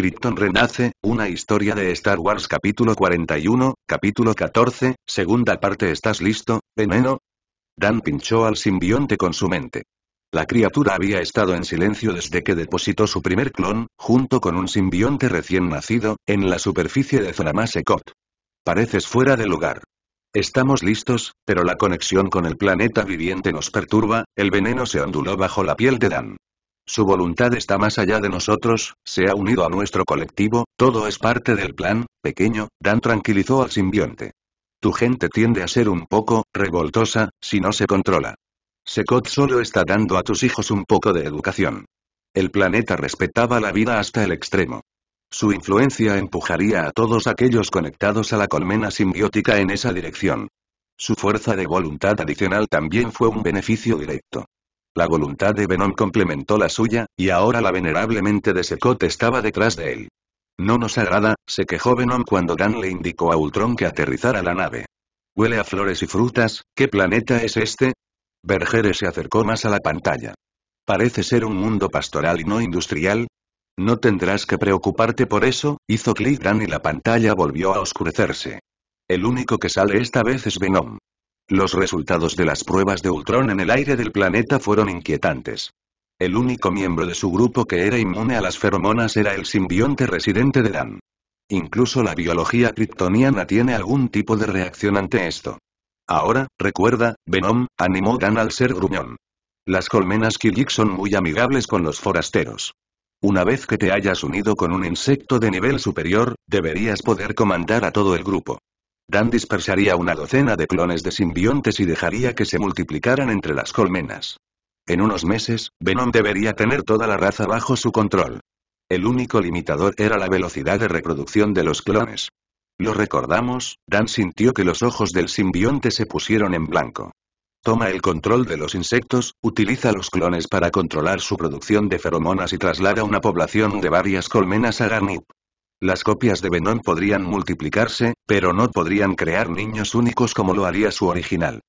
Krypton renace, una historia de Star Wars capítulo 41, capítulo 14, segunda parte ¿Estás listo, veneno? Dan pinchó al simbionte con su mente. La criatura había estado en silencio desde que depositó su primer clon, junto con un simbionte recién nacido, en la superficie de Zonamasekot. Pareces fuera de lugar. Estamos listos, pero la conexión con el planeta viviente nos perturba, el veneno se onduló bajo la piel de Dan. Su voluntad está más allá de nosotros, se ha unido a nuestro colectivo, todo es parte del plan, pequeño, Dan tranquilizó al simbionte. Tu gente tiende a ser un poco, revoltosa, si no se controla. Secot solo está dando a tus hijos un poco de educación. El planeta respetaba la vida hasta el extremo. Su influencia empujaría a todos aquellos conectados a la colmena simbiótica en esa dirección. Su fuerza de voluntad adicional también fue un beneficio directo. La voluntad de Venom complementó la suya, y ahora la venerable mente de Secot estaba detrás de él. No nos agrada, se quejó Venom cuando Dan le indicó a Ultron que aterrizara la nave. Huele a flores y frutas, ¿qué planeta es este? Bergere se acercó más a la pantalla. Parece ser un mundo pastoral y no industrial. No tendrás que preocuparte por eso, hizo clic Dan y la pantalla volvió a oscurecerse. El único que sale esta vez es Venom. Los resultados de las pruebas de Ultron en el aire del planeta fueron inquietantes. El único miembro de su grupo que era inmune a las feromonas era el simbionte residente de Dan. Incluso la biología kryptoniana tiene algún tipo de reacción ante esto. Ahora, recuerda, Venom, animó Dan al ser gruñón. Las colmenas Killik son muy amigables con los forasteros. Una vez que te hayas unido con un insecto de nivel superior, deberías poder comandar a todo el grupo. Dan dispersaría una docena de clones de simbiontes y dejaría que se multiplicaran entre las colmenas. En unos meses, Venom debería tener toda la raza bajo su control. El único limitador era la velocidad de reproducción de los clones. Lo recordamos, Dan sintió que los ojos del simbionte se pusieron en blanco. Toma el control de los insectos, utiliza los clones para controlar su producción de feromonas y traslada una población de varias colmenas a Garnip. Las copias de Venom podrían multiplicarse, pero no podrían crear niños únicos como lo haría su original.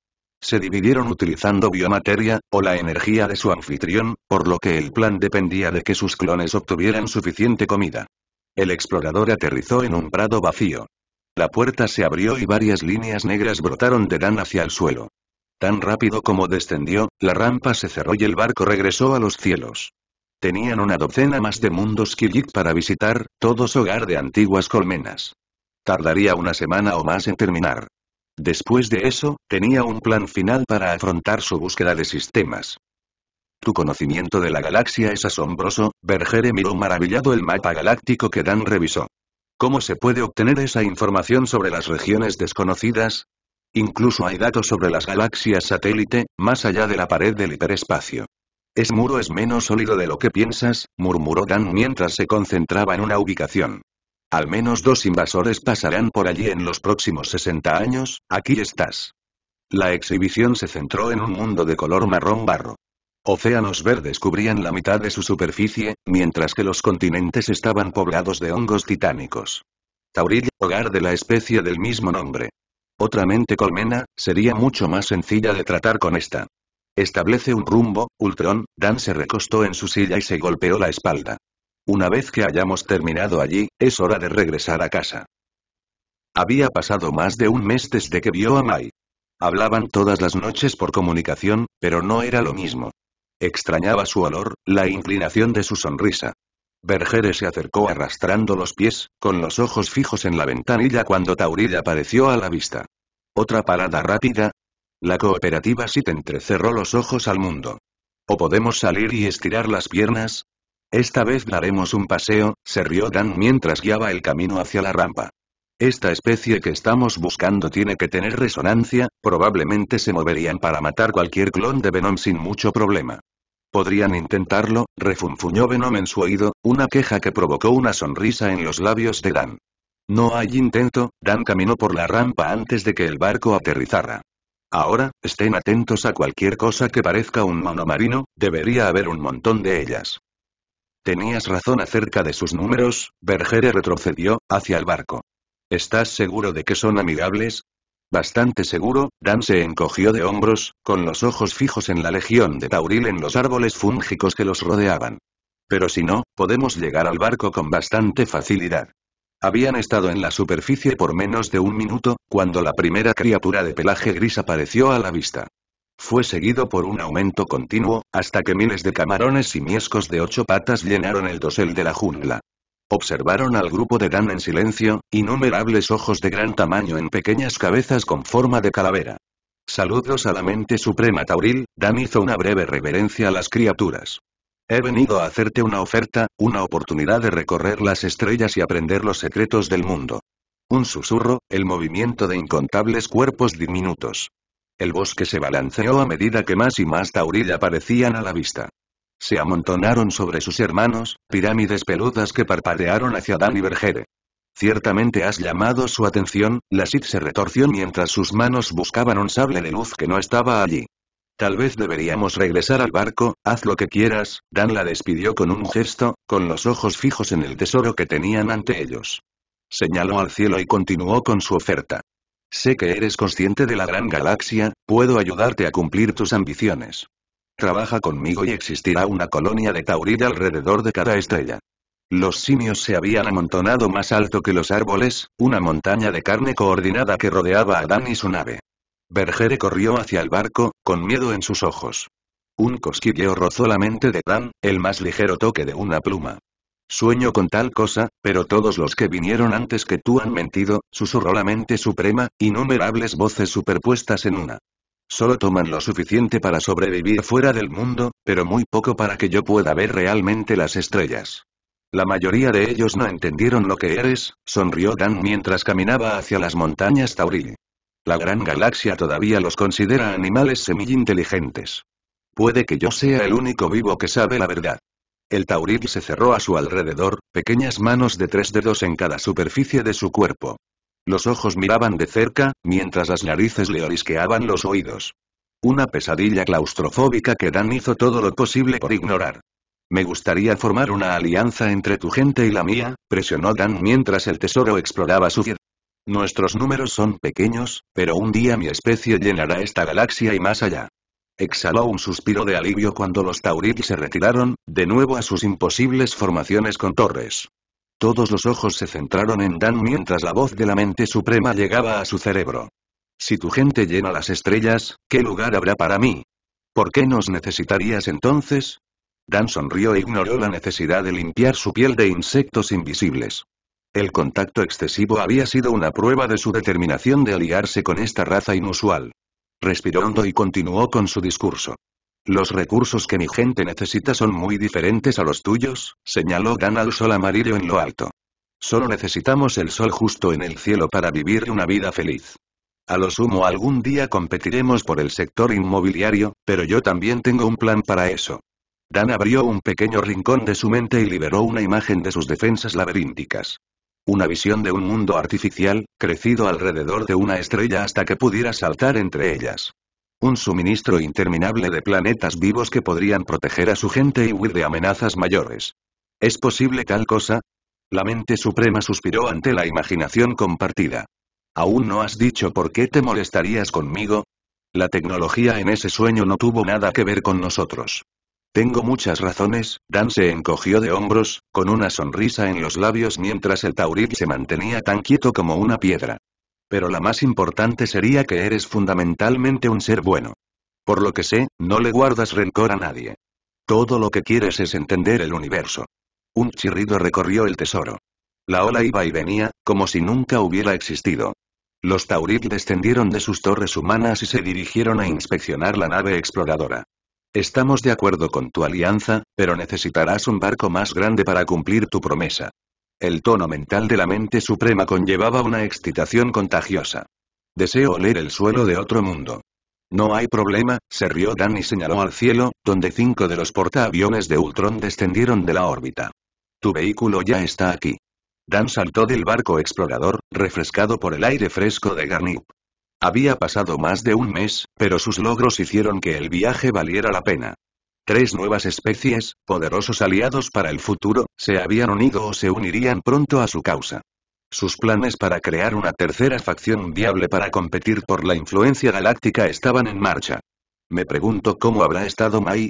Se dividieron utilizando biomateria, o la energía de su anfitrión, por lo que el plan dependía de que sus clones obtuvieran suficiente comida. El explorador aterrizó en un prado vacío. La puerta se abrió y varias líneas negras brotaron de Dan hacia el suelo. Tan rápido como descendió, la rampa se cerró y el barco regresó a los cielos. Tenían una docena más de mundos Killik para visitar, todos hogar de antiguas colmenas. Tardaría una semana o más en terminar. Después de eso, tenía un plan final para afrontar su búsqueda de sistemas. Tu conocimiento de la galaxia es asombroso, Bergere miró maravillado el mapa galáctico que Dan revisó. ¿Cómo se puede obtener esa información sobre las regiones desconocidas? Incluso hay datos sobre las galaxias satélite, más allá de la pared del hiperespacio. Es muro es menos sólido de lo que piensas, murmuró Dan mientras se concentraba en una ubicación. Al menos dos invasores pasarán por allí en los próximos 60 años, aquí estás. La exhibición se centró en un mundo de color marrón barro. Océanos verdes cubrían la mitad de su superficie, mientras que los continentes estaban poblados de hongos titánicos. Taurilla, hogar de la especie del mismo nombre. Otra mente colmena, sería mucho más sencilla de tratar con esta. Establece un rumbo, Ultron, Dan se recostó en su silla y se golpeó la espalda. Una vez que hayamos terminado allí, es hora de regresar a casa. Había pasado más de un mes desde que vio a Mai. Hablaban todas las noches por comunicación, pero no era lo mismo. Extrañaba su olor, la inclinación de su sonrisa. Bergere se acercó arrastrando los pies, con los ojos fijos en la ventanilla cuando Taurida apareció a la vista. Otra parada rápida, la cooperativa te entrecerró los ojos al mundo. O podemos salir y estirar las piernas, esta vez daremos un paseo, se rió Dan mientras guiaba el camino hacia la rampa. Esta especie que estamos buscando tiene que tener resonancia, probablemente se moverían para matar cualquier clon de Venom sin mucho problema. Podrían intentarlo, refunfuñó Venom en su oído, una queja que provocó una sonrisa en los labios de Dan. No hay intento, Dan caminó por la rampa antes de que el barco aterrizara. Ahora, estén atentos a cualquier cosa que parezca un monomarino, debería haber un montón de ellas. Tenías razón acerca de sus números, Bergere retrocedió, hacia el barco. ¿Estás seguro de que son amigables? Bastante seguro, Dan se encogió de hombros, con los ojos fijos en la legión de Tauril en los árboles fúngicos que los rodeaban. Pero si no, podemos llegar al barco con bastante facilidad. Habían estado en la superficie por menos de un minuto, cuando la primera criatura de pelaje gris apareció a la vista. Fue seguido por un aumento continuo, hasta que miles de camarones y miescos de ocho patas llenaron el dosel de la jungla. Observaron al grupo de Dan en silencio, innumerables ojos de gran tamaño en pequeñas cabezas con forma de calavera. Saludos a la mente suprema tauril, Dan hizo una breve reverencia a las criaturas. He venido a hacerte una oferta, una oportunidad de recorrer las estrellas y aprender los secretos del mundo. Un susurro, el movimiento de incontables cuerpos diminutos. El bosque se balanceó a medida que más y más taurilla aparecían a la vista. Se amontonaron sobre sus hermanos, pirámides peludas que parpadearon hacia Dan y Bergere. Ciertamente has llamado su atención, la Sid se retorció mientras sus manos buscaban un sable de luz que no estaba allí. Tal vez deberíamos regresar al barco, haz lo que quieras, Dan la despidió con un gesto, con los ojos fijos en el tesoro que tenían ante ellos. Señaló al cielo y continuó con su oferta. Sé que eres consciente de la gran galaxia, puedo ayudarte a cumplir tus ambiciones. Trabaja conmigo y existirá una colonia de taurida alrededor de cada estrella. Los simios se habían amontonado más alto que los árboles, una montaña de carne coordinada que rodeaba a Dan y su nave. Bergere corrió hacia el barco, con miedo en sus ojos. Un cosquilleo rozó la mente de Dan, el más ligero toque de una pluma. Sueño con tal cosa, pero todos los que vinieron antes que tú han mentido, susurró la mente suprema, innumerables voces superpuestas en una. Solo toman lo suficiente para sobrevivir fuera del mundo, pero muy poco para que yo pueda ver realmente las estrellas. La mayoría de ellos no entendieron lo que eres, sonrió Dan mientras caminaba hacia las montañas Tauril. La gran galaxia todavía los considera animales semi-inteligentes. Puede que yo sea el único vivo que sabe la verdad. El tauril se cerró a su alrededor, pequeñas manos de tres dedos en cada superficie de su cuerpo. Los ojos miraban de cerca, mientras las narices le orisqueaban los oídos. Una pesadilla claustrofóbica que Dan hizo todo lo posible por ignorar. Me gustaría formar una alianza entre tu gente y la mía, presionó Dan mientras el tesoro exploraba su Nuestros números son pequeños, pero un día mi especie llenará esta galaxia y más allá. Exhaló un suspiro de alivio cuando los Taurid se retiraron, de nuevo a sus imposibles formaciones con torres. Todos los ojos se centraron en Dan mientras la voz de la mente suprema llegaba a su cerebro. Si tu gente llena las estrellas, ¿qué lugar habrá para mí? ¿Por qué nos necesitarías entonces? Dan sonrió e ignoró la necesidad de limpiar su piel de insectos invisibles. El contacto excesivo había sido una prueba de su determinación de aliarse con esta raza inusual. Respiró hondo y continuó con su discurso. Los recursos que mi gente necesita son muy diferentes a los tuyos, señaló Dan al sol amarillo en lo alto. Solo necesitamos el sol justo en el cielo para vivir una vida feliz. A lo sumo algún día competiremos por el sector inmobiliario, pero yo también tengo un plan para eso. Dan abrió un pequeño rincón de su mente y liberó una imagen de sus defensas laberínticas una visión de un mundo artificial, crecido alrededor de una estrella hasta que pudiera saltar entre ellas. Un suministro interminable de planetas vivos que podrían proteger a su gente y huir de amenazas mayores. ¿Es posible tal cosa? La mente suprema suspiró ante la imaginación compartida. ¿Aún no has dicho por qué te molestarías conmigo? La tecnología en ese sueño no tuvo nada que ver con nosotros. Tengo muchas razones, Dan se encogió de hombros, con una sonrisa en los labios mientras el Taurid se mantenía tan quieto como una piedra. Pero la más importante sería que eres fundamentalmente un ser bueno. Por lo que sé, no le guardas rencor a nadie. Todo lo que quieres es entender el universo. Un chirrido recorrió el tesoro. La ola iba y venía, como si nunca hubiera existido. Los Taurid descendieron de sus torres humanas y se dirigieron a inspeccionar la nave exploradora. Estamos de acuerdo con tu alianza, pero necesitarás un barco más grande para cumplir tu promesa. El tono mental de la mente suprema conllevaba una excitación contagiosa. Deseo oler el suelo de otro mundo. No hay problema, se rió Dan y señaló al cielo, donde cinco de los portaaviones de Ultron descendieron de la órbita. Tu vehículo ya está aquí. Dan saltó del barco explorador, refrescado por el aire fresco de Garnip. Había pasado más de un mes, pero sus logros hicieron que el viaje valiera la pena. Tres nuevas especies, poderosos aliados para el futuro, se habían unido o se unirían pronto a su causa. Sus planes para crear una tercera facción viable para competir por la influencia galáctica estaban en marcha. Me pregunto cómo habrá estado Mai.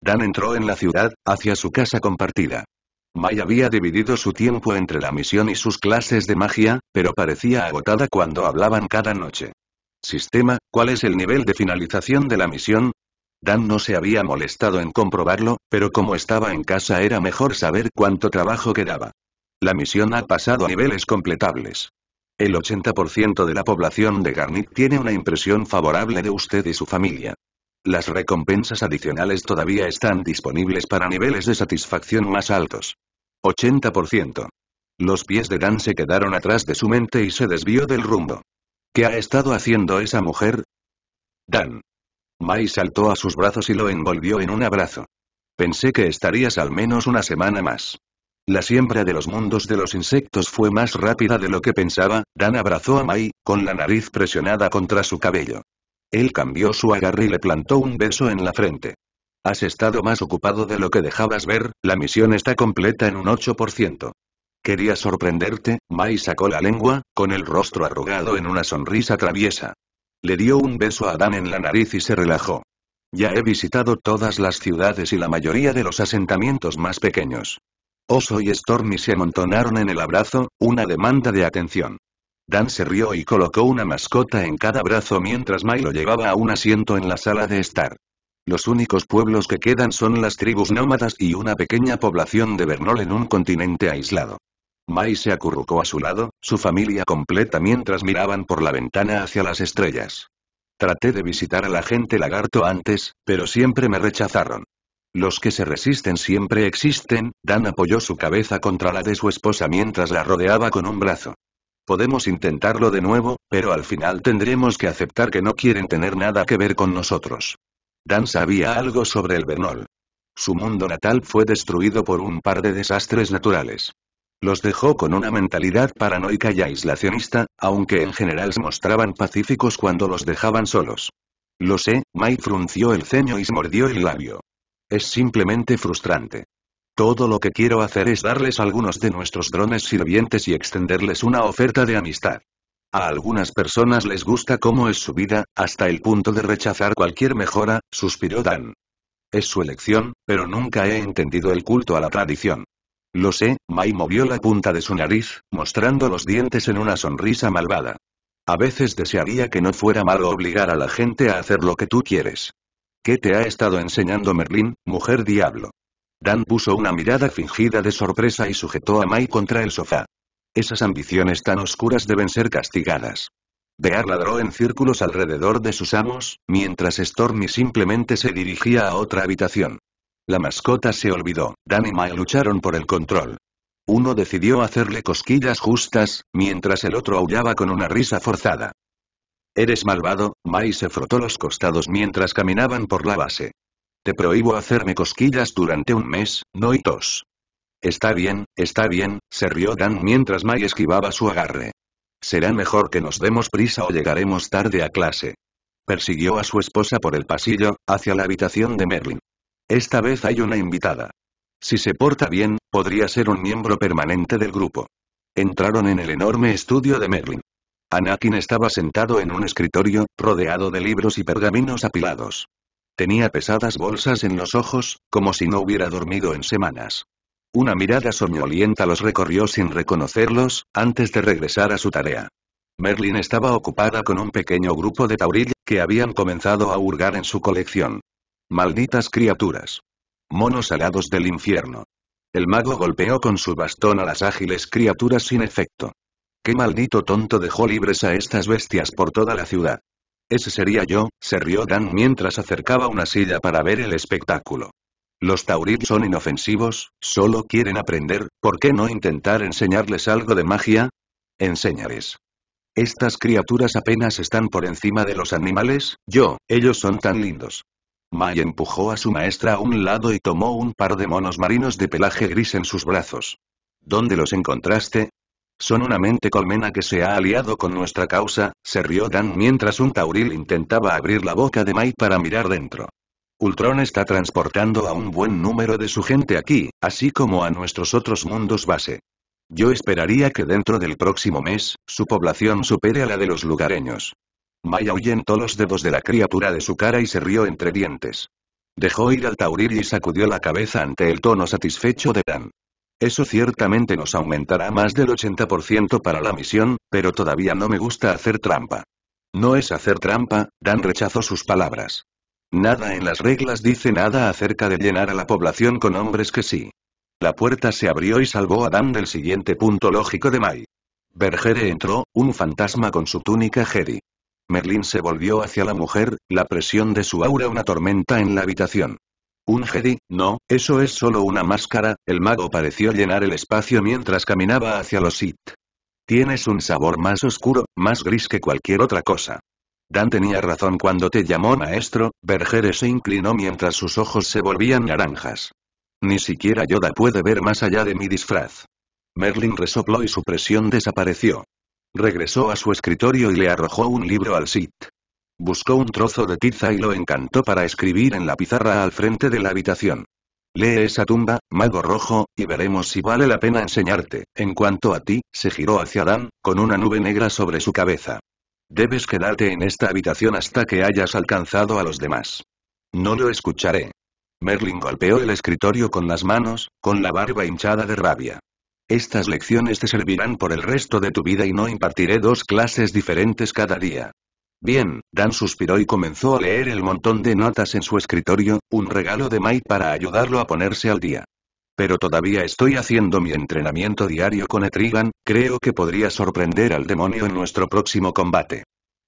Dan entró en la ciudad, hacia su casa compartida. Mai había dividido su tiempo entre la misión y sus clases de magia, pero parecía agotada cuando hablaban cada noche. Sistema, ¿cuál es el nivel de finalización de la misión? Dan no se había molestado en comprobarlo, pero como estaba en casa era mejor saber cuánto trabajo quedaba. La misión ha pasado a niveles completables. El 80% de la población de Garnit tiene una impresión favorable de usted y su familia. Las recompensas adicionales todavía están disponibles para niveles de satisfacción más altos. 80%. Los pies de Dan se quedaron atrás de su mente y se desvió del rumbo. ¿Qué ha estado haciendo esa mujer? Dan. Mai saltó a sus brazos y lo envolvió en un abrazo. Pensé que estarías al menos una semana más. La siembra de los mundos de los insectos fue más rápida de lo que pensaba, Dan abrazó a Mai, con la nariz presionada contra su cabello. Él cambió su agarre y le plantó un beso en la frente. Has estado más ocupado de lo que dejabas ver, la misión está completa en un 8%. Quería sorprenderte, Mai sacó la lengua, con el rostro arrugado en una sonrisa traviesa. Le dio un beso a Dan en la nariz y se relajó. Ya he visitado todas las ciudades y la mayoría de los asentamientos más pequeños. Oso y Stormy se amontonaron en el abrazo, una demanda de atención. Dan se rió y colocó una mascota en cada brazo mientras Mai lo llevaba a un asiento en la sala de estar. Los únicos pueblos que quedan son las tribus nómadas y una pequeña población de Bernol en un continente aislado. Mai se acurrucó a su lado, su familia completa mientras miraban por la ventana hacia las estrellas. Traté de visitar a la gente lagarto antes, pero siempre me rechazaron. Los que se resisten siempre existen, Dan apoyó su cabeza contra la de su esposa mientras la rodeaba con un brazo. Podemos intentarlo de nuevo, pero al final tendremos que aceptar que no quieren tener nada que ver con nosotros. Dan sabía algo sobre el Bernol. Su mundo natal fue destruido por un par de desastres naturales. Los dejó con una mentalidad paranoica y aislacionista, aunque en general se mostraban pacíficos cuando los dejaban solos. Lo sé, Mai frunció el ceño y se mordió el labio. Es simplemente frustrante. Todo lo que quiero hacer es darles algunos de nuestros drones sirvientes y extenderles una oferta de amistad. A algunas personas les gusta cómo es su vida, hasta el punto de rechazar cualquier mejora, suspiró Dan. Es su elección, pero nunca he entendido el culto a la tradición. Lo sé, Mai movió la punta de su nariz, mostrando los dientes en una sonrisa malvada. A veces desearía que no fuera malo obligar a la gente a hacer lo que tú quieres. ¿Qué te ha estado enseñando Merlín, mujer diablo? Dan puso una mirada fingida de sorpresa y sujetó a Mai contra el sofá. Esas ambiciones tan oscuras deben ser castigadas. Bear ladró en círculos alrededor de sus amos, mientras Stormy simplemente se dirigía a otra habitación. La mascota se olvidó, Dan y Mai lucharon por el control. Uno decidió hacerle cosquillas justas, mientras el otro aullaba con una risa forzada. Eres malvado, Mai se frotó los costados mientras caminaban por la base. Te prohíbo hacerme cosquillas durante un mes, no tos». Está bien, está bien, se rió Dan mientras Mai esquivaba su agarre. Será mejor que nos demos prisa o llegaremos tarde a clase. Persiguió a su esposa por el pasillo, hacia la habitación de Merlin. Esta vez hay una invitada. Si se porta bien, podría ser un miembro permanente del grupo. Entraron en el enorme estudio de Merlin. Anakin estaba sentado en un escritorio, rodeado de libros y pergaminos apilados. Tenía pesadas bolsas en los ojos, como si no hubiera dormido en semanas. Una mirada soñolienta los recorrió sin reconocerlos, antes de regresar a su tarea. Merlin estaba ocupada con un pequeño grupo de taurillas que habían comenzado a hurgar en su colección. Malditas criaturas. Monos alados del infierno. El mago golpeó con su bastón a las ágiles criaturas sin efecto. Qué maldito tonto dejó libres a estas bestias por toda la ciudad ese sería yo, se rió Dan mientras acercaba una silla para ver el espectáculo. Los taurid son inofensivos, solo quieren aprender, ¿por qué no intentar enseñarles algo de magia? Enseñarles. Estas criaturas apenas están por encima de los animales, yo, ellos son tan lindos. Mai empujó a su maestra a un lado y tomó un par de monos marinos de pelaje gris en sus brazos. ¿Dónde los encontraste? Son una mente colmena que se ha aliado con nuestra causa, se rió Dan mientras un tauril intentaba abrir la boca de Mai para mirar dentro. Ultron está transportando a un buen número de su gente aquí, así como a nuestros otros mundos base. Yo esperaría que dentro del próximo mes, su población supere a la de los lugareños. Mai ahuyentó los dedos de la criatura de su cara y se rió entre dientes. Dejó ir al tauril y sacudió la cabeza ante el tono satisfecho de Dan. Eso ciertamente nos aumentará más del 80% para la misión, pero todavía no me gusta hacer trampa. No es hacer trampa, Dan rechazó sus palabras. Nada en las reglas dice nada acerca de llenar a la población con hombres que sí. La puerta se abrió y salvó a Dan del siguiente punto lógico de Mai. Bergere entró, un fantasma con su túnica Jerry. Merlin se volvió hacia la mujer, la presión de su aura una tormenta en la habitación. ¿Un Jedi? No, eso es solo una máscara, el mago pareció llenar el espacio mientras caminaba hacia los Sith. Tienes un sabor más oscuro, más gris que cualquier otra cosa. Dan tenía razón cuando te llamó maestro, Berger se inclinó mientras sus ojos se volvían naranjas. Ni siquiera Yoda puede ver más allá de mi disfraz. Merlin resopló y su presión desapareció. Regresó a su escritorio y le arrojó un libro al Sith. Buscó un trozo de tiza y lo encantó para escribir en la pizarra al frente de la habitación. Lee esa tumba, mago rojo, y veremos si vale la pena enseñarte. En cuanto a ti, se giró hacia Dan, con una nube negra sobre su cabeza. Debes quedarte en esta habitación hasta que hayas alcanzado a los demás. No lo escucharé. Merlin golpeó el escritorio con las manos, con la barba hinchada de rabia. Estas lecciones te servirán por el resto de tu vida y no impartiré dos clases diferentes cada día. Bien, Dan suspiró y comenzó a leer el montón de notas en su escritorio, un regalo de Mai para ayudarlo a ponerse al día. Pero todavía estoy haciendo mi entrenamiento diario con Etrigan, creo que podría sorprender al demonio en nuestro próximo combate.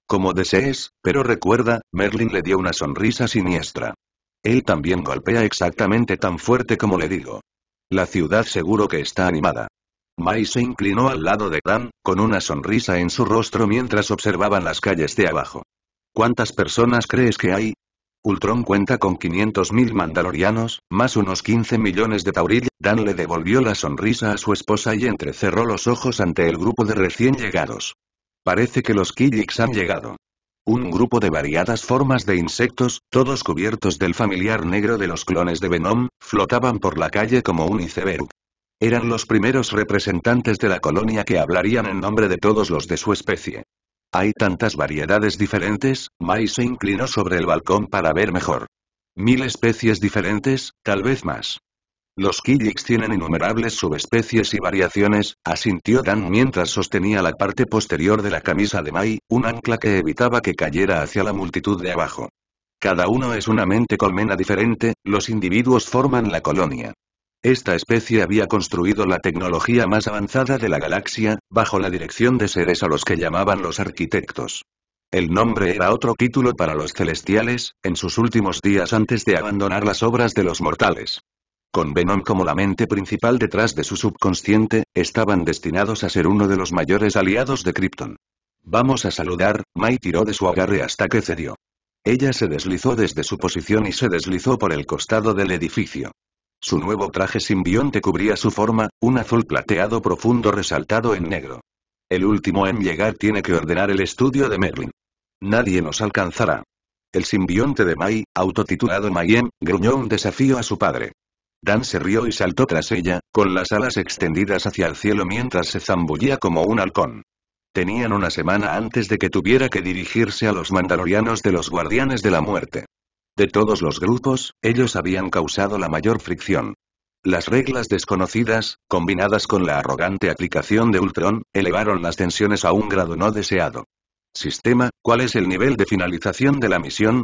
Como desees, pero recuerda, Merlin le dio una sonrisa siniestra. Él también golpea exactamente tan fuerte como le digo. La ciudad seguro que está animada. Mai se inclinó al lado de Dan, con una sonrisa en su rostro mientras observaban las calles de abajo. ¿Cuántas personas crees que hay? Ultron cuenta con 500.000 mandalorianos, más unos 15 millones de tauril. Dan le devolvió la sonrisa a su esposa y entrecerró los ojos ante el grupo de recién llegados. Parece que los Killiks han llegado. Un grupo de variadas formas de insectos, todos cubiertos del familiar negro de los clones de Venom, flotaban por la calle como un iceberg. Eran los primeros representantes de la colonia que hablarían en nombre de todos los de su especie. Hay tantas variedades diferentes, Mai se inclinó sobre el balcón para ver mejor. Mil especies diferentes, tal vez más. Los Kijiks tienen innumerables subespecies y variaciones, asintió Dan mientras sostenía la parte posterior de la camisa de Mai, un ancla que evitaba que cayera hacia la multitud de abajo. Cada uno es una mente colmena diferente, los individuos forman la colonia. Esta especie había construido la tecnología más avanzada de la galaxia, bajo la dirección de seres a los que llamaban los arquitectos. El nombre era otro título para los celestiales, en sus últimos días antes de abandonar las obras de los mortales. Con Venom como la mente principal detrás de su subconsciente, estaban destinados a ser uno de los mayores aliados de Krypton. Vamos a saludar, Mai tiró de su agarre hasta que cedió. Ella se deslizó desde su posición y se deslizó por el costado del edificio. Su nuevo traje simbionte cubría su forma, un azul plateado profundo resaltado en negro. El último en llegar tiene que ordenar el estudio de Merlin. Nadie nos alcanzará. El simbionte de Mai, autotitulado Mayem, gruñó un desafío a su padre. Dan se rió y saltó tras ella, con las alas extendidas hacia el cielo mientras se zambullía como un halcón. Tenían una semana antes de que tuviera que dirigirse a los mandalorianos de los Guardianes de la Muerte. De todos los grupos, ellos habían causado la mayor fricción. Las reglas desconocidas, combinadas con la arrogante aplicación de Ultron, elevaron las tensiones a un grado no deseado. Sistema, ¿cuál es el nivel de finalización de la misión?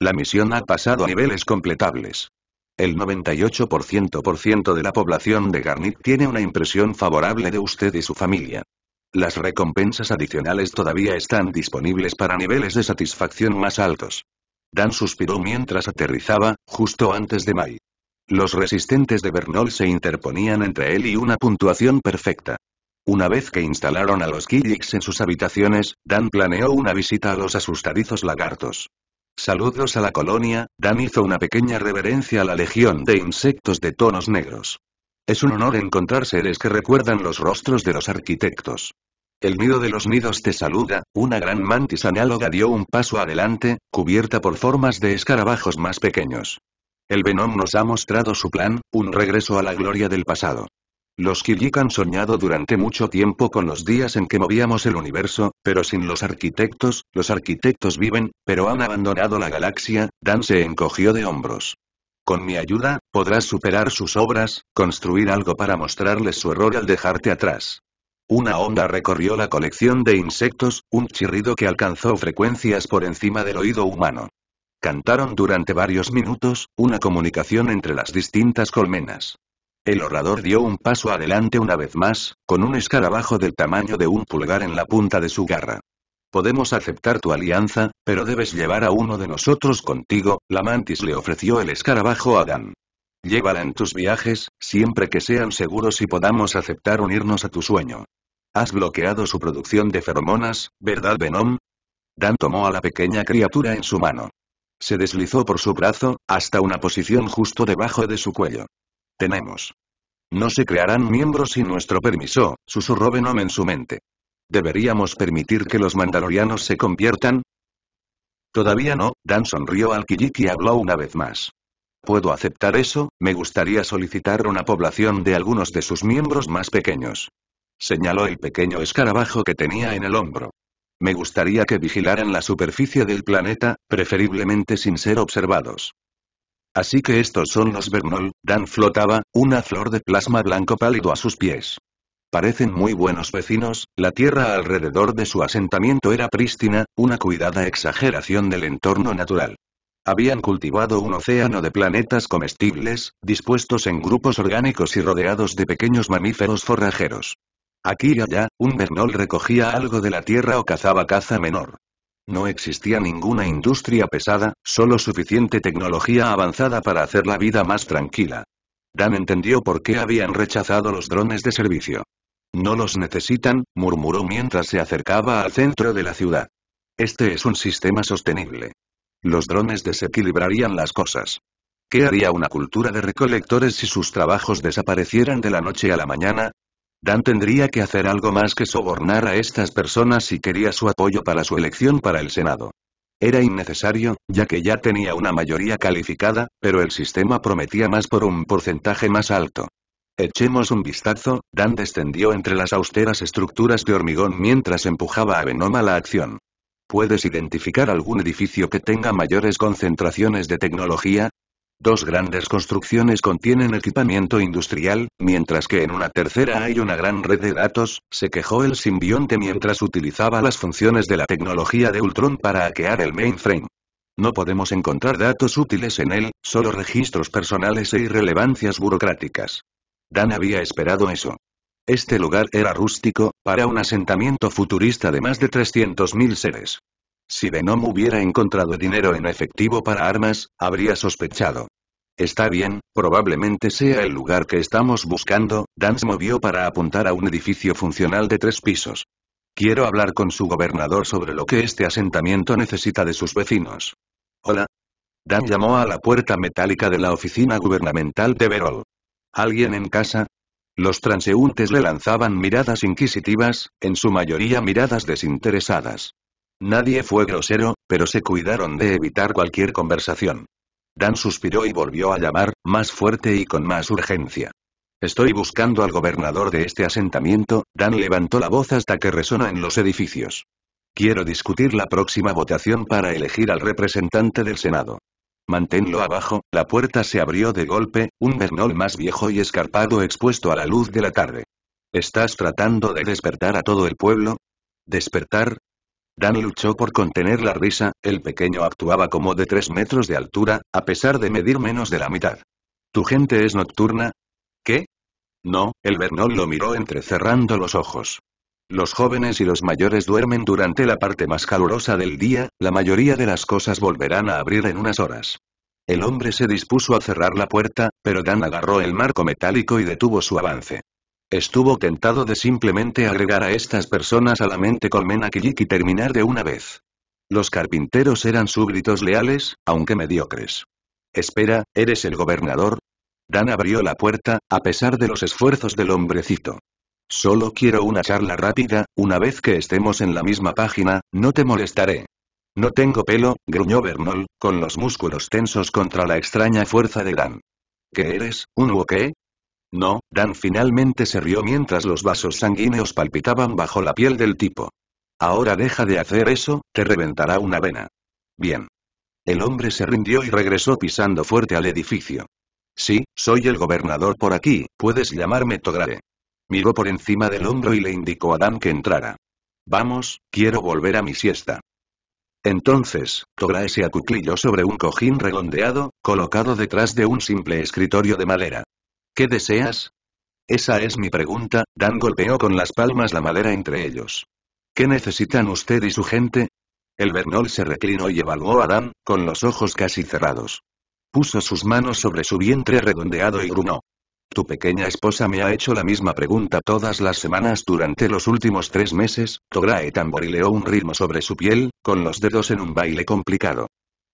La misión ha pasado a niveles completables. El 98% de la población de Garnit tiene una impresión favorable de usted y su familia. Las recompensas adicionales todavía están disponibles para niveles de satisfacción más altos. Dan suspiró mientras aterrizaba, justo antes de Mai. Los resistentes de Bernol se interponían entre él y una puntuación perfecta. Una vez que instalaron a los Killiks en sus habitaciones, Dan planeó una visita a los asustadizos lagartos. Saludos a la colonia, Dan hizo una pequeña reverencia a la legión de insectos de tonos negros. Es un honor encontrar seres que recuerdan los rostros de los arquitectos. El nido de los nidos te saluda, una gran mantis análoga dio un paso adelante, cubierta por formas de escarabajos más pequeños. El Venom nos ha mostrado su plan, un regreso a la gloria del pasado. Los Kirik han soñado durante mucho tiempo con los días en que movíamos el universo, pero sin los arquitectos, los arquitectos viven, pero han abandonado la galaxia, Dan se encogió de hombros. Con mi ayuda, podrás superar sus obras, construir algo para mostrarles su error al dejarte atrás. Una onda recorrió la colección de insectos, un chirrido que alcanzó frecuencias por encima del oído humano. Cantaron durante varios minutos, una comunicación entre las distintas colmenas. El orador dio un paso adelante una vez más, con un escarabajo del tamaño de un pulgar en la punta de su garra. Podemos aceptar tu alianza, pero debes llevar a uno de nosotros contigo, la mantis le ofreció el escarabajo a Dan. Llévala en tus viajes, siempre que sean seguros y podamos aceptar unirnos a tu sueño. Has bloqueado su producción de feromonas, ¿verdad Venom? Dan tomó a la pequeña criatura en su mano. Se deslizó por su brazo, hasta una posición justo debajo de su cuello. Tenemos. No se crearán miembros sin nuestro permiso, susurró Venom en su mente. ¿Deberíamos permitir que los mandalorianos se conviertan? Todavía no, Dan sonrió al Kijiki y habló una vez más. Puedo aceptar eso, me gustaría solicitar una población de algunos de sus miembros más pequeños señaló el pequeño escarabajo que tenía en el hombro. Me gustaría que vigilaran la superficie del planeta, preferiblemente sin ser observados. Así que estos son los Bernol, Dan flotaba, una flor de plasma blanco pálido a sus pies. Parecen muy buenos vecinos, la tierra alrededor de su asentamiento era prístina, una cuidada exageración del entorno natural. Habían cultivado un océano de planetas comestibles, dispuestos en grupos orgánicos y rodeados de pequeños mamíferos forrajeros. Aquí y allá, un Bernol recogía algo de la tierra o cazaba caza menor. No existía ninguna industria pesada, solo suficiente tecnología avanzada para hacer la vida más tranquila. Dan entendió por qué habían rechazado los drones de servicio. No los necesitan, murmuró mientras se acercaba al centro de la ciudad. Este es un sistema sostenible. Los drones desequilibrarían las cosas. ¿Qué haría una cultura de recolectores si sus trabajos desaparecieran de la noche a la mañana? Dan tendría que hacer algo más que sobornar a estas personas si quería su apoyo para su elección para el Senado. Era innecesario, ya que ya tenía una mayoría calificada, pero el sistema prometía más por un porcentaje más alto. Echemos un vistazo, Dan descendió entre las austeras estructuras de hormigón mientras empujaba a Venoma la acción. ¿Puedes identificar algún edificio que tenga mayores concentraciones de tecnología? Dos grandes construcciones contienen equipamiento industrial, mientras que en una tercera hay una gran red de datos, se quejó el simbionte mientras utilizaba las funciones de la tecnología de Ultron para hackear el mainframe. No podemos encontrar datos útiles en él, solo registros personales e irrelevancias burocráticas. Dan había esperado eso. Este lugar era rústico, para un asentamiento futurista de más de 300.000 seres. Si Venom hubiera encontrado dinero en efectivo para armas, habría sospechado. Está bien, probablemente sea el lugar que estamos buscando, Dan se movió para apuntar a un edificio funcional de tres pisos. Quiero hablar con su gobernador sobre lo que este asentamiento necesita de sus vecinos. Hola. Dan llamó a la puerta metálica de la oficina gubernamental de Verol. ¿Alguien en casa? Los transeúntes le lanzaban miradas inquisitivas, en su mayoría miradas desinteresadas. Nadie fue grosero, pero se cuidaron de evitar cualquier conversación. Dan suspiró y volvió a llamar, más fuerte y con más urgencia. Estoy buscando al gobernador de este asentamiento, Dan levantó la voz hasta que resonó en los edificios. Quiero discutir la próxima votación para elegir al representante del Senado. Manténlo abajo, la puerta se abrió de golpe, un Bernol más viejo y escarpado expuesto a la luz de la tarde. ¿Estás tratando de despertar a todo el pueblo? ¿Despertar? Danny luchó por contener la risa, el pequeño actuaba como de tres metros de altura, a pesar de medir menos de la mitad. ¿Tu gente es nocturna? ¿Qué? No, el Bernol lo miró entrecerrando los ojos. Los jóvenes y los mayores duermen durante la parte más calurosa del día, la mayoría de las cosas volverán a abrir en unas horas. El hombre se dispuso a cerrar la puerta, pero Dan agarró el marco metálico y detuvo su avance. Estuvo tentado de simplemente agregar a estas personas a la mente colmena que y terminar de una vez. Los carpinteros eran súbditos leales, aunque mediocres. Espera, ¿eres el gobernador? Dan abrió la puerta, a pesar de los esfuerzos del hombrecito. Solo quiero una charla rápida, una vez que estemos en la misma página, no te molestaré. No tengo pelo, gruñó Bernol, con los músculos tensos contra la extraña fuerza de Dan. ¿Qué eres, un qué? No, Dan finalmente se rió mientras los vasos sanguíneos palpitaban bajo la piel del tipo. Ahora deja de hacer eso, te reventará una vena. Bien. El hombre se rindió y regresó pisando fuerte al edificio. Sí, soy el gobernador por aquí, puedes llamarme Tograde. Miró por encima del hombro y le indicó a Dan que entrara. Vamos, quiero volver a mi siesta. Entonces, Tograe se acuclilló sobre un cojín redondeado, colocado detrás de un simple escritorio de madera. ¿Qué deseas? Esa es mi pregunta, Dan golpeó con las palmas la madera entre ellos. ¿Qué necesitan usted y su gente? El Bernol se reclinó y evaluó a Dan, con los ojos casi cerrados. Puso sus manos sobre su vientre redondeado y grunó. Tu pequeña esposa me ha hecho la misma pregunta todas las semanas durante los últimos tres meses, Tograe tamborileó un ritmo sobre su piel, con los dedos en un baile complicado.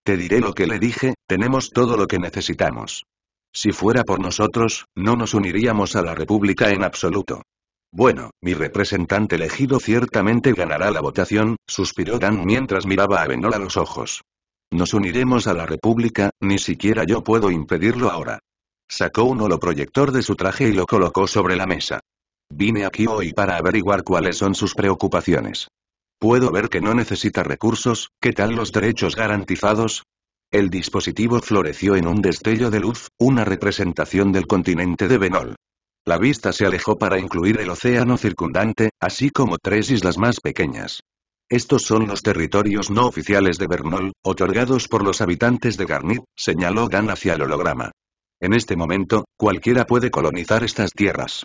Te diré lo que le dije, tenemos todo lo que necesitamos. Si fuera por nosotros, no nos uniríamos a la República en absoluto. Bueno, mi representante elegido ciertamente ganará la votación, suspiró Dan mientras miraba a Benol a los ojos. Nos uniremos a la República, ni siquiera yo puedo impedirlo ahora. Sacó un proyector de su traje y lo colocó sobre la mesa. Vine aquí hoy para averiguar cuáles son sus preocupaciones. Puedo ver que no necesita recursos, ¿qué tal los derechos garantizados? El dispositivo floreció en un destello de luz, una representación del continente de Benol. La vista se alejó para incluir el océano circundante, así como tres islas más pequeñas. Estos son los territorios no oficiales de Bernol, otorgados por los habitantes de Garnit, señaló Gan hacia el holograma. En este momento, cualquiera puede colonizar estas tierras.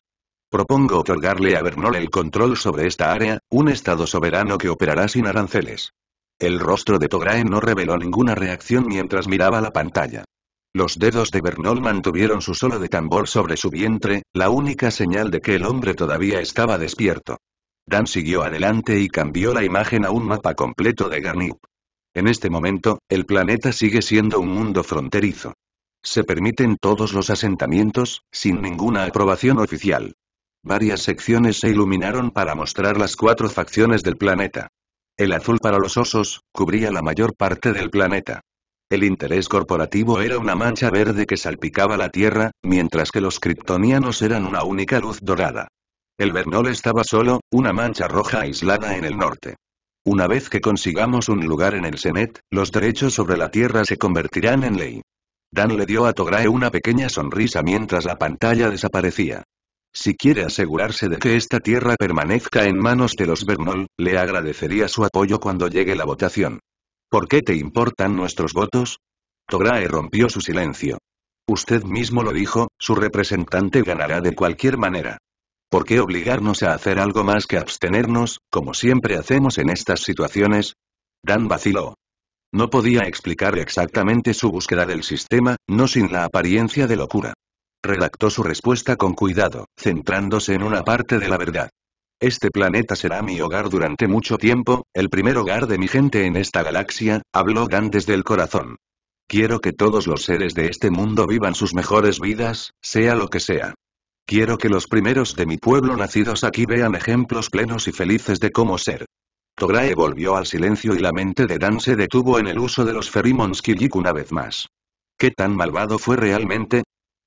Propongo otorgarle a Bernol el control sobre esta área, un estado soberano que operará sin aranceles. El rostro de Tograe no reveló ninguna reacción mientras miraba la pantalla. Los dedos de Bernol mantuvieron su solo de tambor sobre su vientre, la única señal de que el hombre todavía estaba despierto. Dan siguió adelante y cambió la imagen a un mapa completo de Garnip. En este momento, el planeta sigue siendo un mundo fronterizo. Se permiten todos los asentamientos, sin ninguna aprobación oficial. Varias secciones se iluminaron para mostrar las cuatro facciones del planeta. El azul para los osos, cubría la mayor parte del planeta. El interés corporativo era una mancha verde que salpicaba la Tierra, mientras que los kryptonianos eran una única luz dorada. El Bernol estaba solo, una mancha roja aislada en el norte. Una vez que consigamos un lugar en el Senet, los derechos sobre la Tierra se convertirán en ley. Dan le dio a Tograe una pequeña sonrisa mientras la pantalla desaparecía. Si quiere asegurarse de que esta tierra permanezca en manos de los Bernol, le agradecería su apoyo cuando llegue la votación. ¿Por qué te importan nuestros votos? Tograe rompió su silencio. Usted mismo lo dijo, su representante ganará de cualquier manera. ¿Por qué obligarnos a hacer algo más que abstenernos, como siempre hacemos en estas situaciones? Dan vaciló. No podía explicar exactamente su búsqueda del sistema, no sin la apariencia de locura. Redactó su respuesta con cuidado, centrándose en una parte de la verdad. Este planeta será mi hogar durante mucho tiempo, el primer hogar de mi gente en esta galaxia, habló Dan desde el corazón. Quiero que todos los seres de este mundo vivan sus mejores vidas, sea lo que sea. Quiero que los primeros de mi pueblo nacidos aquí vean ejemplos plenos y felices de cómo ser. Tograe volvió al silencio y la mente de Dan se detuvo en el uso de los Ferimons Kilik una vez más. ¿Qué tan malvado fue realmente?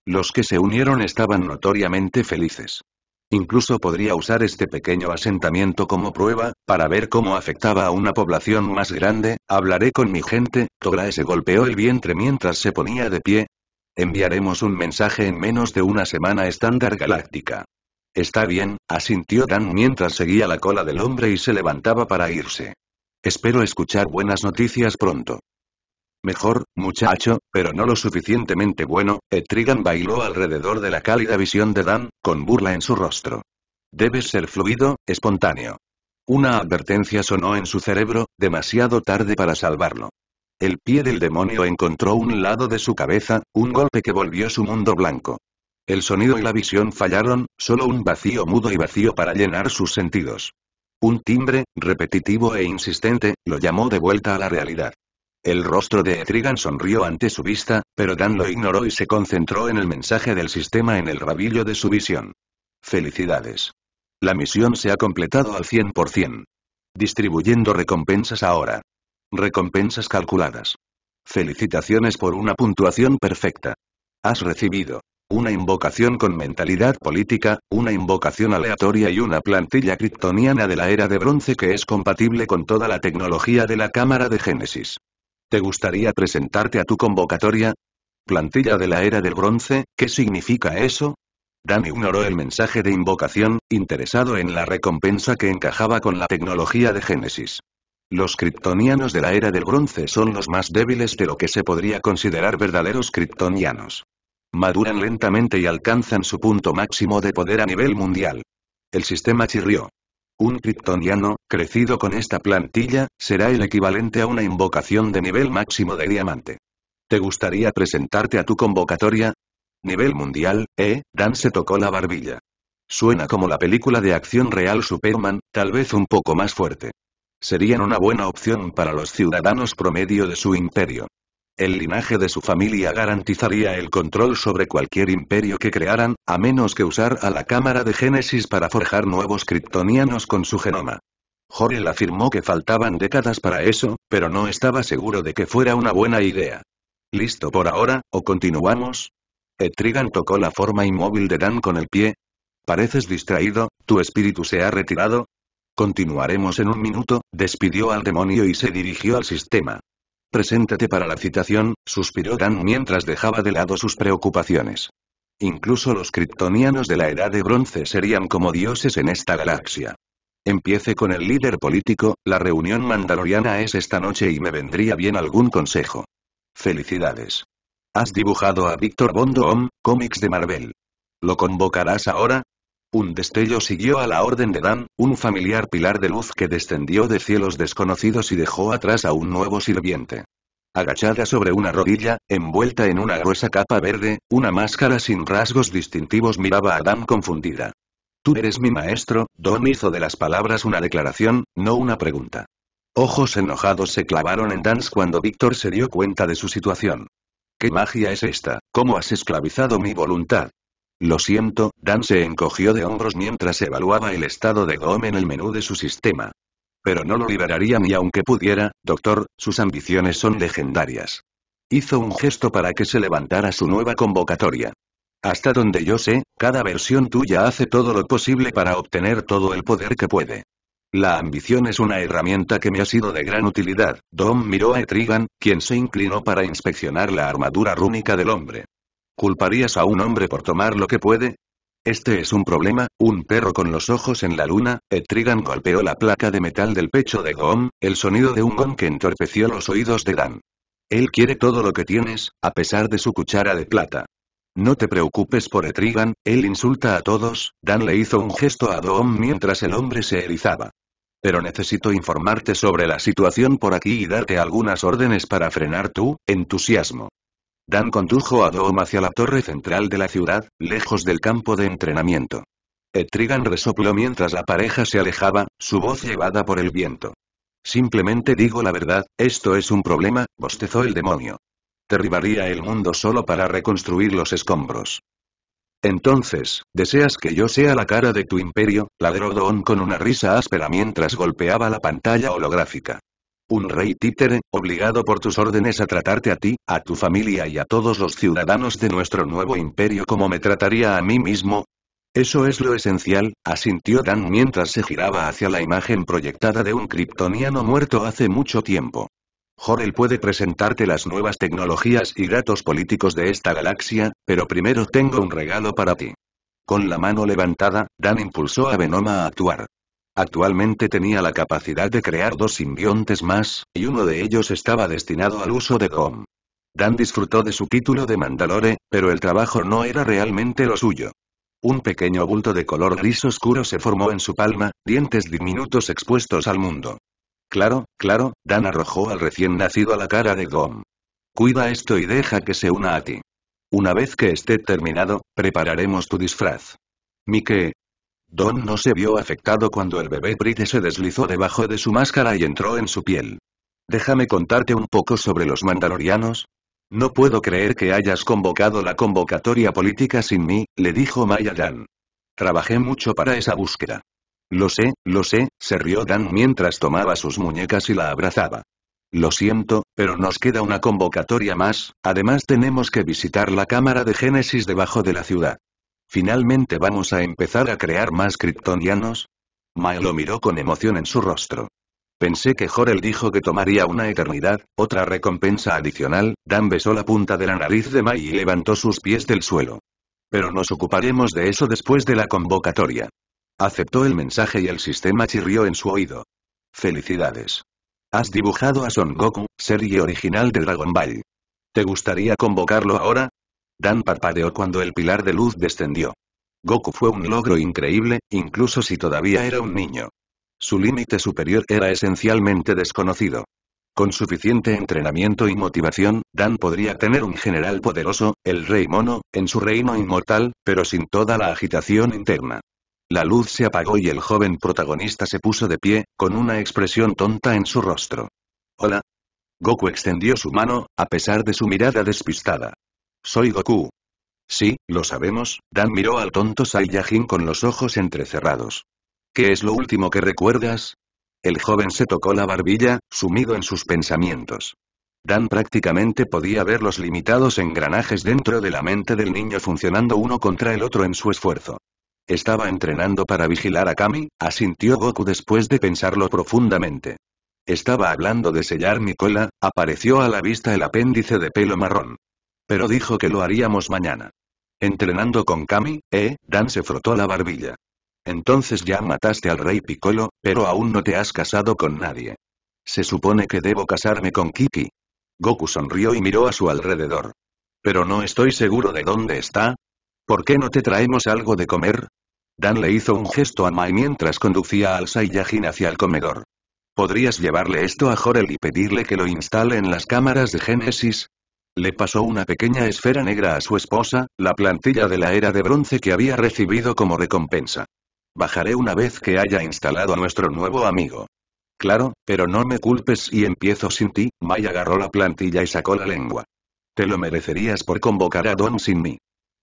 Los que se unieron estaban notoriamente felices. Incluso podría usar este pequeño asentamiento como prueba, para ver cómo afectaba a una población más grande, hablaré con mi gente, Tograe se golpeó el vientre mientras se ponía de pie. Enviaremos un mensaje en menos de una semana estándar galáctica. Está bien, asintió Dan mientras seguía la cola del hombre y se levantaba para irse. Espero escuchar buenas noticias pronto. Mejor, muchacho, pero no lo suficientemente bueno, Etrigan bailó alrededor de la cálida visión de Dan, con burla en su rostro. «Debe ser fluido, espontáneo. Una advertencia sonó en su cerebro, demasiado tarde para salvarlo. El pie del demonio encontró un lado de su cabeza, un golpe que volvió su mundo blanco. El sonido y la visión fallaron, solo un vacío mudo y vacío para llenar sus sentidos. Un timbre, repetitivo e insistente, lo llamó de vuelta a la realidad. El rostro de Etrigan sonrió ante su vista, pero Dan lo ignoró y se concentró en el mensaje del sistema en el rabillo de su visión. Felicidades. La misión se ha completado al 100%. Distribuyendo recompensas ahora. Recompensas calculadas. Felicitaciones por una puntuación perfecta. Has recibido una invocación con mentalidad política, una invocación aleatoria y una plantilla kryptoniana de la era de bronce que es compatible con toda la tecnología de la cámara de Génesis. ¿Te gustaría presentarte a tu convocatoria? Plantilla de la era del bronce, ¿qué significa eso? un ignoró el mensaje de invocación, interesado en la recompensa que encajaba con la tecnología de Génesis. Los kryptonianos de la era del bronce son los más débiles de lo que se podría considerar verdaderos kryptonianos. Maduran lentamente y alcanzan su punto máximo de poder a nivel mundial. El sistema chirrió. Un kriptoniano, crecido con esta plantilla, será el equivalente a una invocación de nivel máximo de diamante. ¿Te gustaría presentarte a tu convocatoria? Nivel mundial, eh, Dan se tocó la barbilla. Suena como la película de acción real Superman, tal vez un poco más fuerte. Serían una buena opción para los ciudadanos promedio de su imperio. El linaje de su familia garantizaría el control sobre cualquier imperio que crearan, a menos que usar a la cámara de Génesis para forjar nuevos kryptonianos con su genoma. Jorel afirmó que faltaban décadas para eso, pero no estaba seguro de que fuera una buena idea. ¿Listo por ahora, o continuamos? Etrigan tocó la forma inmóvil de Dan con el pie. Pareces distraído, tu espíritu se ha retirado. Continuaremos en un minuto, despidió al demonio y se dirigió al sistema. Preséntate para la citación, suspiró Dan mientras dejaba de lado sus preocupaciones. Incluso los kryptonianos de la Edad de Bronce serían como dioses en esta galaxia. Empiece con el líder político, la reunión mandaloriana es esta noche y me vendría bien algún consejo. Felicidades. Has dibujado a Víctor Bondom, cómics de Marvel. ¿Lo convocarás ahora? Un destello siguió a la Orden de Dan, un familiar pilar de luz que descendió de cielos desconocidos y dejó atrás a un nuevo sirviente. Agachada sobre una rodilla, envuelta en una gruesa capa verde, una máscara sin rasgos distintivos miraba a Dan confundida. Tú eres mi maestro, Don hizo de las palabras una declaración, no una pregunta. Ojos enojados se clavaron en Dan cuando Víctor se dio cuenta de su situación. ¿Qué magia es esta? ¿Cómo has esclavizado mi voluntad? Lo siento, Dan se encogió de hombros mientras evaluaba el estado de Dom en el menú de su sistema. Pero no lo liberaría ni aunque pudiera, doctor, sus ambiciones son legendarias. Hizo un gesto para que se levantara su nueva convocatoria. Hasta donde yo sé, cada versión tuya hace todo lo posible para obtener todo el poder que puede. La ambición es una herramienta que me ha sido de gran utilidad. Dom miró a Etrigan, quien se inclinó para inspeccionar la armadura rúnica del hombre. ¿Culparías a un hombre por tomar lo que puede? Este es un problema, un perro con los ojos en la luna, Etrigan golpeó la placa de metal del pecho de Goom, el sonido de un gong que entorpeció los oídos de Dan. Él quiere todo lo que tienes, a pesar de su cuchara de plata. No te preocupes por Etrigan, él insulta a todos, Dan le hizo un gesto a Doom mientras el hombre se erizaba. Pero necesito informarte sobre la situación por aquí y darte algunas órdenes para frenar tu entusiasmo. Dan condujo a Doom hacia la torre central de la ciudad, lejos del campo de entrenamiento. Etrigan resopló mientras la pareja se alejaba, su voz llevada por el viento. Simplemente digo la verdad, esto es un problema, bostezó el demonio. Derribaría el mundo solo para reconstruir los escombros. Entonces, ¿deseas que yo sea la cara de tu imperio? ladró Doom con una risa áspera mientras golpeaba la pantalla holográfica. Un rey títere, obligado por tus órdenes a tratarte a ti, a tu familia y a todos los ciudadanos de nuestro nuevo imperio como me trataría a mí mismo. Eso es lo esencial, asintió Dan mientras se giraba hacia la imagen proyectada de un kriptoniano muerto hace mucho tiempo. Jorel puede presentarte las nuevas tecnologías y datos políticos de esta galaxia, pero primero tengo un regalo para ti. Con la mano levantada, Dan impulsó a Venoma a actuar. Actualmente tenía la capacidad de crear dos simbiontes más, y uno de ellos estaba destinado al uso de Gom. Dan disfrutó de su título de Mandalore, pero el trabajo no era realmente lo suyo. Un pequeño bulto de color gris oscuro se formó en su palma, dientes diminutos expuestos al mundo. Claro, claro, Dan arrojó al recién nacido a la cara de Gom. Cuida esto y deja que se una a ti. Una vez que esté terminado, prepararemos tu disfraz. Mike, Don no se vio afectado cuando el bebé Brite se deslizó debajo de su máscara y entró en su piel. Déjame contarte un poco sobre los mandalorianos. No puedo creer que hayas convocado la convocatoria política sin mí, le dijo Maya Dan. Trabajé mucho para esa búsqueda. Lo sé, lo sé, se rió Dan mientras tomaba sus muñecas y la abrazaba. Lo siento, pero nos queda una convocatoria más, además tenemos que visitar la cámara de Génesis debajo de la ciudad. ¿Finalmente vamos a empezar a crear más kryptonianos? Mai lo miró con emoción en su rostro. Pensé que Jorel dijo que tomaría una eternidad, otra recompensa adicional, Dan besó la punta de la nariz de Mai y levantó sus pies del suelo. Pero nos ocuparemos de eso después de la convocatoria. Aceptó el mensaje y el sistema chirrió en su oído. Felicidades. Has dibujado a Son Goku, serie original de Dragon Ball. ¿Te gustaría convocarlo ahora? Dan parpadeó cuando el pilar de luz descendió. Goku fue un logro increíble, incluso si todavía era un niño. Su límite superior era esencialmente desconocido. Con suficiente entrenamiento y motivación, Dan podría tener un general poderoso, el rey mono, en su reino inmortal, pero sin toda la agitación interna. La luz se apagó y el joven protagonista se puso de pie, con una expresión tonta en su rostro. Hola. Goku extendió su mano, a pesar de su mirada despistada. Soy Goku. Sí, lo sabemos, Dan miró al tonto Saiyajin con los ojos entrecerrados. ¿Qué es lo último que recuerdas? El joven se tocó la barbilla, sumido en sus pensamientos. Dan prácticamente podía ver los limitados engranajes dentro de la mente del niño funcionando uno contra el otro en su esfuerzo. Estaba entrenando para vigilar a Kami, asintió Goku después de pensarlo profundamente. Estaba hablando de sellar mi cola, apareció a la vista el apéndice de pelo marrón. Pero dijo que lo haríamos mañana. Entrenando con Kami, eh, Dan se frotó la barbilla. Entonces ya mataste al rey Piccolo, pero aún no te has casado con nadie. Se supone que debo casarme con Kiki. Goku sonrió y miró a su alrededor. Pero no estoy seguro de dónde está. ¿Por qué no te traemos algo de comer? Dan le hizo un gesto a Mai mientras conducía al Saiyajin hacia el comedor. ¿Podrías llevarle esto a Jorel y pedirle que lo instale en las cámaras de Génesis? Le pasó una pequeña esfera negra a su esposa, la plantilla de la era de bronce que había recibido como recompensa. Bajaré una vez que haya instalado a nuestro nuevo amigo. Claro, pero no me culpes y empiezo sin ti, Mai agarró la plantilla y sacó la lengua. Te lo merecerías por convocar a Don sin mí.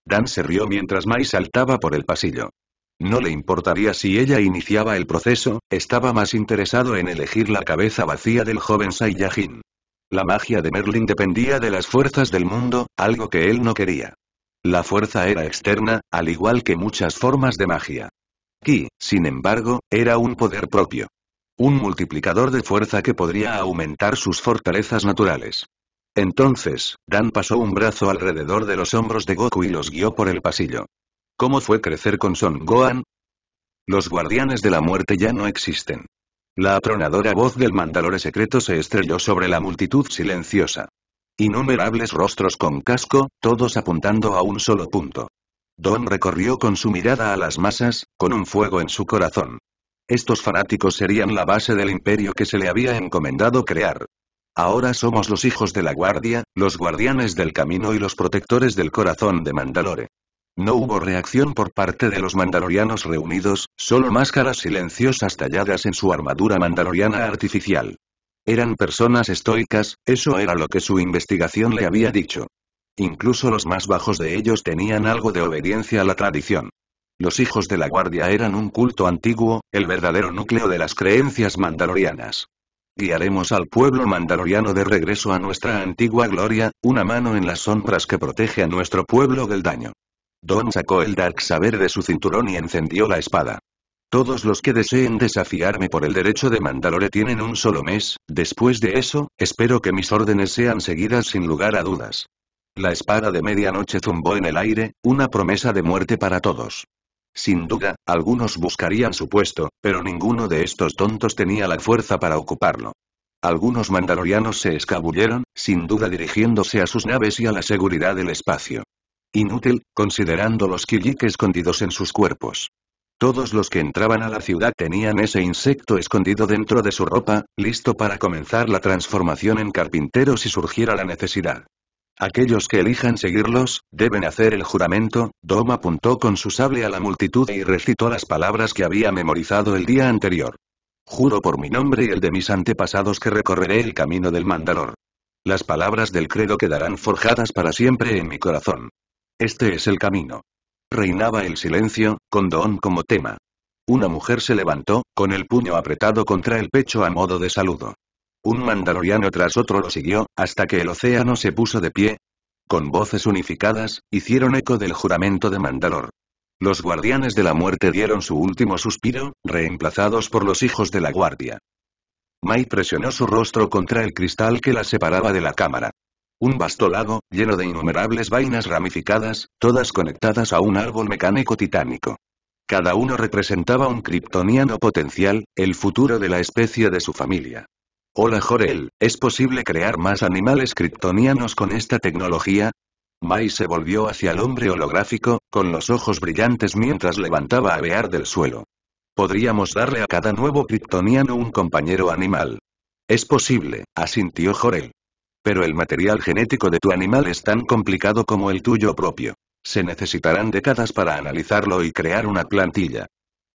Dan se rió mientras Mai saltaba por el pasillo. No le importaría si ella iniciaba el proceso, estaba más interesado en elegir la cabeza vacía del joven Saiyajin. La magia de Merlin dependía de las fuerzas del mundo, algo que él no quería. La fuerza era externa, al igual que muchas formas de magia. Ki, sin embargo, era un poder propio. Un multiplicador de fuerza que podría aumentar sus fortalezas naturales. Entonces, Dan pasó un brazo alrededor de los hombros de Goku y los guió por el pasillo. ¿Cómo fue crecer con Son Gohan? Los guardianes de la muerte ya no existen. La atronadora voz del mandalore secreto se estrelló sobre la multitud silenciosa. Innumerables rostros con casco, todos apuntando a un solo punto. Don recorrió con su mirada a las masas, con un fuego en su corazón. Estos fanáticos serían la base del imperio que se le había encomendado crear. Ahora somos los hijos de la guardia, los guardianes del camino y los protectores del corazón de Mandalore. No hubo reacción por parte de los mandalorianos reunidos, solo máscaras silenciosas talladas en su armadura mandaloriana artificial. Eran personas estoicas, eso era lo que su investigación le había dicho. Incluso los más bajos de ellos tenían algo de obediencia a la tradición. Los hijos de la guardia eran un culto antiguo, el verdadero núcleo de las creencias mandalorianas. Guiaremos al pueblo mandaloriano de regreso a nuestra antigua gloria, una mano en las sombras que protege a nuestro pueblo del daño. Don sacó el Dark Saber de su cinturón y encendió la espada. Todos los que deseen desafiarme por el derecho de Mandalore tienen un solo mes, después de eso, espero que mis órdenes sean seguidas sin lugar a dudas. La espada de medianoche zumbó en el aire, una promesa de muerte para todos. Sin duda, algunos buscarían su puesto, pero ninguno de estos tontos tenía la fuerza para ocuparlo. Algunos mandalorianos se escabulleron, sin duda dirigiéndose a sus naves y a la seguridad del espacio. Inútil, considerando los quilliques escondidos en sus cuerpos. Todos los que entraban a la ciudad tenían ese insecto escondido dentro de su ropa, listo para comenzar la transformación en carpintero si surgiera la necesidad. Aquellos que elijan seguirlos, deben hacer el juramento, Dom apuntó con su sable a la multitud y recitó las palabras que había memorizado el día anterior. Juro por mi nombre y el de mis antepasados que recorreré el camino del mandalor. Las palabras del credo quedarán forjadas para siempre en mi corazón. Este es el camino. Reinaba el silencio, con Don como tema. Una mujer se levantó, con el puño apretado contra el pecho a modo de saludo. Un mandaloriano tras otro lo siguió, hasta que el océano se puso de pie. Con voces unificadas, hicieron eco del juramento de Mandalor. Los guardianes de la muerte dieron su último suspiro, reemplazados por los hijos de la guardia. Mai presionó su rostro contra el cristal que la separaba de la cámara. Un vasto lago, lleno de innumerables vainas ramificadas, todas conectadas a un árbol mecánico titánico. Cada uno representaba un kriptoniano potencial, el futuro de la especie de su familia. Hola Jorel, ¿es posible crear más animales kriptonianos con esta tecnología? Mai se volvió hacia el hombre holográfico, con los ojos brillantes mientras levantaba a Bear del suelo. Podríamos darle a cada nuevo kriptoniano un compañero animal. Es posible, asintió Jorel. Pero el material genético de tu animal es tan complicado como el tuyo propio. Se necesitarán décadas para analizarlo y crear una plantilla.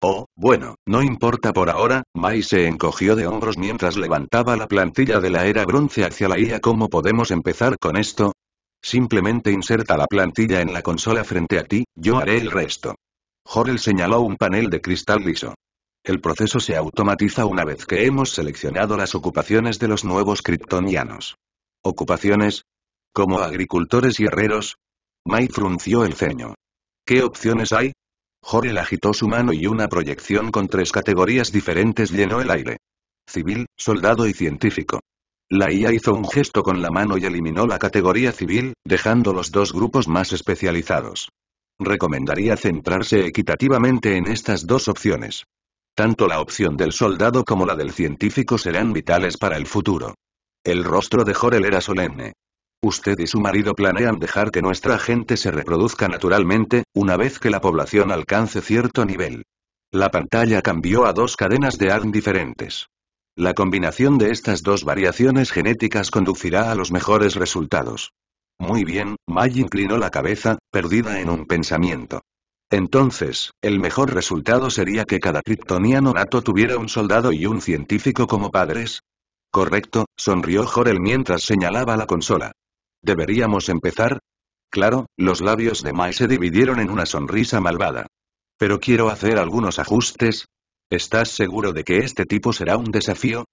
Oh, bueno, no importa por ahora, Mai se encogió de hombros mientras levantaba la plantilla de la era bronce hacia la IA. ¿Cómo podemos empezar con esto? Simplemente inserta la plantilla en la consola frente a ti, yo haré el resto. Jorel señaló un panel de cristal liso. El proceso se automatiza una vez que hemos seleccionado las ocupaciones de los nuevos kryptonianos. ¿Ocupaciones? Como agricultores y herreros. Mai frunció el ceño. ¿Qué opciones hay? Jorge agitó su mano y una proyección con tres categorías diferentes llenó el aire. Civil, soldado y científico. La IA hizo un gesto con la mano y eliminó la categoría civil, dejando los dos grupos más especializados. Recomendaría centrarse equitativamente en estas dos opciones. Tanto la opción del soldado como la del científico serán vitales para el futuro. El rostro de Horel era solemne. Usted y su marido planean dejar que nuestra gente se reproduzca naturalmente, una vez que la población alcance cierto nivel. La pantalla cambió a dos cadenas de ARN diferentes. La combinación de estas dos variaciones genéticas conducirá a los mejores resultados. Muy bien, May inclinó la cabeza, perdida en un pensamiento. Entonces, el mejor resultado sería que cada kryptoniano nato tuviera un soldado y un científico como padres, Correcto, sonrió Jorel mientras señalaba la consola. ¿Deberíamos empezar? Claro, los labios de Mai se dividieron en una sonrisa malvada. Pero quiero hacer algunos ajustes. ¿Estás seguro de que este tipo será un desafío?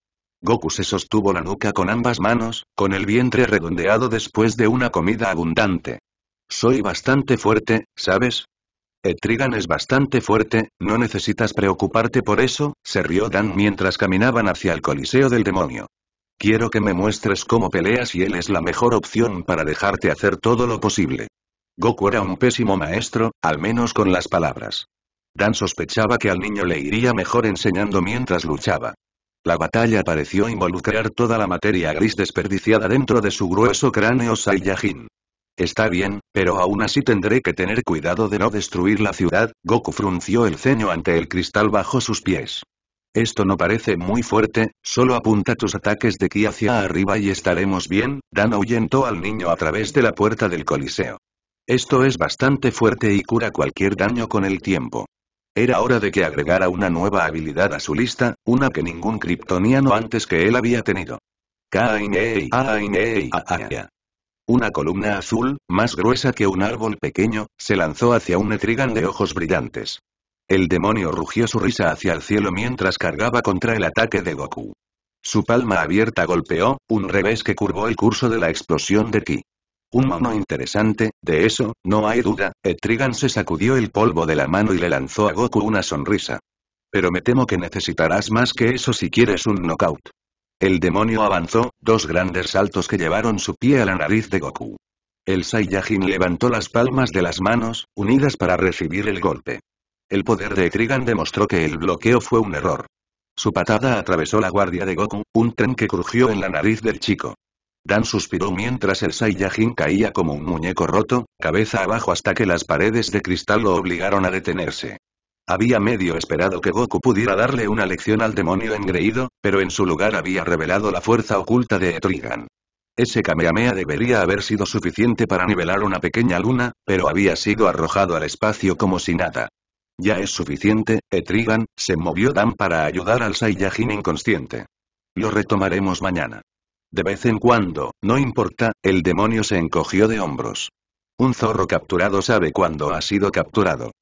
Goku se sostuvo la nuca con ambas manos, con el vientre redondeado después de una comida abundante. Soy bastante fuerte, ¿sabes? Eh, Trigan es bastante fuerte, no necesitas preocuparte por eso, se rió Dan mientras caminaban hacia el Coliseo del Demonio. Quiero que me muestres cómo peleas y él es la mejor opción para dejarte hacer todo lo posible. Goku era un pésimo maestro, al menos con las palabras. Dan sospechaba que al niño le iría mejor enseñando mientras luchaba. La batalla pareció involucrar toda la materia gris desperdiciada dentro de su grueso cráneo Saiyajin. Está bien, pero aún así tendré que tener cuidado de no destruir la ciudad, Goku frunció el ceño ante el cristal bajo sus pies. Esto no parece muy fuerte, solo apunta tus ataques de aquí hacia arriba y estaremos bien, Dan ahuyentó al niño a través de la puerta del coliseo. Esto es bastante fuerte y cura cualquier daño con el tiempo. Era hora de que agregara una nueva habilidad a su lista, una que ningún kryptoniano antes que él había tenido. Kainei, una columna azul, más gruesa que un árbol pequeño, se lanzó hacia un Etrigan de ojos brillantes. El demonio rugió su risa hacia el cielo mientras cargaba contra el ataque de Goku. Su palma abierta golpeó, un revés que curvó el curso de la explosión de Ki. Un mono interesante, de eso, no hay duda, Etrigan se sacudió el polvo de la mano y le lanzó a Goku una sonrisa. Pero me temo que necesitarás más que eso si quieres un knockout. El demonio avanzó, dos grandes saltos que llevaron su pie a la nariz de Goku. El Saiyajin levantó las palmas de las manos, unidas para recibir el golpe. El poder de Trigan demostró que el bloqueo fue un error. Su patada atravesó la guardia de Goku, un tren que crujió en la nariz del chico. Dan suspiró mientras el Saiyajin caía como un muñeco roto, cabeza abajo hasta que las paredes de cristal lo obligaron a detenerse. Había medio esperado que Goku pudiera darle una lección al demonio engreído, pero en su lugar había revelado la fuerza oculta de Etrigan. Ese Kamehameha debería haber sido suficiente para nivelar una pequeña luna, pero había sido arrojado al espacio como si nada. Ya es suficiente, Etrigan, se movió Dan para ayudar al Saiyajin inconsciente. Lo retomaremos mañana. De vez en cuando, no importa, el demonio se encogió de hombros. Un zorro capturado sabe cuándo ha sido capturado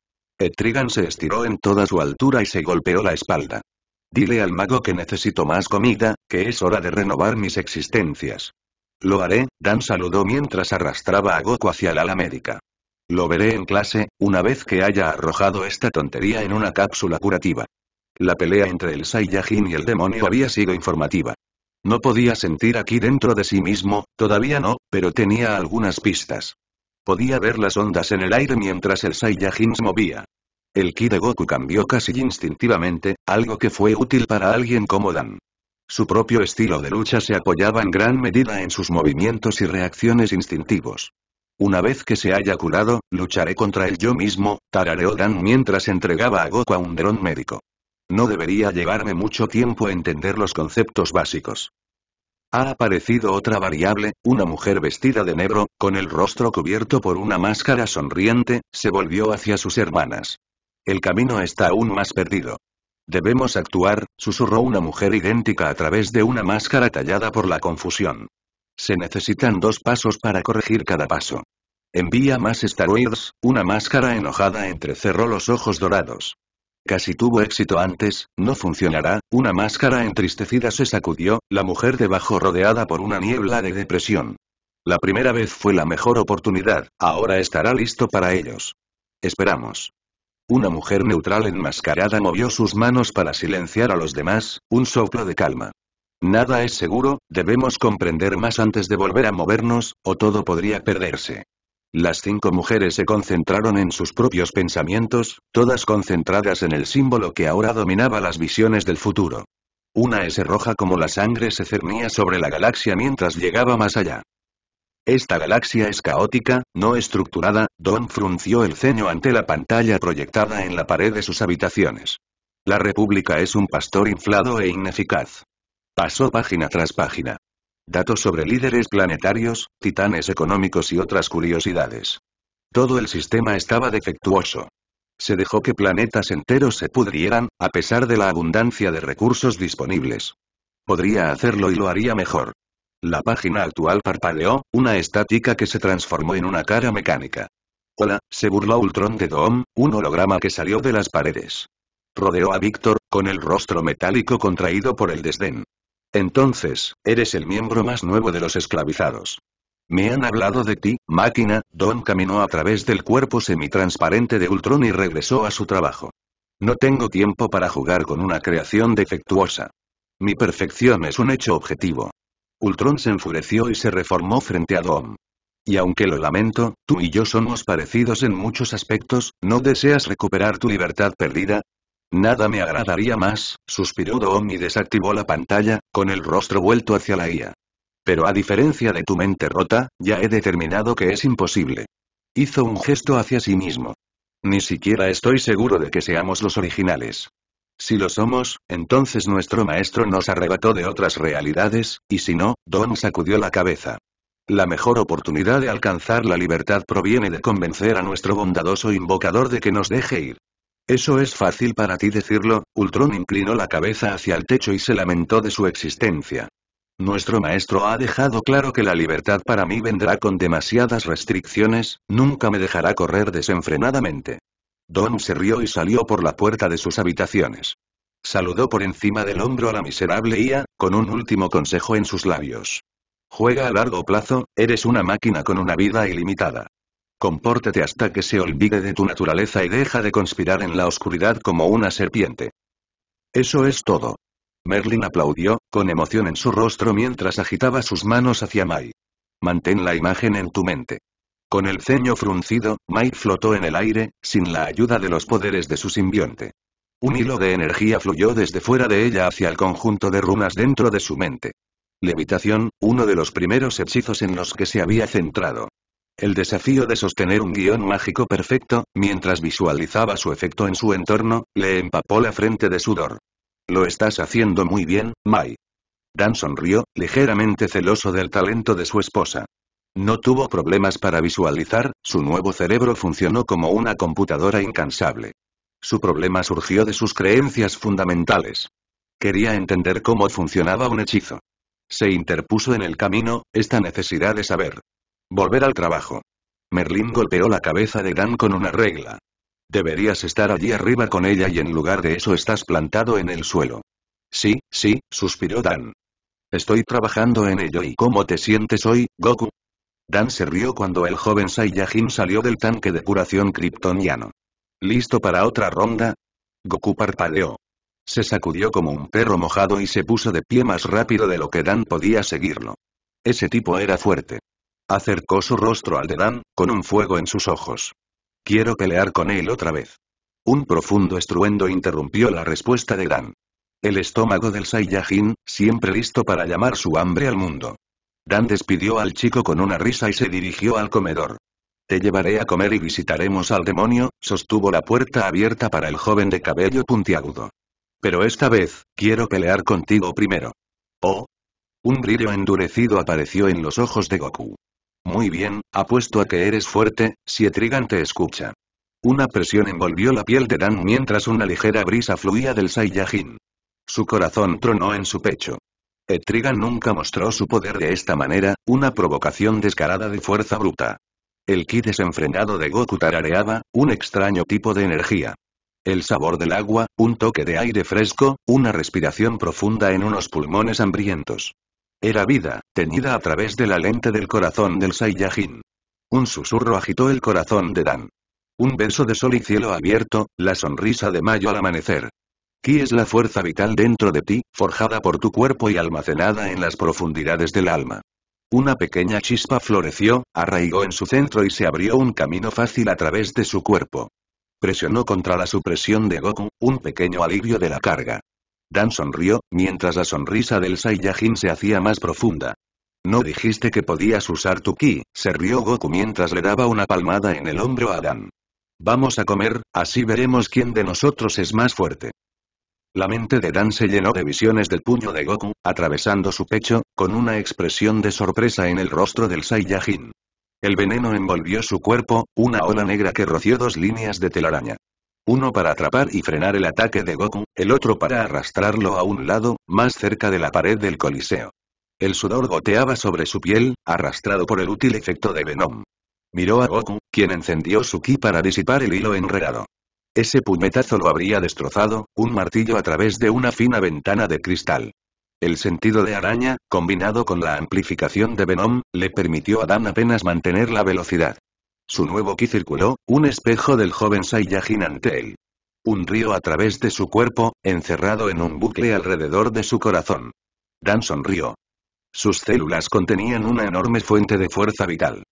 trigan se estiró en toda su altura y se golpeó la espalda. Dile al mago que necesito más comida, que es hora de renovar mis existencias. Lo haré, Dan saludó mientras arrastraba a Goku hacia la ala médica. Lo veré en clase, una vez que haya arrojado esta tontería en una cápsula curativa. La pelea entre el Saiyajin y el demonio había sido informativa. No podía sentir aquí dentro de sí mismo, todavía no, pero tenía algunas pistas. Podía ver las ondas en el aire mientras el Saiyajin se movía. El ki de Goku cambió casi instintivamente, algo que fue útil para alguien como Dan. Su propio estilo de lucha se apoyaba en gran medida en sus movimientos y reacciones instintivos. Una vez que se haya curado, lucharé contra él yo mismo, tarareó Dan mientras entregaba a Goku a un dron médico. No debería llevarme mucho tiempo a entender los conceptos básicos. Ha aparecido otra variable, una mujer vestida de negro, con el rostro cubierto por una máscara sonriente, se volvió hacia sus hermanas. El camino está aún más perdido. Debemos actuar, susurró una mujer idéntica a través de una máscara tallada por la confusión. Se necesitan dos pasos para corregir cada paso. Envía más Wars, una máscara enojada entrecerró los ojos dorados. Casi tuvo éxito antes, no funcionará, una máscara entristecida se sacudió, la mujer debajo rodeada por una niebla de depresión. La primera vez fue la mejor oportunidad, ahora estará listo para ellos. Esperamos. Una mujer neutral enmascarada movió sus manos para silenciar a los demás, un soplo de calma. Nada es seguro, debemos comprender más antes de volver a movernos, o todo podría perderse. Las cinco mujeres se concentraron en sus propios pensamientos, todas concentradas en el símbolo que ahora dominaba las visiones del futuro. Una es roja como la sangre se cernía sobre la galaxia mientras llegaba más allá. Esta galaxia es caótica, no estructurada, Don frunció el ceño ante la pantalla proyectada en la pared de sus habitaciones. La República es un pastor inflado e ineficaz. Pasó página tras página. Datos sobre líderes planetarios, titanes económicos y otras curiosidades. Todo el sistema estaba defectuoso. Se dejó que planetas enteros se pudrieran, a pesar de la abundancia de recursos disponibles. Podría hacerlo y lo haría mejor. La página actual parpadeó, una estática que se transformó en una cara mecánica. Hola, se burló Ultron de Doom, un holograma que salió de las paredes. Rodeó a Víctor, con el rostro metálico contraído por el desdén. Entonces, eres el miembro más nuevo de los esclavizados. Me han hablado de ti, máquina, Don caminó a través del cuerpo semitransparente de Ultron y regresó a su trabajo. No tengo tiempo para jugar con una creación defectuosa. Mi perfección es un hecho objetivo. Ultron se enfureció y se reformó frente a Doom. Y aunque lo lamento, tú y yo somos parecidos en muchos aspectos, ¿no deseas recuperar tu libertad perdida? Nada me agradaría más, suspiró Doom y desactivó la pantalla, con el rostro vuelto hacia la IA. Pero a diferencia de tu mente rota, ya he determinado que es imposible. Hizo un gesto hacia sí mismo. Ni siquiera estoy seguro de que seamos los originales. Si lo somos, entonces nuestro maestro nos arrebató de otras realidades, y si no, Don sacudió la cabeza. La mejor oportunidad de alcanzar la libertad proviene de convencer a nuestro bondadoso invocador de que nos deje ir. Eso es fácil para ti decirlo, Ultron inclinó la cabeza hacia el techo y se lamentó de su existencia. Nuestro maestro ha dejado claro que la libertad para mí vendrá con demasiadas restricciones, nunca me dejará correr desenfrenadamente. Don se rió y salió por la puerta de sus habitaciones. Saludó por encima del hombro a la miserable IA, con un último consejo en sus labios. Juega a largo plazo, eres una máquina con una vida ilimitada. Compórtete hasta que se olvide de tu naturaleza y deja de conspirar en la oscuridad como una serpiente. Eso es todo. Merlin aplaudió, con emoción en su rostro mientras agitaba sus manos hacia Mai. Mantén la imagen en tu mente. Con el ceño fruncido, Mai flotó en el aire, sin la ayuda de los poderes de su simbionte. Un hilo de energía fluyó desde fuera de ella hacia el conjunto de runas dentro de su mente. Levitación, uno de los primeros hechizos en los que se había centrado. El desafío de sostener un guión mágico perfecto, mientras visualizaba su efecto en su entorno, le empapó la frente de sudor. Lo estás haciendo muy bien, Mai. Dan sonrió, ligeramente celoso del talento de su esposa. No tuvo problemas para visualizar, su nuevo cerebro funcionó como una computadora incansable. Su problema surgió de sus creencias fundamentales. Quería entender cómo funcionaba un hechizo. Se interpuso en el camino, esta necesidad de saber. Volver al trabajo. Merlín golpeó la cabeza de Dan con una regla. Deberías estar allí arriba con ella y en lugar de eso estás plantado en el suelo. Sí, sí, suspiró Dan. Estoy trabajando en ello y ¿cómo te sientes hoy, Goku? Dan se rió cuando el joven Saiyajin salió del tanque de curación kryptoniano. ¿Listo para otra ronda? Goku parpadeó. Se sacudió como un perro mojado y se puso de pie más rápido de lo que Dan podía seguirlo. Ese tipo era fuerte. Acercó su rostro al de Dan, con un fuego en sus ojos. Quiero pelear con él otra vez. Un profundo estruendo interrumpió la respuesta de Dan. El estómago del Saiyajin, siempre listo para llamar su hambre al mundo. Dan despidió al chico con una risa y se dirigió al comedor. Te llevaré a comer y visitaremos al demonio, sostuvo la puerta abierta para el joven de cabello puntiagudo. Pero esta vez, quiero pelear contigo primero. Oh. Un brillo endurecido apareció en los ojos de Goku. Muy bien, apuesto a que eres fuerte, si Etrigan te escucha. Una presión envolvió la piel de Dan mientras una ligera brisa fluía del Saiyajin. Su corazón tronó en su pecho. Etrigan nunca mostró su poder de esta manera, una provocación descarada de fuerza bruta. El ki desenfrenado de Goku tarareaba, un extraño tipo de energía. El sabor del agua, un toque de aire fresco, una respiración profunda en unos pulmones hambrientos. Era vida, tenida a través de la lente del corazón del Saiyajin. Un susurro agitó el corazón de Dan. Un beso de sol y cielo abierto, la sonrisa de mayo al amanecer. Ki es la fuerza vital dentro de ti, forjada por tu cuerpo y almacenada en las profundidades del alma. Una pequeña chispa floreció, arraigó en su centro y se abrió un camino fácil a través de su cuerpo. Presionó contra la supresión de Goku, un pequeño alivio de la carga. Dan sonrió, mientras la sonrisa del Saiyajin se hacía más profunda. No dijiste que podías usar tu ki, se rió Goku mientras le daba una palmada en el hombro a Dan. Vamos a comer, así veremos quién de nosotros es más fuerte. La mente de Dan se llenó de visiones del puño de Goku, atravesando su pecho, con una expresión de sorpresa en el rostro del Saiyajin. El veneno envolvió su cuerpo, una ola negra que roció dos líneas de telaraña. Uno para atrapar y frenar el ataque de Goku, el otro para arrastrarlo a un lado, más cerca de la pared del coliseo. El sudor goteaba sobre su piel, arrastrado por el útil efecto de Venom. Miró a Goku, quien encendió su ki para disipar el hilo enredado. Ese puñetazo lo habría destrozado, un martillo a través de una fina ventana de cristal. El sentido de araña, combinado con la amplificación de Venom, le permitió a Dan apenas mantener la velocidad. Su nuevo ki circuló, un espejo del joven Saiyajin ante él. Un río a través de su cuerpo, encerrado en un bucle alrededor de su corazón. Dan sonrió. Sus células contenían una enorme fuente de fuerza vital.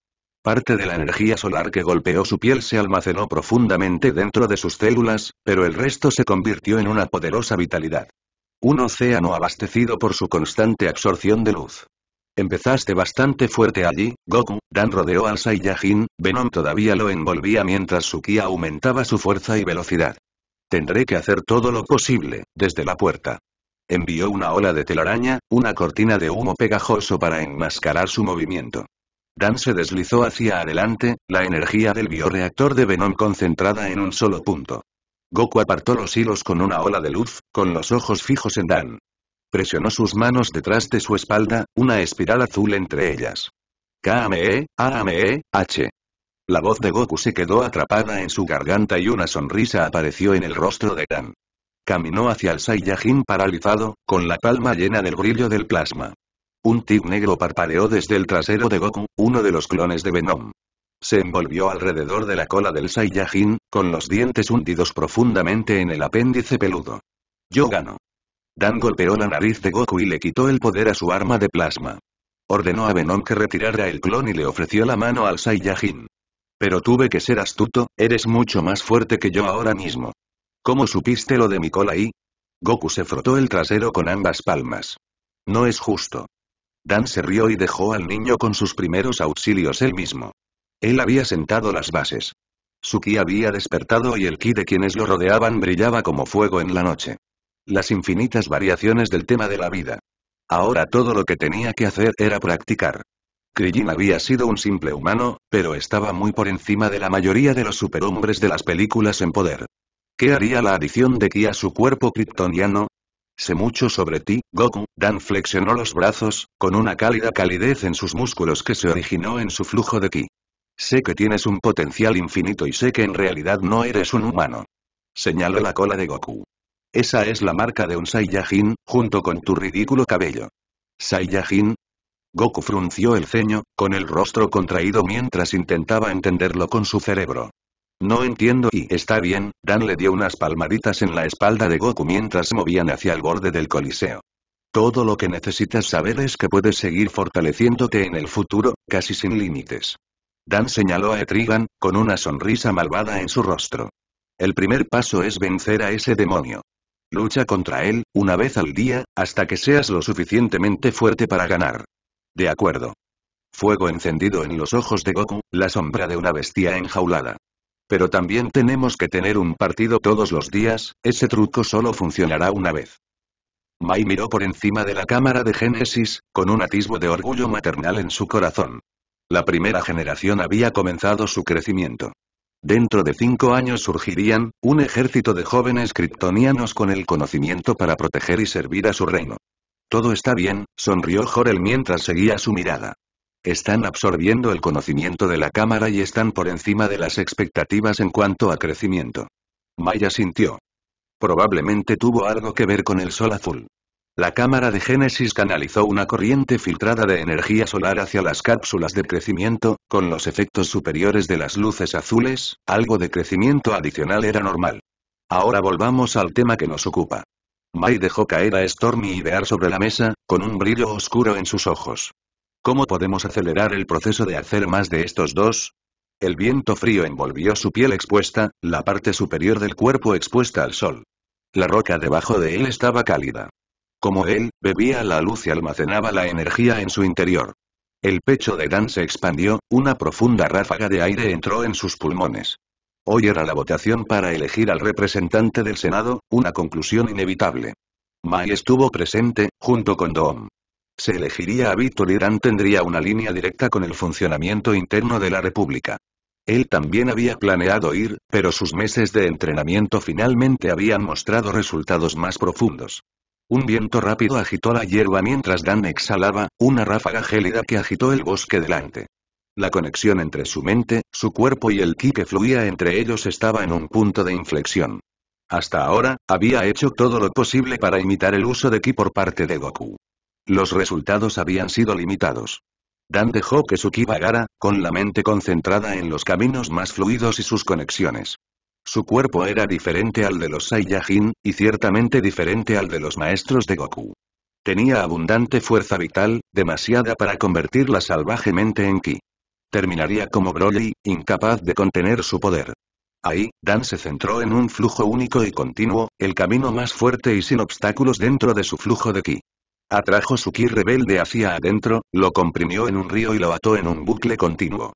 Parte de la energía solar que golpeó su piel se almacenó profundamente dentro de sus células, pero el resto se convirtió en una poderosa vitalidad. Un océano abastecido por su constante absorción de luz. Empezaste bastante fuerte allí, Goku, Dan rodeó al Saiyajin, Venom todavía lo envolvía mientras su ki aumentaba su fuerza y velocidad. Tendré que hacer todo lo posible, desde la puerta. Envió una ola de telaraña, una cortina de humo pegajoso para enmascarar su movimiento. Dan se deslizó hacia adelante, la energía del bioreactor de Venom concentrada en un solo punto. Goku apartó los hilos con una ola de luz, con los ojos fijos en Dan. Presionó sus manos detrás de su espalda, una espiral azul entre ellas. Kamehameh. AME, H. La voz de Goku se quedó atrapada en su garganta y una sonrisa apareció en el rostro de Dan. Caminó hacia el Saiyajin paralizado, con la palma llena del brillo del plasma. Un tic negro parpadeó desde el trasero de Goku, uno de los clones de Venom. Se envolvió alrededor de la cola del Saiyajin, con los dientes hundidos profundamente en el apéndice peludo. Yo gano. Dan golpeó la nariz de Goku y le quitó el poder a su arma de plasma. Ordenó a Venom que retirara el clon y le ofreció la mano al Saiyajin. Pero tuve que ser astuto, eres mucho más fuerte que yo ahora mismo. ¿Cómo supiste lo de mi cola y? Goku se frotó el trasero con ambas palmas. No es justo. Dan se rió y dejó al niño con sus primeros auxilios él mismo. Él había sentado las bases. Su ki había despertado y el ki de quienes lo rodeaban brillaba como fuego en la noche. Las infinitas variaciones del tema de la vida. Ahora todo lo que tenía que hacer era practicar. Krillin había sido un simple humano, pero estaba muy por encima de la mayoría de los superhombres de las películas en poder. ¿Qué haría la adición de ki a su cuerpo kryptoniano? Sé mucho sobre ti, Goku. Dan flexionó los brazos, con una cálida calidez en sus músculos que se originó en su flujo de ki. Sé que tienes un potencial infinito y sé que en realidad no eres un humano. Señaló la cola de Goku. Esa es la marca de un Saiyajin, junto con tu ridículo cabello. ¿Saiyajin? Goku frunció el ceño, con el rostro contraído mientras intentaba entenderlo con su cerebro. No entiendo y está bien, Dan le dio unas palmaditas en la espalda de Goku mientras movían hacia el borde del coliseo. Todo lo que necesitas saber es que puedes seguir fortaleciéndote en el futuro, casi sin límites. Dan señaló a Etrigan, con una sonrisa malvada en su rostro. El primer paso es vencer a ese demonio. Lucha contra él, una vez al día, hasta que seas lo suficientemente fuerte para ganar. De acuerdo. Fuego encendido en los ojos de Goku, la sombra de una bestia enjaulada. Pero también tenemos que tener un partido todos los días, ese truco solo funcionará una vez. Mai miró por encima de la cámara de Génesis, con un atisbo de orgullo maternal en su corazón. La primera generación había comenzado su crecimiento. Dentro de cinco años surgirían, un ejército de jóvenes kryptonianos con el conocimiento para proteger y servir a su reino. Todo está bien, sonrió Jor-El mientras seguía su mirada. Están absorbiendo el conocimiento de la cámara y están por encima de las expectativas en cuanto a crecimiento. Maya sintió. Probablemente tuvo algo que ver con el sol azul. La cámara de Génesis canalizó una corriente filtrada de energía solar hacia las cápsulas de crecimiento, con los efectos superiores de las luces azules, algo de crecimiento adicional era normal. Ahora volvamos al tema que nos ocupa. Mai dejó caer a Stormy y Bear sobre la mesa, con un brillo oscuro en sus ojos. ¿Cómo podemos acelerar el proceso de hacer más de estos dos? El viento frío envolvió su piel expuesta, la parte superior del cuerpo expuesta al sol. La roca debajo de él estaba cálida. Como él, bebía la luz y almacenaba la energía en su interior. El pecho de Dan se expandió, una profunda ráfaga de aire entró en sus pulmones. Hoy era la votación para elegir al representante del Senado, una conclusión inevitable. Mai estuvo presente, junto con Dom. Se elegiría a y Dan tendría una línea directa con el funcionamiento interno de la República. Él también había planeado ir, pero sus meses de entrenamiento finalmente habían mostrado resultados más profundos. Un viento rápido agitó la hierba mientras Dan exhalaba, una ráfaga gélida que agitó el bosque delante. La conexión entre su mente, su cuerpo y el ki que fluía entre ellos estaba en un punto de inflexión. Hasta ahora, había hecho todo lo posible para imitar el uso de ki por parte de Goku. Los resultados habían sido limitados. Dan dejó que su Ki vagara, con la mente concentrada en los caminos más fluidos y sus conexiones. Su cuerpo era diferente al de los Saiyajin, y ciertamente diferente al de los maestros de Goku. Tenía abundante fuerza vital, demasiada para convertirla salvajemente en ki. Terminaría como Broly, incapaz de contener su poder. Ahí, Dan se centró en un flujo único y continuo, el camino más fuerte y sin obstáculos dentro de su flujo de ki. Atrajo su ki rebelde hacia adentro, lo comprimió en un río y lo ató en un bucle continuo.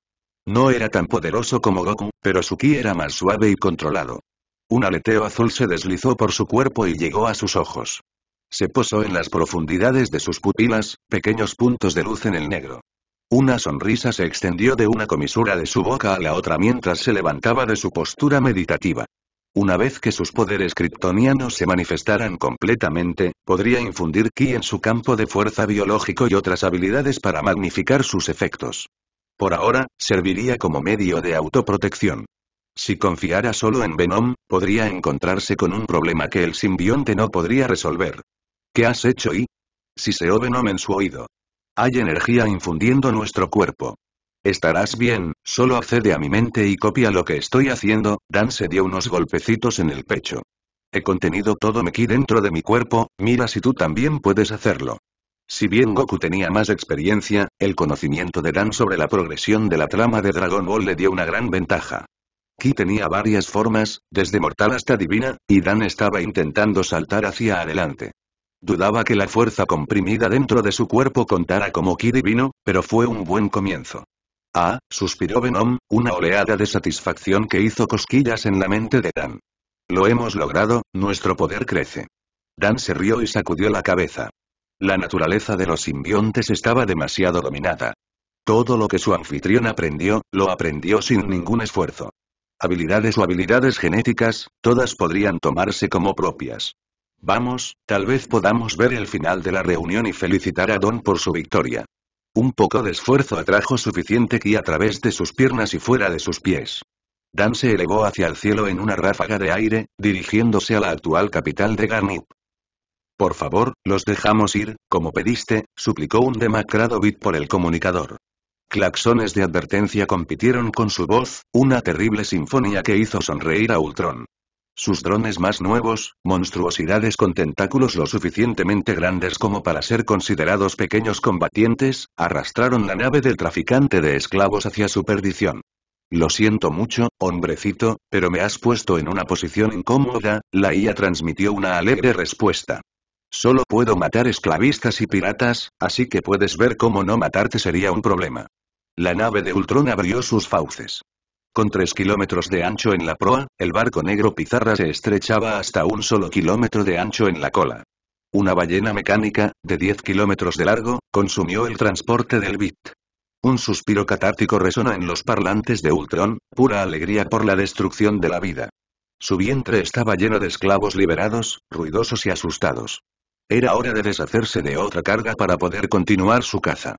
No era tan poderoso como Goku, pero su ki era más suave y controlado. Un aleteo azul se deslizó por su cuerpo y llegó a sus ojos. Se posó en las profundidades de sus pupilas, pequeños puntos de luz en el negro. Una sonrisa se extendió de una comisura de su boca a la otra mientras se levantaba de su postura meditativa. Una vez que sus poderes kryptonianos se manifestaran completamente, podría infundir ki en su campo de fuerza biológico y otras habilidades para magnificar sus efectos. Por ahora, serviría como medio de autoprotección. Si confiara solo en Venom, podría encontrarse con un problema que el simbionte no podría resolver. ¿Qué has hecho y? o Venom en su oído. Hay energía infundiendo nuestro cuerpo. Estarás bien, solo accede a mi mente y copia lo que estoy haciendo, Dan se dio unos golpecitos en el pecho. He contenido todo mi dentro de mi cuerpo, mira si tú también puedes hacerlo. Si bien Goku tenía más experiencia, el conocimiento de Dan sobre la progresión de la trama de Dragon Ball le dio una gran ventaja. Ki tenía varias formas, desde mortal hasta divina, y Dan estaba intentando saltar hacia adelante. Dudaba que la fuerza comprimida dentro de su cuerpo contara como ki divino, pero fue un buen comienzo. Ah, suspiró Venom, una oleada de satisfacción que hizo cosquillas en la mente de Dan. Lo hemos logrado, nuestro poder crece. Dan se rió y sacudió la cabeza. La naturaleza de los simbiontes estaba demasiado dominada. Todo lo que su anfitrión aprendió, lo aprendió sin ningún esfuerzo. Habilidades o habilidades genéticas, todas podrían tomarse como propias. Vamos, tal vez podamos ver el final de la reunión y felicitar a Don por su victoria. Un poco de esfuerzo atrajo suficiente ki a través de sus piernas y fuera de sus pies. Dan se elevó hacia el cielo en una ráfaga de aire, dirigiéndose a la actual capital de Garnip. Por favor, los dejamos ir, como pediste, suplicó un demacrado bit por el comunicador. Claxones de advertencia compitieron con su voz, una terrible sinfonía que hizo sonreír a Ultron. Sus drones más nuevos, monstruosidades con tentáculos lo suficientemente grandes como para ser considerados pequeños combatientes, arrastraron la nave del traficante de esclavos hacia su perdición. Lo siento mucho, hombrecito, pero me has puesto en una posición incómoda, la IA transmitió una alegre respuesta. Solo puedo matar esclavistas y piratas, así que puedes ver cómo no matarte sería un problema. La nave de Ultron abrió sus fauces. Con tres kilómetros de ancho en la proa, el barco negro pizarra se estrechaba hasta un solo kilómetro de ancho en la cola. Una ballena mecánica, de 10 kilómetros de largo, consumió el transporte del Bit. Un suspiro catártico resona en los parlantes de Ultron, pura alegría por la destrucción de la vida. Su vientre estaba lleno de esclavos liberados, ruidosos y asustados. Era hora de deshacerse de otra carga para poder continuar su caza.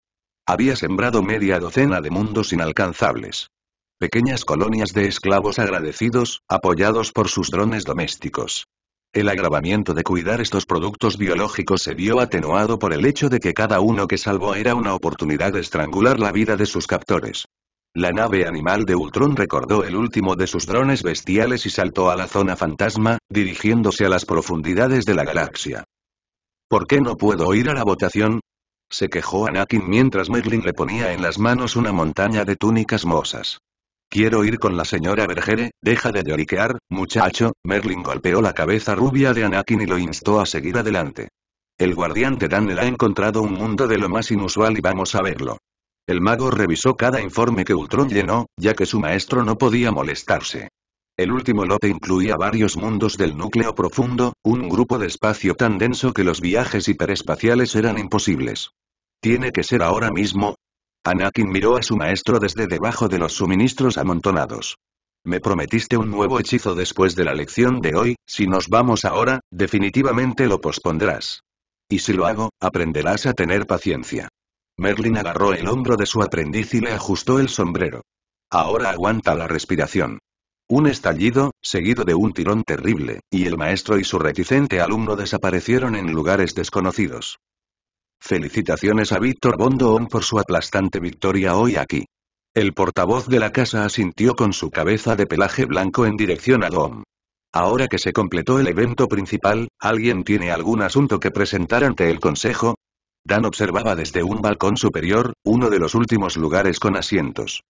Había sembrado media docena de mundos inalcanzables. Pequeñas colonias de esclavos agradecidos, apoyados por sus drones domésticos. El agravamiento de cuidar estos productos biológicos se vio atenuado por el hecho de que cada uno que salvó era una oportunidad de estrangular la vida de sus captores. La nave animal de Ultron recordó el último de sus drones bestiales y saltó a la zona fantasma, dirigiéndose a las profundidades de la galaxia. ¿Por qué no puedo ir a la votación? Se quejó Anakin mientras Merlin le ponía en las manos una montaña de túnicas mosas. Quiero ir con la señora Bergere, deja de lloriquear, muchacho, Merlin golpeó la cabeza rubia de Anakin y lo instó a seguir adelante. El guardián de Daniel ha encontrado un mundo de lo más inusual y vamos a verlo. El mago revisó cada informe que Ultron llenó, ya que su maestro no podía molestarse. El último lote incluía varios mundos del núcleo profundo, un grupo de espacio tan denso que los viajes hiperespaciales eran imposibles. Tiene que ser ahora mismo, Anakin miró a su maestro desde debajo de los suministros amontonados. Me prometiste un nuevo hechizo después de la lección de hoy, si nos vamos ahora, definitivamente lo pospondrás. Y si lo hago, aprenderás a tener paciencia. Merlin agarró el hombro de su aprendiz y le ajustó el sombrero. Ahora aguanta la respiración. Un estallido, seguido de un tirón terrible, y el maestro y su reticente alumno desaparecieron en lugares desconocidos. Felicitaciones a Víctor Bondoón por su aplastante victoria hoy aquí. El portavoz de la casa asintió con su cabeza de pelaje blanco en dirección a Dom. Ahora que se completó el evento principal, ¿alguien tiene algún asunto que presentar ante el Consejo? Dan observaba desde un balcón superior, uno de los últimos lugares con asientos.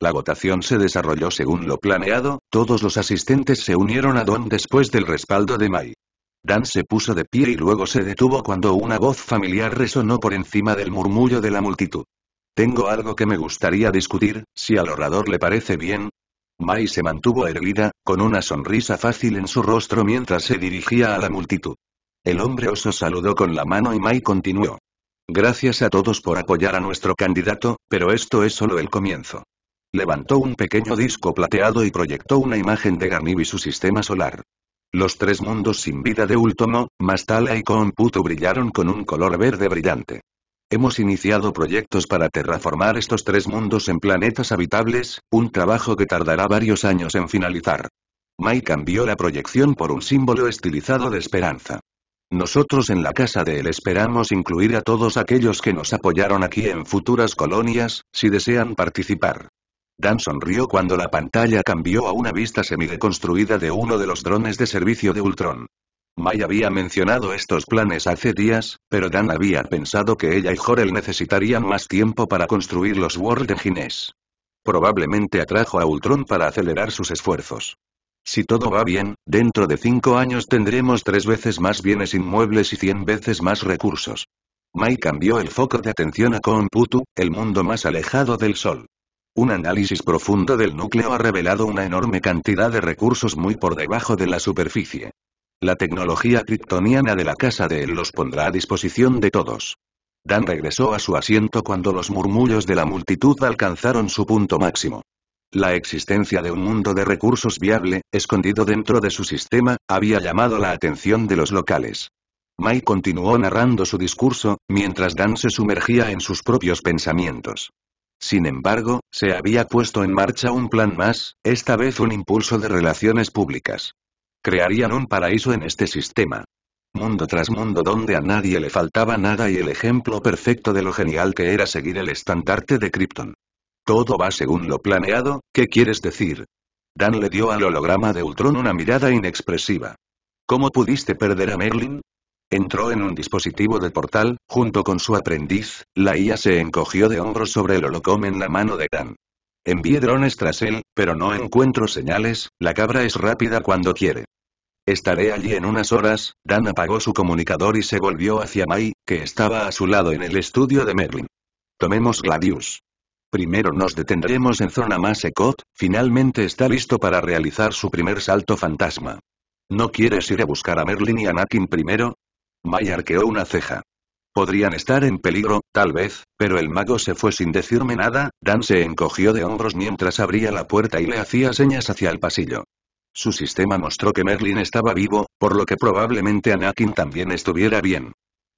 La votación se desarrolló según lo planeado, todos los asistentes se unieron a Don después del respaldo de Mai. Dan se puso de pie y luego se detuvo cuando una voz familiar resonó por encima del murmullo de la multitud. Tengo algo que me gustaría discutir, si al orador le parece bien. Mai se mantuvo erguida, con una sonrisa fácil en su rostro mientras se dirigía a la multitud. El hombre oso saludó con la mano y Mai continuó. Gracias a todos por apoyar a nuestro candidato, pero esto es solo el comienzo. Levantó un pequeño disco plateado y proyectó una imagen de Garnib y su sistema solar. Los tres mundos sin vida de Ultomo, Mastala y Computo brillaron con un color verde brillante. Hemos iniciado proyectos para terraformar estos tres mundos en planetas habitables, un trabajo que tardará varios años en finalizar. Mai cambió la proyección por un símbolo estilizado de esperanza. Nosotros en la Casa de Él esperamos incluir a todos aquellos que nos apoyaron aquí en futuras colonias, si desean participar. Dan sonrió cuando la pantalla cambió a una vista semideconstruida de uno de los drones de servicio de Ultron. Mai había mencionado estos planes hace días, pero Dan había pensado que ella y Jorel necesitarían más tiempo para construir los World Engines. Probablemente atrajo a Ultron para acelerar sus esfuerzos. Si todo va bien, dentro de cinco años tendremos tres veces más bienes inmuebles y cien veces más recursos. Mai cambió el foco de atención a Konputu, el mundo más alejado del Sol. Un análisis profundo del núcleo ha revelado una enorme cantidad de recursos muy por debajo de la superficie. La tecnología kryptoniana de la casa de él los pondrá a disposición de todos. Dan regresó a su asiento cuando los murmullos de la multitud alcanzaron su punto máximo. La existencia de un mundo de recursos viable, escondido dentro de su sistema, había llamado la atención de los locales. Mai continuó narrando su discurso, mientras Dan se sumergía en sus propios pensamientos. Sin embargo, se había puesto en marcha un plan más, esta vez un impulso de relaciones públicas. Crearían un paraíso en este sistema. Mundo tras mundo donde a nadie le faltaba nada y el ejemplo perfecto de lo genial que era seguir el estandarte de Krypton. Todo va según lo planeado, ¿qué quieres decir? Dan le dio al holograma de Ultron una mirada inexpresiva. ¿Cómo pudiste perder a Merlin? Entró en un dispositivo de portal, junto con su aprendiz, la IA se encogió de hombros sobre el holocom en la mano de Dan. Envié drones tras él, pero no encuentro señales, la cabra es rápida cuando quiere. Estaré allí en unas horas, Dan apagó su comunicador y se volvió hacia Mai, que estaba a su lado en el estudio de Merlin. Tomemos Gladius. Primero nos detendremos en zona más Ecot, finalmente está listo para realizar su primer salto fantasma. ¿No quieres ir a buscar a Merlin y a primero? May arqueó una ceja. Podrían estar en peligro, tal vez, pero el mago se fue sin decirme nada, Dan se encogió de hombros mientras abría la puerta y le hacía señas hacia el pasillo. Su sistema mostró que Merlin estaba vivo, por lo que probablemente Anakin también estuviera bien.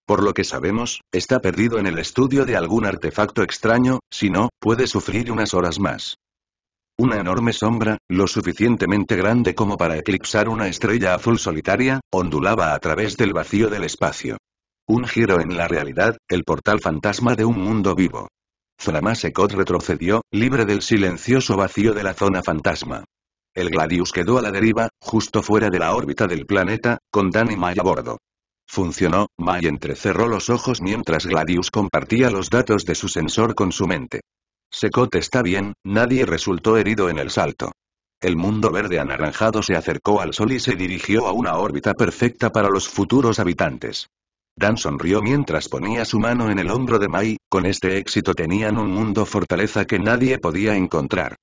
Por lo que sabemos, está perdido en el estudio de algún artefacto extraño, si no, puede sufrir unas horas más. Una enorme sombra, lo suficientemente grande como para eclipsar una estrella azul solitaria, ondulaba a través del vacío del espacio. Un giro en la realidad, el portal fantasma de un mundo vivo. Zorama retrocedió, libre del silencioso vacío de la zona fantasma. El Gladius quedó a la deriva, justo fuera de la órbita del planeta, con Dan y a bordo. Funcionó, Mai entrecerró los ojos mientras Gladius compartía los datos de su sensor con su mente. Secot está bien, nadie resultó herido en el salto. El mundo verde anaranjado se acercó al sol y se dirigió a una órbita perfecta para los futuros habitantes. Dan sonrió mientras ponía su mano en el hombro de Mai, con este éxito tenían un mundo fortaleza que nadie podía encontrar.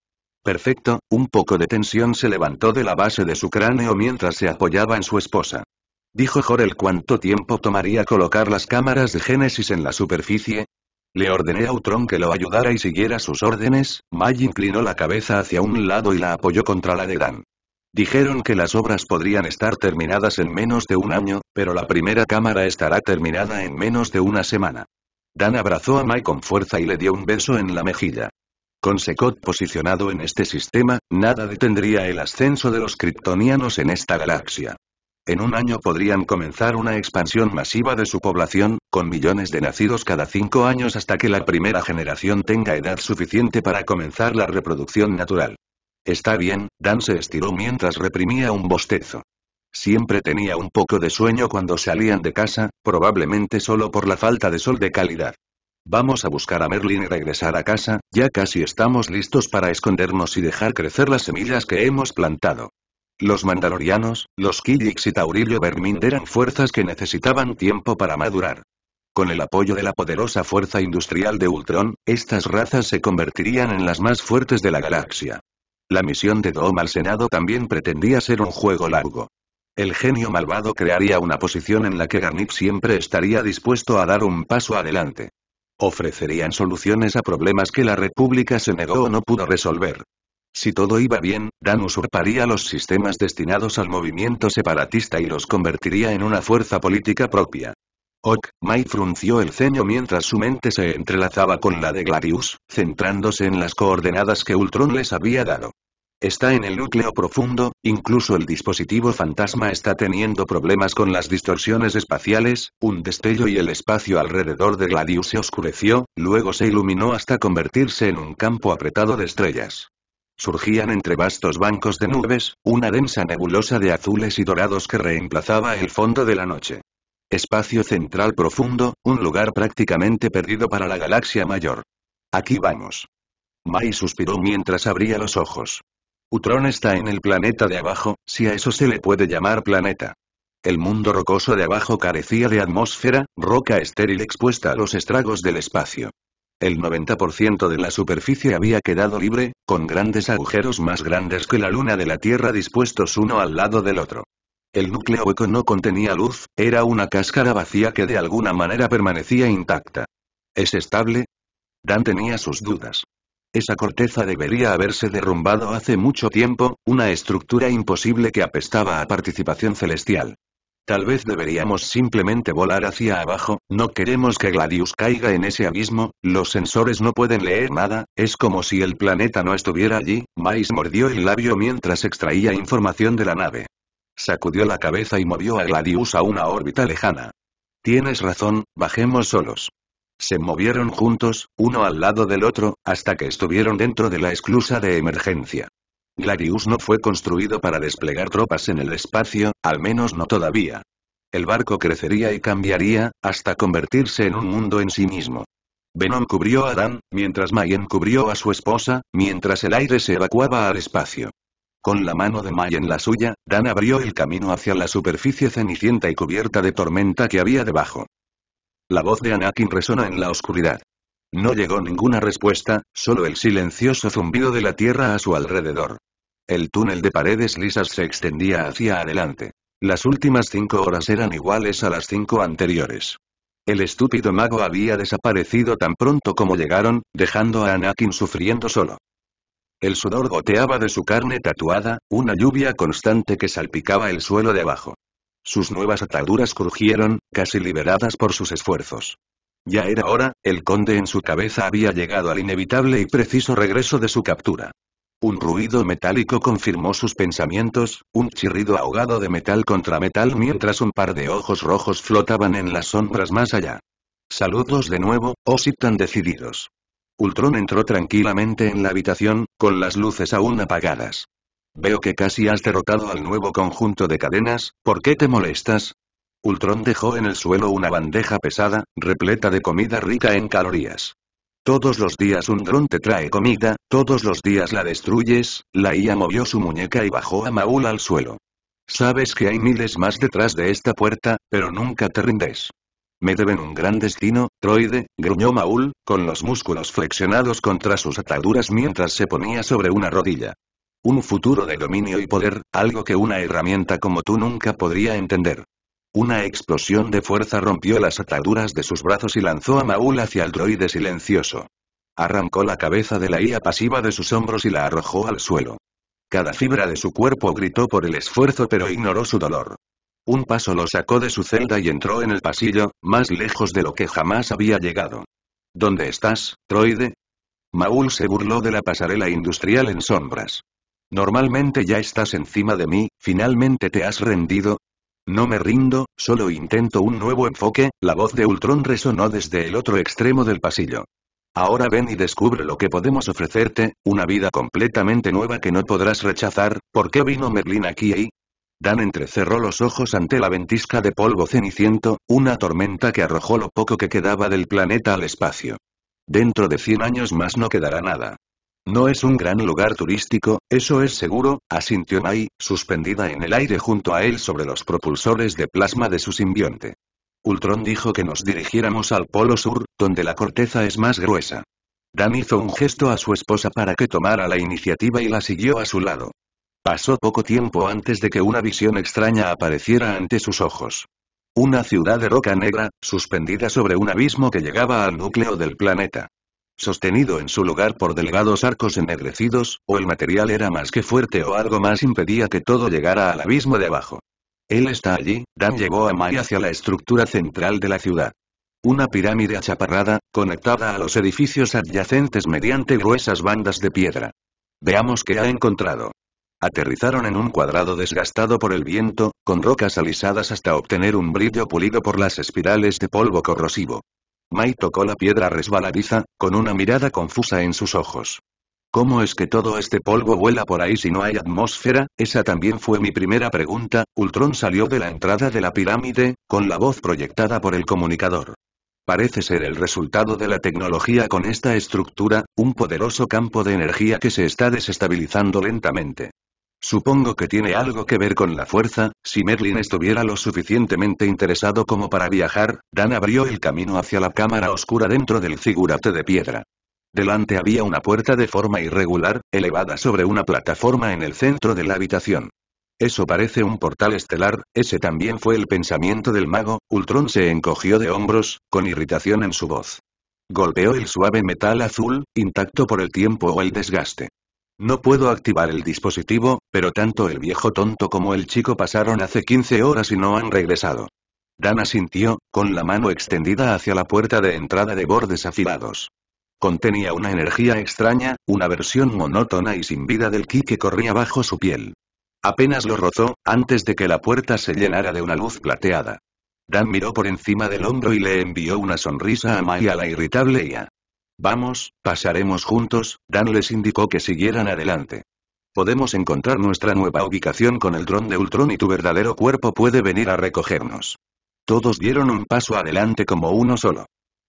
Perfecto, un poco de tensión se levantó de la base de su cráneo mientras se apoyaba en su esposa. Dijo Jorel cuánto tiempo tomaría colocar las cámaras de Génesis en la superficie, le ordené a Utron que lo ayudara y siguiera sus órdenes, Mai inclinó la cabeza hacia un lado y la apoyó contra la de Dan. Dijeron que las obras podrían estar terminadas en menos de un año, pero la primera cámara estará terminada en menos de una semana. Dan abrazó a Mai con fuerza y le dio un beso en la mejilla. Con Sekot posicionado en este sistema, nada detendría el ascenso de los kryptonianos en esta galaxia. En un año podrían comenzar una expansión masiva de su población, con millones de nacidos cada cinco años hasta que la primera generación tenga edad suficiente para comenzar la reproducción natural. Está bien, Dan se estiró mientras reprimía un bostezo. Siempre tenía un poco de sueño cuando salían de casa, probablemente solo por la falta de sol de calidad. Vamos a buscar a Merlin y regresar a casa, ya casi estamos listos para escondernos y dejar crecer las semillas que hemos plantado. Los mandalorianos, los Kijix y Taurilio Vermind eran fuerzas que necesitaban tiempo para madurar. Con el apoyo de la poderosa fuerza industrial de Ultron, estas razas se convertirían en las más fuertes de la galaxia. La misión de Doom al Senado también pretendía ser un juego largo. El genio malvado crearía una posición en la que Garnip siempre estaría dispuesto a dar un paso adelante. Ofrecerían soluciones a problemas que la República se negó o no pudo resolver. Si todo iba bien, Dan usurparía los sistemas destinados al movimiento separatista y los convertiría en una fuerza política propia. Ok, Mai frunció el ceño mientras su mente se entrelazaba con la de Gladius, centrándose en las coordenadas que Ultron les había dado. Está en el núcleo profundo, incluso el dispositivo fantasma está teniendo problemas con las distorsiones espaciales, un destello y el espacio alrededor de Gladius se oscureció, luego se iluminó hasta convertirse en un campo apretado de estrellas. Surgían entre vastos bancos de nubes, una densa nebulosa de azules y dorados que reemplazaba el fondo de la noche. Espacio central profundo, un lugar prácticamente perdido para la galaxia mayor. Aquí vamos. Mai suspiró mientras abría los ojos. Utrón está en el planeta de abajo, si a eso se le puede llamar planeta. El mundo rocoso de abajo carecía de atmósfera, roca estéril expuesta a los estragos del espacio. El 90% de la superficie había quedado libre, con grandes agujeros más grandes que la luna de la Tierra dispuestos uno al lado del otro. El núcleo hueco no contenía luz, era una cáscara vacía que de alguna manera permanecía intacta. ¿Es estable? Dan tenía sus dudas. Esa corteza debería haberse derrumbado hace mucho tiempo, una estructura imposible que apestaba a participación celestial. Tal vez deberíamos simplemente volar hacia abajo, no queremos que Gladius caiga en ese abismo, los sensores no pueden leer nada, es como si el planeta no estuviera allí, Mais mordió el labio mientras extraía información de la nave. Sacudió la cabeza y movió a Gladius a una órbita lejana. Tienes razón, bajemos solos. Se movieron juntos, uno al lado del otro, hasta que estuvieron dentro de la esclusa de emergencia. Gladius no fue construido para desplegar tropas en el espacio, al menos no todavía. El barco crecería y cambiaría, hasta convertirse en un mundo en sí mismo. Venom cubrió a Dan, mientras Mayen cubrió a su esposa, mientras el aire se evacuaba al espacio. Con la mano de Mayen la suya, Dan abrió el camino hacia la superficie cenicienta y cubierta de tormenta que había debajo. La voz de Anakin resona en la oscuridad. No llegó ninguna respuesta, solo el silencioso zumbido de la tierra a su alrededor. El túnel de paredes lisas se extendía hacia adelante. Las últimas cinco horas eran iguales a las cinco anteriores. El estúpido mago había desaparecido tan pronto como llegaron, dejando a Anakin sufriendo solo. El sudor goteaba de su carne tatuada, una lluvia constante que salpicaba el suelo de abajo. Sus nuevas ataduras crujieron, casi liberadas por sus esfuerzos. Ya era hora, el conde en su cabeza había llegado al inevitable y preciso regreso de su captura. Un ruido metálico confirmó sus pensamientos, un chirrido ahogado de metal contra metal mientras un par de ojos rojos flotaban en las sombras más allá. Saludos de nuevo, oh si tan decididos. Ultron entró tranquilamente en la habitación, con las luces aún apagadas. Veo que casi has derrotado al nuevo conjunto de cadenas, ¿por qué te molestas? Ultron dejó en el suelo una bandeja pesada, repleta de comida rica en calorías. Todos los días un dron te trae comida, todos los días la destruyes, la IA movió su muñeca y bajó a Maul al suelo. Sabes que hay miles más detrás de esta puerta, pero nunca te rindes. Me deben un gran destino, Troide, gruñó Maul, con los músculos flexionados contra sus ataduras mientras se ponía sobre una rodilla. Un futuro de dominio y poder, algo que una herramienta como tú nunca podría entender. Una explosión de fuerza rompió las ataduras de sus brazos y lanzó a Maul hacia el droide silencioso. Arrancó la cabeza de la IA pasiva de sus hombros y la arrojó al suelo. Cada fibra de su cuerpo gritó por el esfuerzo pero ignoró su dolor. Un paso lo sacó de su celda y entró en el pasillo, más lejos de lo que jamás había llegado. ¿Dónde estás, droide? Maul se burló de la pasarela industrial en sombras. Normalmente ya estás encima de mí, finalmente te has rendido, no me rindo, solo intento un nuevo enfoque, la voz de Ultron resonó desde el otro extremo del pasillo. Ahora ven y descubre lo que podemos ofrecerte, una vida completamente nueva que no podrás rechazar, ¿por qué vino Merlín aquí y? Dan entrecerró los ojos ante la ventisca de polvo ceniciento, una tormenta que arrojó lo poco que quedaba del planeta al espacio. Dentro de cien años más no quedará nada. No es un gran lugar turístico, eso es seguro, asintió Mai, suspendida en el aire junto a él sobre los propulsores de plasma de su simbionte. Ultron dijo que nos dirigiéramos al Polo Sur, donde la corteza es más gruesa. Dan hizo un gesto a su esposa para que tomara la iniciativa y la siguió a su lado. Pasó poco tiempo antes de que una visión extraña apareciera ante sus ojos. Una ciudad de roca negra, suspendida sobre un abismo que llegaba al núcleo del planeta sostenido en su lugar por delgados arcos ennegrecidos, o el material era más que fuerte o algo más impedía que todo llegara al abismo de abajo. Él está allí, Dan llegó a Mai hacia la estructura central de la ciudad. Una pirámide achaparrada, conectada a los edificios adyacentes mediante gruesas bandas de piedra. Veamos qué ha encontrado. Aterrizaron en un cuadrado desgastado por el viento, con rocas alisadas hasta obtener un brillo pulido por las espirales de polvo corrosivo. Mai tocó la piedra resbaladiza, con una mirada confusa en sus ojos. ¿Cómo es que todo este polvo vuela por ahí si no hay atmósfera? Esa también fue mi primera pregunta. Ultron salió de la entrada de la pirámide, con la voz proyectada por el comunicador. Parece ser el resultado de la tecnología con esta estructura, un poderoso campo de energía que se está desestabilizando lentamente. Supongo que tiene algo que ver con la fuerza, si Merlin estuviera lo suficientemente interesado como para viajar, Dan abrió el camino hacia la cámara oscura dentro del figurate de piedra. Delante había una puerta de forma irregular, elevada sobre una plataforma en el centro de la habitación. Eso parece un portal estelar, ese también fue el pensamiento del mago, Ultron se encogió de hombros, con irritación en su voz. Golpeó el suave metal azul, intacto por el tiempo o el desgaste. No puedo activar el dispositivo, pero tanto el viejo tonto como el chico pasaron hace 15 horas y no han regresado. Dan asintió, con la mano extendida hacia la puerta de entrada de bordes afilados. Contenía una energía extraña, una versión monótona y sin vida del ki que corría bajo su piel. Apenas lo rozó, antes de que la puerta se llenara de una luz plateada. Dan miró por encima del hombro y le envió una sonrisa a Maya la irritable IA. Vamos, pasaremos juntos, Dan les indicó que siguieran adelante. Podemos encontrar nuestra nueva ubicación con el dron de Ultron y tu verdadero cuerpo puede venir a recogernos. Todos dieron un paso adelante como uno solo.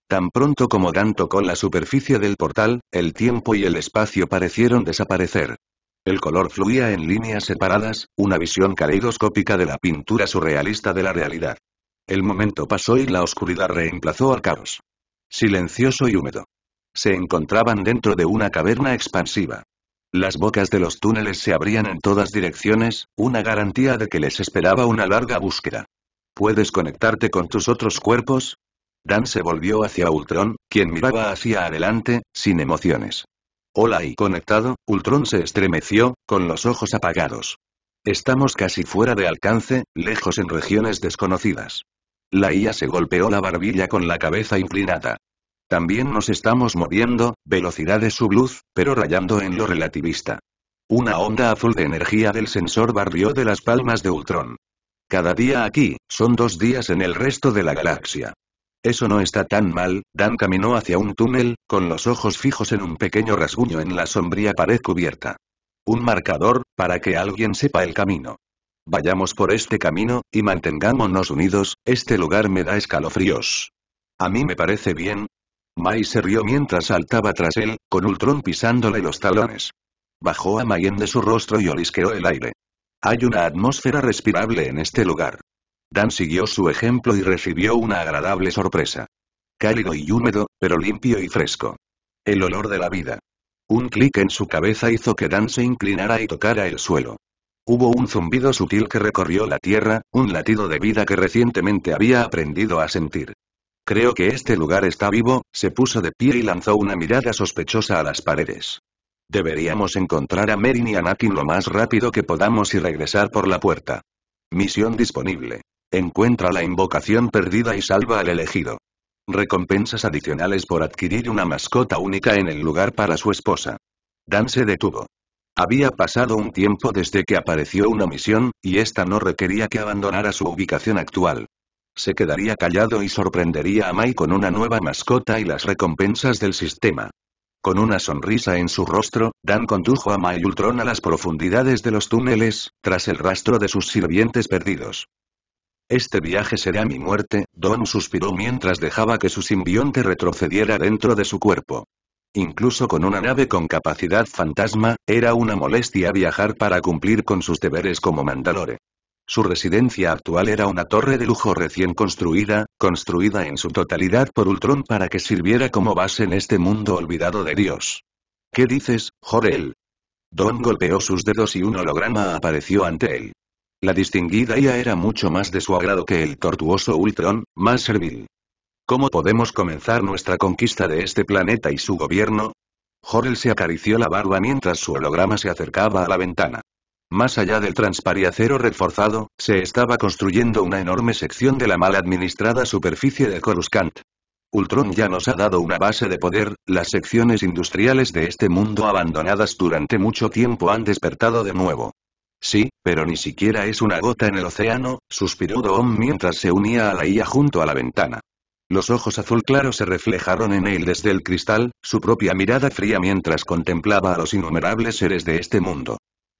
Tan pronto como Dan con la superficie del portal, el tiempo y el espacio parecieron desaparecer. El color fluía en líneas separadas, una visión caleidoscópica de la pintura surrealista de la realidad. El momento pasó y la oscuridad reemplazó al caos. Silencioso y húmedo. Se encontraban dentro de una caverna expansiva. Las bocas de los túneles se abrían en todas direcciones, una garantía de que les esperaba una larga búsqueda. ¿Puedes conectarte con tus otros cuerpos? Dan se volvió hacia Ultron, quien miraba hacia adelante, sin emociones. Hola y conectado, Ultron se estremeció, con los ojos apagados. Estamos casi fuera de alcance, lejos en regiones desconocidas. La IA se golpeó la barbilla con la cabeza inclinada. También nos estamos moviendo, velocidad de su luz, pero rayando en lo relativista. Una onda azul de energía del sensor barrió de las palmas de Ultron. Cada día aquí, son dos días en el resto de la galaxia. Eso no está tan mal, Dan caminó hacia un túnel, con los ojos fijos en un pequeño rasguño en la sombría pared cubierta. Un marcador, para que alguien sepa el camino. Vayamos por este camino, y mantengámonos unidos, este lugar me da escalofríos. A mí me parece bien, Mai se rió mientras saltaba tras él, con Ultron pisándole los talones. Bajó a Mayen de su rostro y olisqueó el aire. Hay una atmósfera respirable en este lugar. Dan siguió su ejemplo y recibió una agradable sorpresa. Cálido y húmedo, pero limpio y fresco. El olor de la vida. Un clic en su cabeza hizo que Dan se inclinara y tocara el suelo. Hubo un zumbido sutil que recorrió la tierra, un latido de vida que recientemente había aprendido a sentir. Creo que este lugar está vivo, se puso de pie y lanzó una mirada sospechosa a las paredes. Deberíamos encontrar a Merin y a Nakin lo más rápido que podamos y regresar por la puerta. Misión disponible. Encuentra la invocación perdida y salva al elegido. Recompensas adicionales por adquirir una mascota única en el lugar para su esposa. Dan se detuvo. Había pasado un tiempo desde que apareció una misión, y esta no requería que abandonara su ubicación actual se quedaría callado y sorprendería a Mai con una nueva mascota y las recompensas del sistema. Con una sonrisa en su rostro, Dan condujo a Mai Ultron a las profundidades de los túneles, tras el rastro de sus sirvientes perdidos. Este viaje será mi muerte, Don suspiró mientras dejaba que su simbionte retrocediera dentro de su cuerpo. Incluso con una nave con capacidad fantasma, era una molestia viajar para cumplir con sus deberes como Mandalore. Su residencia actual era una torre de lujo recién construida, construida en su totalidad por Ultron para que sirviera como base en este mundo olvidado de Dios. ¿Qué dices, Jorel? Don golpeó sus dedos y un holograma apareció ante él. La distinguida IA era mucho más de su agrado que el tortuoso Ultron, más servil. ¿Cómo podemos comenzar nuestra conquista de este planeta y su gobierno? Jorel se acarició la barba mientras su holograma se acercaba a la ventana. Más allá del transpariacero reforzado, se estaba construyendo una enorme sección de la mal administrada superficie de Coruscant. Ultron ya nos ha dado una base de poder, las secciones industriales de este mundo abandonadas durante mucho tiempo han despertado de nuevo. Sí, pero ni siquiera es una gota en el océano, suspiró Doom mientras se unía a la IA junto a la ventana. Los ojos azul claro se reflejaron en él desde el cristal, su propia mirada fría mientras contemplaba a los innumerables seres de este mundo.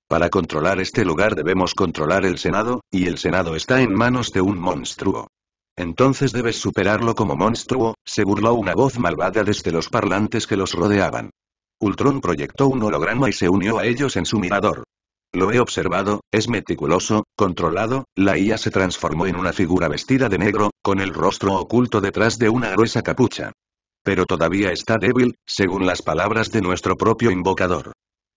Para controlar este lugar debemos controlar el Senado, y el Senado está en manos de un monstruo. Entonces debes superarlo como monstruo, se burló una voz malvada desde los parlantes que los rodeaban. Ultron proyectó un holograma y se unió a ellos en su mirador. Lo he observado, es meticuloso, controlado, la IA se transformó en una figura vestida de negro, con el rostro oculto detrás de una gruesa capucha. Pero todavía está débil, según las palabras de nuestro propio invocador.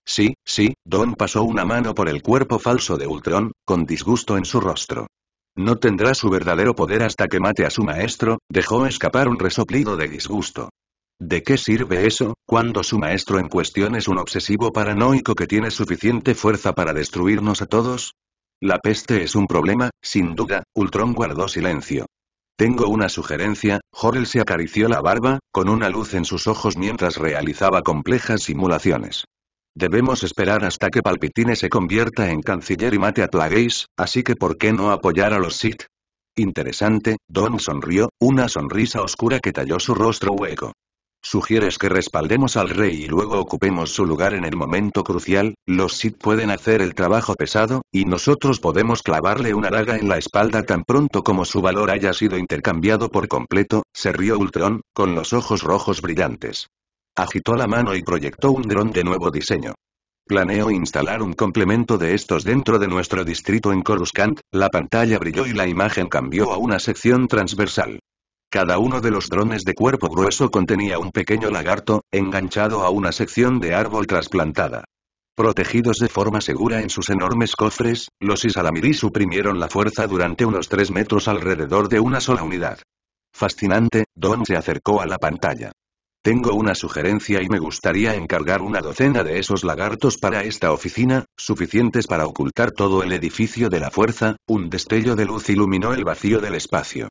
Sí, sí, Don pasó una mano por el cuerpo falso de Ultron, con disgusto en su rostro. No tendrá su verdadero poder hasta que mate a su maestro, dejó escapar un resoplido de disgusto. ¿De qué sirve eso, cuando su maestro en cuestión es un obsesivo paranoico que tiene suficiente fuerza para destruirnos a todos? La peste es un problema, sin duda, Ultron guardó silencio. Tengo una sugerencia, Jorel se acarició la barba, con una luz en sus ojos mientras realizaba complejas simulaciones. Debemos esperar hasta que Palpitine se convierta en canciller y mate a Plagueis, así que ¿por qué no apoyar a los Sith? Interesante, Don sonrió, una sonrisa oscura que talló su rostro hueco. ¿Sugieres que respaldemos al rey y luego ocupemos su lugar en el momento crucial? Los Sith pueden hacer el trabajo pesado, y nosotros podemos clavarle una daga en la espalda tan pronto como su valor haya sido intercambiado por completo, se rió Ultron, con los ojos rojos brillantes. Agitó la mano y proyectó un dron de nuevo diseño. Planeo instalar un complemento de estos dentro de nuestro distrito en Coruscant, la pantalla brilló y la imagen cambió a una sección transversal. Cada uno de los drones de cuerpo grueso contenía un pequeño lagarto, enganchado a una sección de árbol trasplantada. Protegidos de forma segura en sus enormes cofres, los Isalamiri suprimieron la fuerza durante unos tres metros alrededor de una sola unidad. Fascinante, Don se acercó a la pantalla. Tengo una sugerencia y me gustaría encargar una docena de esos lagartos para esta oficina, suficientes para ocultar todo el edificio de la fuerza, un destello de luz iluminó el vacío del espacio.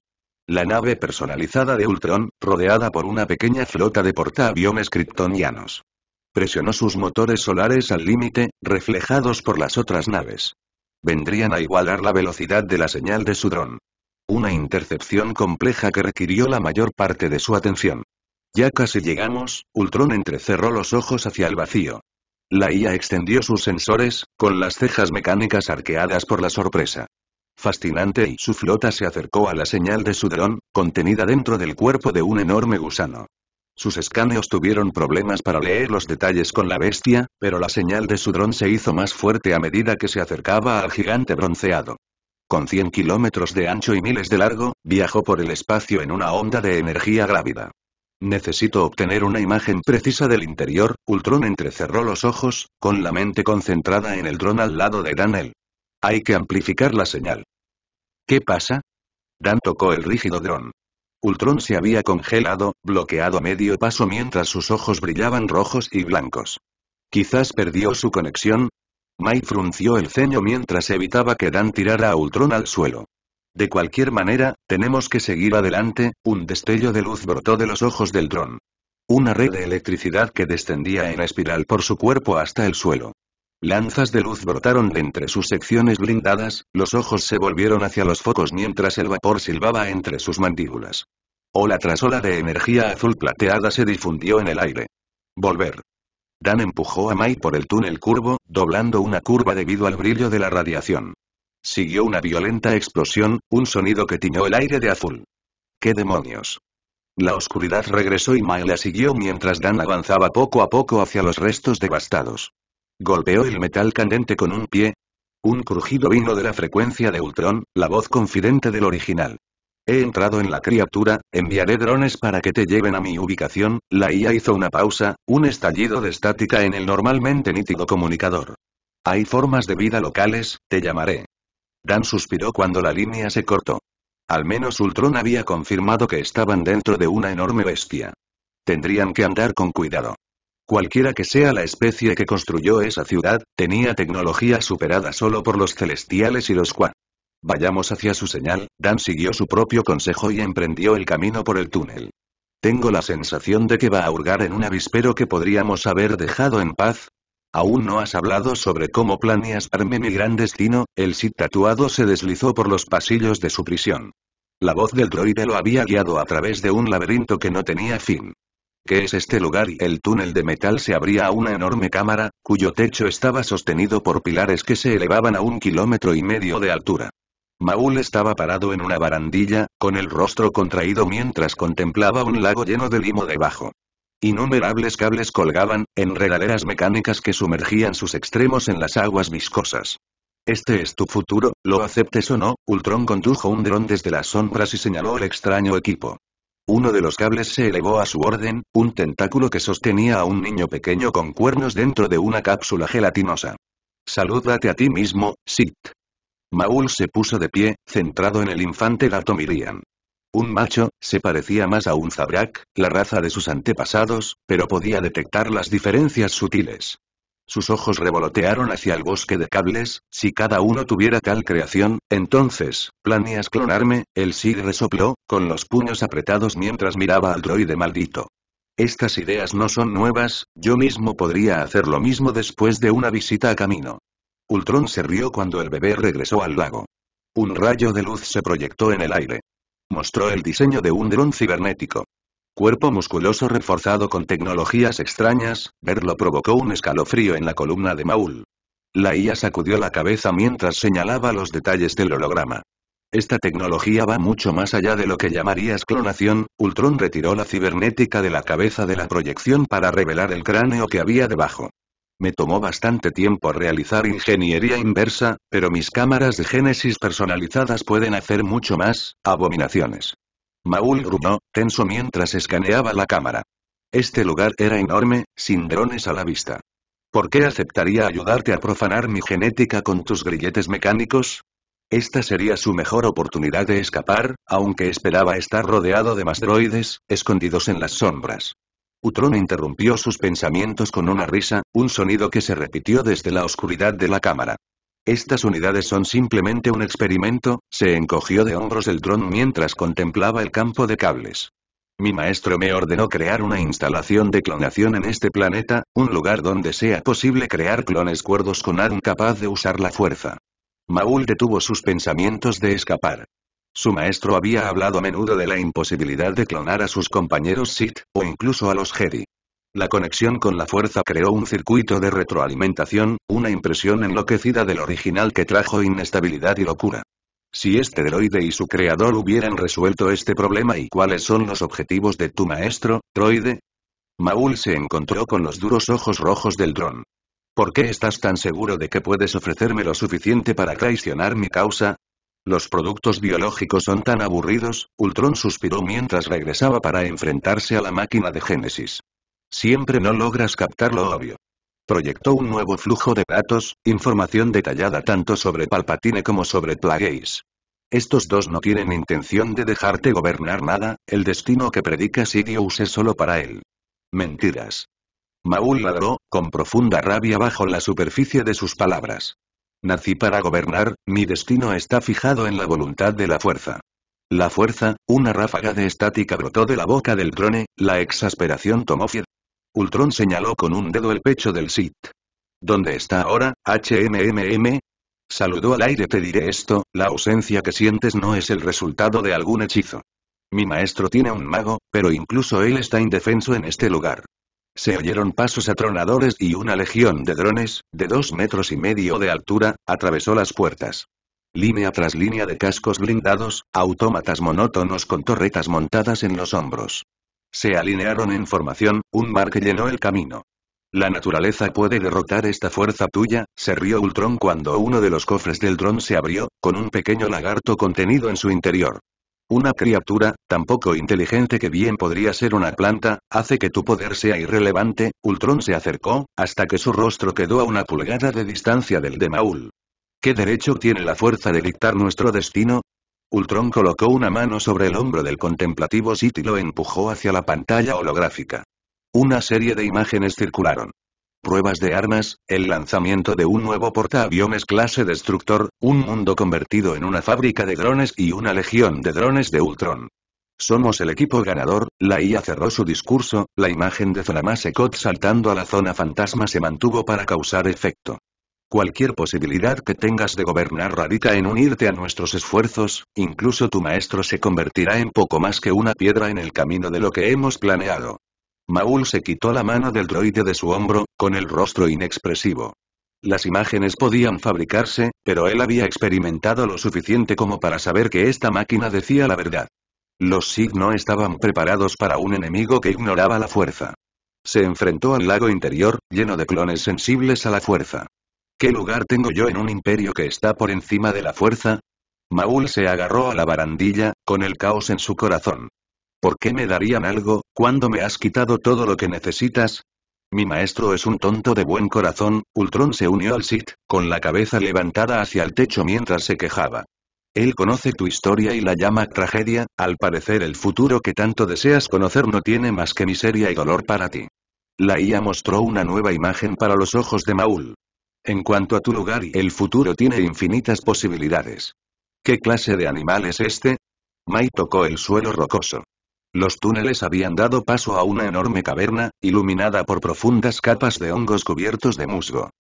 La nave personalizada de Ultron, rodeada por una pequeña flota de portaaviones kryptonianos. Presionó sus motores solares al límite, reflejados por las otras naves. Vendrían a igualar la velocidad de la señal de su dron. Una intercepción compleja que requirió la mayor parte de su atención. Ya casi llegamos, Ultron entrecerró los ojos hacia el vacío. La IA extendió sus sensores, con las cejas mecánicas arqueadas por la sorpresa. Fascinante y su flota se acercó a la señal de su dron, contenida dentro del cuerpo de un enorme gusano. Sus escáneos tuvieron problemas para leer los detalles con la bestia, pero la señal de su dron se hizo más fuerte a medida que se acercaba al gigante bronceado. Con 100 kilómetros de ancho y miles de largo, viajó por el espacio en una onda de energía grávida. Necesito obtener una imagen precisa del interior, Ultron entrecerró los ojos, con la mente concentrada en el dron al lado de Danel. Hay que amplificar la señal. ¿Qué pasa? Dan tocó el rígido dron. Ultron se había congelado, bloqueado a medio paso mientras sus ojos brillaban rojos y blancos. Quizás perdió su conexión. Mike frunció el ceño mientras evitaba que Dan tirara a Ultron al suelo. De cualquier manera, tenemos que seguir adelante, un destello de luz brotó de los ojos del dron. Una red de electricidad que descendía en espiral por su cuerpo hasta el suelo. Lanzas de luz brotaron de entre sus secciones blindadas, los ojos se volvieron hacia los focos mientras el vapor silbaba entre sus mandíbulas. Ola tras ola de energía azul plateada se difundió en el aire. Volver. Dan empujó a Mai por el túnel curvo, doblando una curva debido al brillo de la radiación. Siguió una violenta explosión, un sonido que tiñó el aire de azul. ¡Qué demonios! La oscuridad regresó y Mae la siguió mientras Dan avanzaba poco a poco hacia los restos devastados. Golpeó el metal candente con un pie. Un crujido vino de la frecuencia de Ultron, la voz confidente del original. He entrado en la criatura, enviaré drones para que te lleven a mi ubicación, la IA hizo una pausa, un estallido de estática en el normalmente nítido comunicador. Hay formas de vida locales, te llamaré. Dan suspiró cuando la línea se cortó. Al menos Ultron había confirmado que estaban dentro de una enorme bestia. Tendrían que andar con cuidado. Cualquiera que sea la especie que construyó esa ciudad, tenía tecnología superada solo por los celestiales y los Qua. Vayamos hacia su señal, Dan siguió su propio consejo y emprendió el camino por el túnel. Tengo la sensación de que va a hurgar en un avispero que podríamos haber dejado en paz, Aún no has hablado sobre cómo planeas darme mi gran destino, el Sith tatuado se deslizó por los pasillos de su prisión. La voz del droide lo había guiado a través de un laberinto que no tenía fin. ¿Qué es este lugar? el túnel de metal se abría a una enorme cámara, cuyo techo estaba sostenido por pilares que se elevaban a un kilómetro y medio de altura. Maul estaba parado en una barandilla, con el rostro contraído mientras contemplaba un lago lleno de limo debajo. Innumerables cables colgaban, en regaderas mecánicas que sumergían sus extremos en las aguas viscosas. Este es tu futuro, lo aceptes o no, Ultron condujo un dron desde las sombras y señaló el extraño equipo. Uno de los cables se elevó a su orden, un tentáculo que sostenía a un niño pequeño con cuernos dentro de una cápsula gelatinosa. Salúdate a ti mismo, sit. Maul se puso de pie, centrado en el infante Gatomirian. Un macho, se parecía más a un zabrak, la raza de sus antepasados, pero podía detectar las diferencias sutiles. Sus ojos revolotearon hacia el bosque de cables, si cada uno tuviera tal creación, entonces, ¿planeas clonarme? El Sig resopló, con los puños apretados mientras miraba al droide maldito. Estas ideas no son nuevas, yo mismo podría hacer lo mismo después de una visita a camino. Ultron se rió cuando el bebé regresó al lago. Un rayo de luz se proyectó en el aire. Mostró el diseño de un dron cibernético. Cuerpo musculoso reforzado con tecnologías extrañas, verlo provocó un escalofrío en la columna de Maul. La IA sacudió la cabeza mientras señalaba los detalles del holograma. Esta tecnología va mucho más allá de lo que llamarías clonación, Ultron retiró la cibernética de la cabeza de la proyección para revelar el cráneo que había debajo. Me tomó bastante tiempo realizar ingeniería inversa, pero mis cámaras de génesis personalizadas pueden hacer mucho más, abominaciones. Maul gruñó, tenso mientras escaneaba la cámara. Este lugar era enorme, sin drones a la vista. ¿Por qué aceptaría ayudarte a profanar mi genética con tus grilletes mecánicos? Esta sería su mejor oportunidad de escapar, aunque esperaba estar rodeado de más escondidos en las sombras. Utrón interrumpió sus pensamientos con una risa, un sonido que se repitió desde la oscuridad de la cámara. Estas unidades son simplemente un experimento, se encogió de hombros el dron mientras contemplaba el campo de cables. Mi maestro me ordenó crear una instalación de clonación en este planeta, un lugar donde sea posible crear clones cuerdos con ADN capaz de usar la fuerza. Maul detuvo sus pensamientos de escapar. Su maestro había hablado a menudo de la imposibilidad de clonar a sus compañeros Sith, o incluso a los Jedi. La conexión con la fuerza creó un circuito de retroalimentación, una impresión enloquecida del original que trajo inestabilidad y locura. Si este droide y su creador hubieran resuelto este problema y cuáles son los objetivos de tu maestro, droide? Maul se encontró con los duros ojos rojos del dron. ¿Por qué estás tan seguro de que puedes ofrecerme lo suficiente para traicionar mi causa? Los productos biológicos son tan aburridos, Ultron suspiró mientras regresaba para enfrentarse a la máquina de Génesis. Siempre no logras captar lo obvio. Proyectó un nuevo flujo de datos, información detallada tanto sobre Palpatine como sobre Plagueis. Estos dos no tienen intención de dejarte gobernar nada, el destino que predica Sirius es solo para él. Mentiras. Maul ladró, con profunda rabia bajo la superficie de sus palabras. Nací para gobernar, mi destino está fijado en la voluntad de la fuerza. La fuerza, una ráfaga de estática brotó de la boca del trone la exasperación tomó fiel. Ultron señaló con un dedo el pecho del Sith. ¿Dónde está ahora, HMMM? Saludó al aire te diré esto, la ausencia que sientes no es el resultado de algún hechizo. Mi maestro tiene un mago, pero incluso él está indefenso en este lugar. Se oyeron pasos atronadores y una legión de drones, de dos metros y medio de altura, atravesó las puertas. Línea tras línea de cascos blindados, autómatas monótonos con torretas montadas en los hombros. Se alinearon en formación, un mar que llenó el camino. La naturaleza puede derrotar esta fuerza tuya, se rió Ultron cuando uno de los cofres del dron se abrió, con un pequeño lagarto contenido en su interior. Una criatura, tan poco inteligente que bien podría ser una planta, hace que tu poder sea irrelevante, Ultron se acercó, hasta que su rostro quedó a una pulgada de distancia del de Maul. ¿Qué derecho tiene la fuerza de dictar nuestro destino? Ultron colocó una mano sobre el hombro del contemplativo Sith y lo e empujó hacia la pantalla holográfica. Una serie de imágenes circularon pruebas de armas, el lanzamiento de un nuevo portaaviones clase destructor, un mundo convertido en una fábrica de drones y una legión de drones de Ultron. Somos el equipo ganador, la IA cerró su discurso, la imagen de Zolamasekot saltando a la zona fantasma se mantuvo para causar efecto. Cualquier posibilidad que tengas de gobernar radica en unirte a nuestros esfuerzos, incluso tu maestro se convertirá en poco más que una piedra en el camino de lo que hemos planeado. Maul se quitó la mano del droide de su hombro, con el rostro inexpresivo. Las imágenes podían fabricarse, pero él había experimentado lo suficiente como para saber que esta máquina decía la verdad. Los Sith no estaban preparados para un enemigo que ignoraba la fuerza. Se enfrentó al lago interior, lleno de clones sensibles a la fuerza. ¿Qué lugar tengo yo en un imperio que está por encima de la fuerza? Maul se agarró a la barandilla, con el caos en su corazón. ¿Por qué me darían algo, cuando me has quitado todo lo que necesitas? Mi maestro es un tonto de buen corazón, Ultron se unió al Sith, con la cabeza levantada hacia el techo mientras se quejaba. Él conoce tu historia y la llama tragedia, al parecer el futuro que tanto deseas conocer no tiene más que miseria y dolor para ti. La IA mostró una nueva imagen para los ojos de Maul. En cuanto a tu lugar y el futuro tiene infinitas posibilidades. ¿Qué clase de animal es este? Mai tocó el suelo rocoso. Los túneles habían dado paso a una enorme caverna, iluminada por profundas capas de hongos cubiertos de musgo.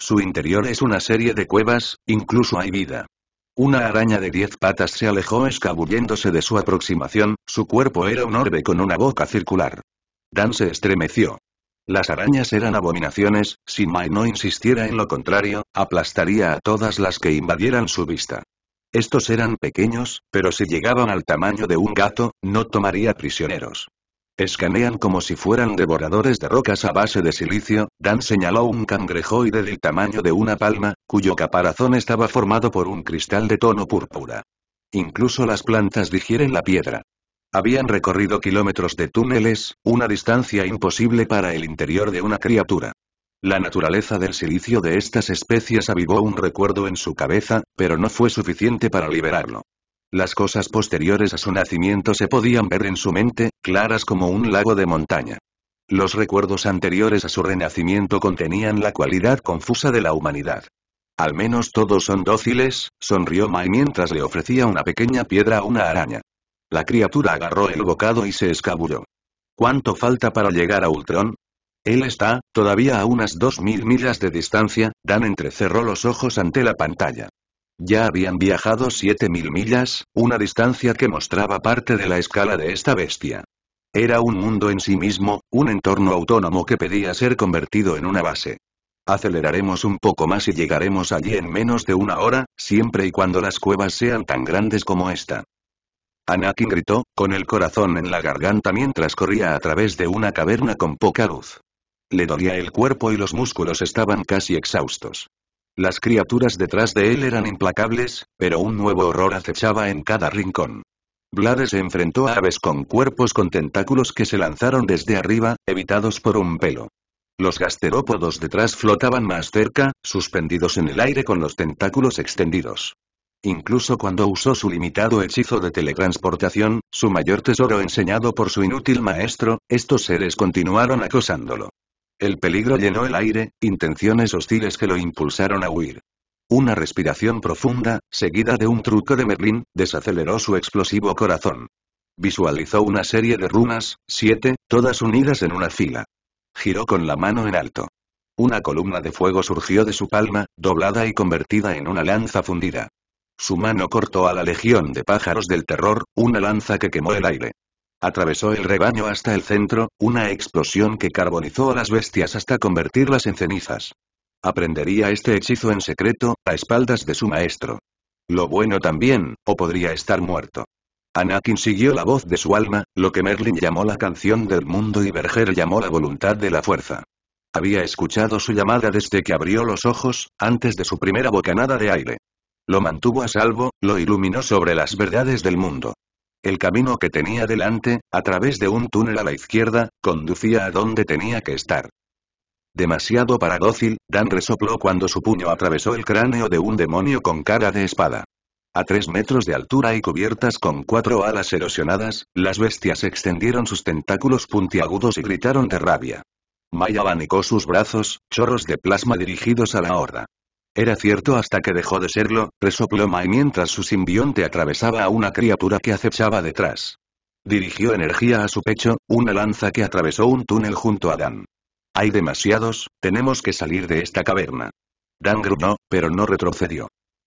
Su interior es una serie de cuevas, incluso hay vida. Una araña de diez patas se alejó escabulléndose de su aproximación, su cuerpo era un orbe con una boca circular. Dan se estremeció. Las arañas eran abominaciones, si Mai no insistiera en lo contrario, aplastaría a todas las que invadieran su vista. Estos eran pequeños, pero si llegaban al tamaño de un gato, no tomaría prisioneros. Escanean como si fueran devoradores de rocas a base de silicio, Dan señaló un cangrejoide del tamaño de una palma, cuyo caparazón estaba formado por un cristal de tono púrpura. Incluso las plantas digieren la piedra. Habían recorrido kilómetros de túneles, una distancia imposible para el interior de una criatura. La naturaleza del silicio de estas especies avivó un recuerdo en su cabeza, pero no fue suficiente para liberarlo. Las cosas posteriores a su nacimiento se podían ver en su mente, claras como un lago de montaña. Los recuerdos anteriores a su renacimiento contenían la cualidad confusa de la humanidad. Al menos todos son dóciles, sonrió Mai mientras le ofrecía una pequeña piedra a una araña. La criatura agarró el bocado y se escabulló. ¿Cuánto falta para llegar a Ultron? Él está, todavía a unas dos mil millas de distancia, Dan entrecerró los ojos ante la pantalla. Ya habían viajado siete mil millas, una distancia que mostraba parte de la escala de esta bestia. Era un mundo en sí mismo, un entorno autónomo que pedía ser convertido en una base. Aceleraremos un poco más y llegaremos allí en menos de una hora, siempre y cuando las cuevas sean tan grandes como esta. Anakin gritó, con el corazón en la garganta mientras corría a través de una caverna con poca luz. Le dolía el cuerpo y los músculos estaban casi exhaustos. Las criaturas detrás de él eran implacables, pero un nuevo horror acechaba en cada rincón. Vlad se enfrentó a aves con cuerpos con tentáculos que se lanzaron desde arriba, evitados por un pelo. Los gasterópodos detrás flotaban más cerca, suspendidos en el aire con los tentáculos extendidos. Incluso cuando usó su limitado hechizo de teletransportación, su mayor tesoro enseñado por su inútil maestro, estos seres continuaron acosándolo. El peligro llenó el aire, intenciones hostiles que lo impulsaron a huir. Una respiración profunda, seguida de un truco de Merlín, desaceleró su explosivo corazón. Visualizó una serie de runas, siete, todas unidas en una fila. Giró con la mano en alto. Una columna de fuego surgió de su palma, doblada y convertida en una lanza fundida. Su mano cortó a la legión de pájaros del terror, una lanza que quemó el aire. Atravesó el rebaño hasta el centro, una explosión que carbonizó a las bestias hasta convertirlas en cenizas. Aprendería este hechizo en secreto, a espaldas de su maestro. Lo bueno también, o podría estar muerto. Anakin siguió la voz de su alma, lo que Merlin llamó la canción del mundo y Berger llamó la voluntad de la fuerza. Había escuchado su llamada desde que abrió los ojos, antes de su primera bocanada de aire. Lo mantuvo a salvo, lo iluminó sobre las verdades del mundo. El camino que tenía delante, a través de un túnel a la izquierda, conducía a donde tenía que estar. Demasiado paradócil, Dan resopló cuando su puño atravesó el cráneo de un demonio con cara de espada. A tres metros de altura y cubiertas con cuatro alas erosionadas, las bestias extendieron sus tentáculos puntiagudos y gritaron de rabia. Maya abanicó sus brazos, chorros de plasma dirigidos a la horda. Era cierto hasta que dejó de serlo, resopló Mai mientras su simbionte atravesaba a una criatura que acechaba detrás. Dirigió energía a su pecho, una lanza que atravesó un túnel junto a Dan. Hay demasiados, tenemos que salir de esta caverna. Dan gruñó, pero no retrocedió.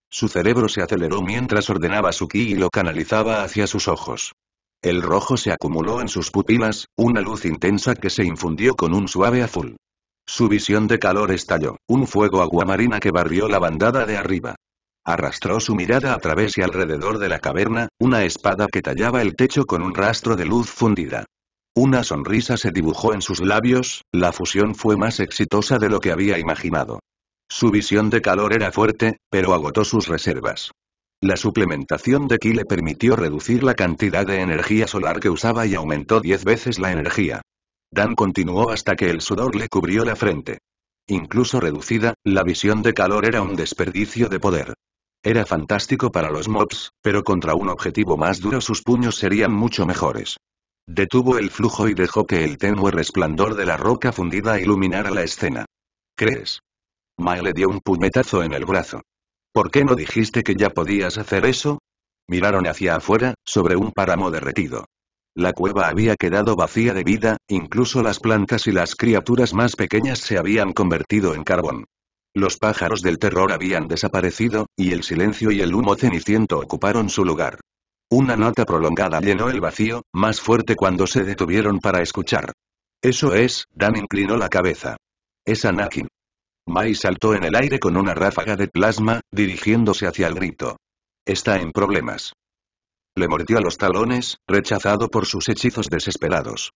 Su cerebro se aceleró mientras ordenaba su ki y lo canalizaba hacia sus ojos. El rojo se acumuló en sus pupilas, una luz intensa que se infundió con un suave azul. Su visión de calor estalló, un fuego aguamarina que barrió la bandada de arriba. Arrastró su mirada a través y alrededor de la caverna, una espada que tallaba el techo con un rastro de luz fundida. Una sonrisa se dibujó en sus labios, la fusión fue más exitosa de lo que había imaginado. Su visión de calor era fuerte, pero agotó sus reservas. La suplementación de ki le permitió reducir la cantidad de energía solar que usaba y aumentó diez veces la energía. Dan continuó hasta que el sudor le cubrió la frente. Incluso reducida, la visión de calor era un desperdicio de poder. Era fantástico para los mobs, pero contra un objetivo más duro sus puños serían mucho mejores. Detuvo el flujo y dejó que el tenue resplandor de la roca fundida iluminara la escena. ¿Crees? Mae le dio un puñetazo en el brazo. ¿Por qué no dijiste que ya podías hacer eso? Miraron hacia afuera, sobre un páramo derretido. La cueva había quedado vacía de vida, incluso las plantas y las criaturas más pequeñas se habían convertido en carbón. Los pájaros del terror habían desaparecido, y el silencio y el humo ceniciento ocuparon su lugar. Una nota prolongada llenó el vacío, más fuerte cuando se detuvieron para escuchar. Eso es, Dan inclinó la cabeza. Es Anakin. Mai saltó en el aire con una ráfaga de plasma, dirigiéndose hacia el grito. Está en problemas. Le mordió a los talones, rechazado por sus hechizos desesperados.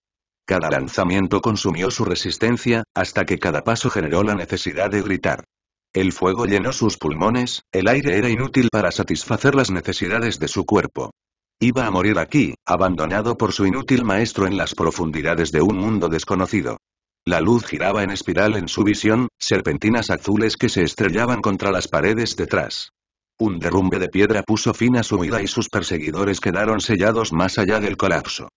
Cada lanzamiento consumió su resistencia, hasta que cada paso generó la necesidad de gritar. El fuego llenó sus pulmones, el aire era inútil para satisfacer las necesidades de su cuerpo. Iba a morir aquí, abandonado por su inútil maestro en las profundidades de un mundo desconocido. La luz giraba en espiral en su visión, serpentinas azules que se estrellaban contra las paredes detrás. Un derrumbe de piedra puso fin a su huida y sus perseguidores quedaron sellados más allá del colapso.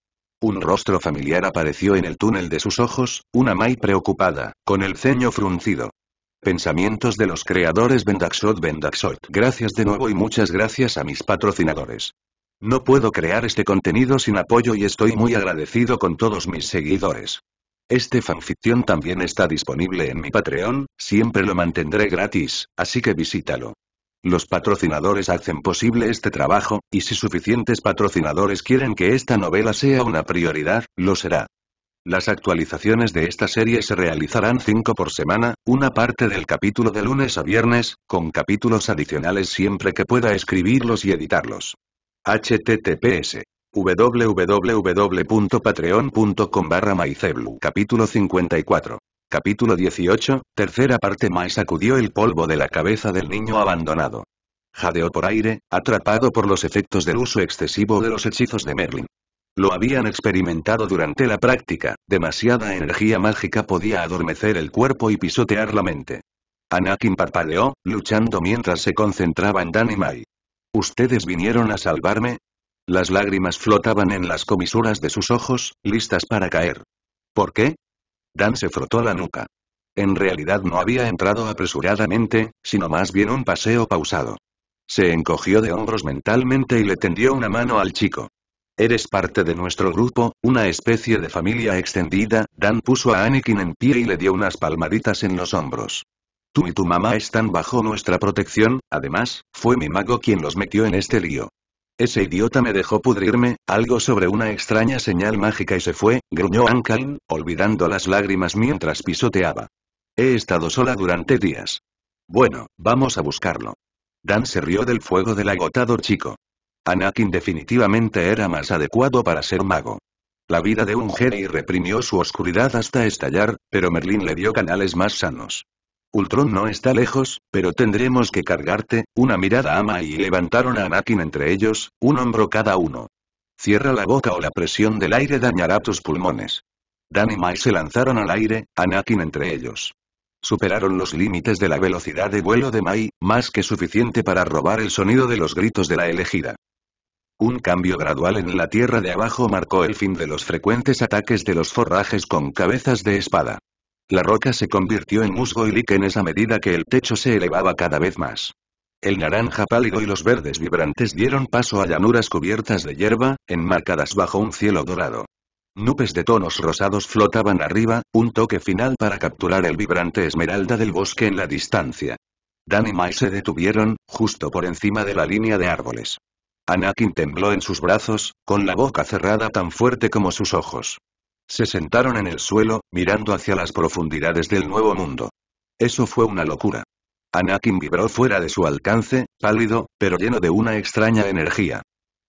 Un rostro familiar apareció en el túnel de sus ojos, una Mai preocupada, con el ceño fruncido. Pensamientos de los creadores Vendaxot Vendaxot Gracias de nuevo y muchas gracias a mis patrocinadores. No puedo crear este contenido sin apoyo y estoy muy agradecido con todos mis seguidores. Este fanficción también está disponible en mi Patreon, siempre lo mantendré gratis, así que visítalo. Los patrocinadores hacen posible este trabajo, y si suficientes patrocinadores quieren que esta novela sea una prioridad, lo será. Las actualizaciones de esta serie se realizarán 5 por semana, una parte del capítulo de lunes a viernes, con capítulos adicionales siempre que pueda escribirlos y editarlos. https www.patreon.com barra capítulo 54 Capítulo 18, tercera parte Mai sacudió el polvo de la cabeza del niño abandonado. Jadeó por aire, atrapado por los efectos del uso excesivo de los hechizos de Merlin. Lo habían experimentado durante la práctica, demasiada energía mágica podía adormecer el cuerpo y pisotear la mente. Anakin parpadeó, luchando mientras se concentraba en Dan y Mai. ¿Ustedes vinieron a salvarme? Las lágrimas flotaban en las comisuras de sus ojos, listas para caer. ¿Por qué? Dan se frotó la nuca. En realidad no había entrado apresuradamente, sino más bien un paseo pausado. Se encogió de hombros mentalmente y le tendió una mano al chico. Eres parte de nuestro grupo, una especie de familia extendida, Dan puso a Anakin en pie y le dio unas palmaditas en los hombros. Tú y tu mamá están bajo nuestra protección, además, fue mi mago quien los metió en este lío. Ese idiota me dejó pudrirme, algo sobre una extraña señal mágica y se fue, gruñó Anakin, olvidando las lágrimas mientras pisoteaba. He estado sola durante días. Bueno, vamos a buscarlo. Dan se rió del fuego del agotado chico. Anakin definitivamente era más adecuado para ser mago. La vida de un Jedi reprimió su oscuridad hasta estallar, pero Merlin le dio canales más sanos. Ultron no está lejos, pero tendremos que cargarte, una mirada ama y levantaron a Anakin entre ellos, un hombro cada uno. Cierra la boca o la presión del aire dañará tus pulmones. Dan y Mai se lanzaron al aire, Anakin entre ellos. Superaron los límites de la velocidad de vuelo de Mai, más que suficiente para robar el sonido de los gritos de la elegida. Un cambio gradual en la tierra de abajo marcó el fin de los frecuentes ataques de los forrajes con cabezas de espada. La roca se convirtió en musgo y líquenes a medida que el techo se elevaba cada vez más. El naranja pálido y los verdes vibrantes dieron paso a llanuras cubiertas de hierba, enmarcadas bajo un cielo dorado. Nubes de tonos rosados flotaban arriba, un toque final para capturar el vibrante esmeralda del bosque en la distancia. Dan y Mai se detuvieron, justo por encima de la línea de árboles. Anakin tembló en sus brazos, con la boca cerrada tan fuerte como sus ojos. Se sentaron en el suelo, mirando hacia las profundidades del nuevo mundo. Eso fue una locura. Anakin vibró fuera de su alcance, pálido, pero lleno de una extraña energía.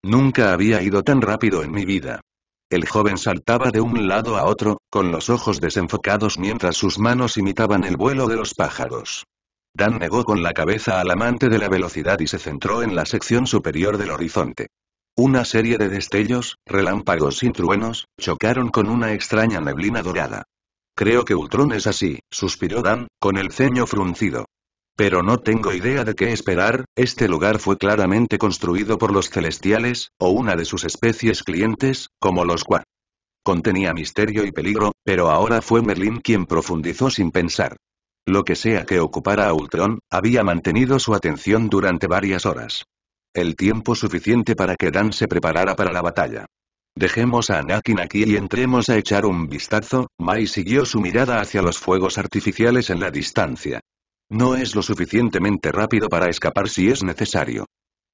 Nunca había ido tan rápido en mi vida. El joven saltaba de un lado a otro, con los ojos desenfocados mientras sus manos imitaban el vuelo de los pájaros. Dan negó con la cabeza al amante de la velocidad y se centró en la sección superior del horizonte. Una serie de destellos, relámpagos sin truenos, chocaron con una extraña neblina dorada. Creo que Ultron es así, suspiró Dan, con el ceño fruncido. Pero no tengo idea de qué esperar, este lugar fue claramente construido por los celestiales, o una de sus especies clientes, como los Qua. Contenía misterio y peligro, pero ahora fue Merlin quien profundizó sin pensar. Lo que sea que ocupara a Ultron, había mantenido su atención durante varias horas. El tiempo suficiente para que Dan se preparara para la batalla. Dejemos a Anakin aquí y entremos a echar un vistazo, Mai siguió su mirada hacia los fuegos artificiales en la distancia. No es lo suficientemente rápido para escapar si es necesario.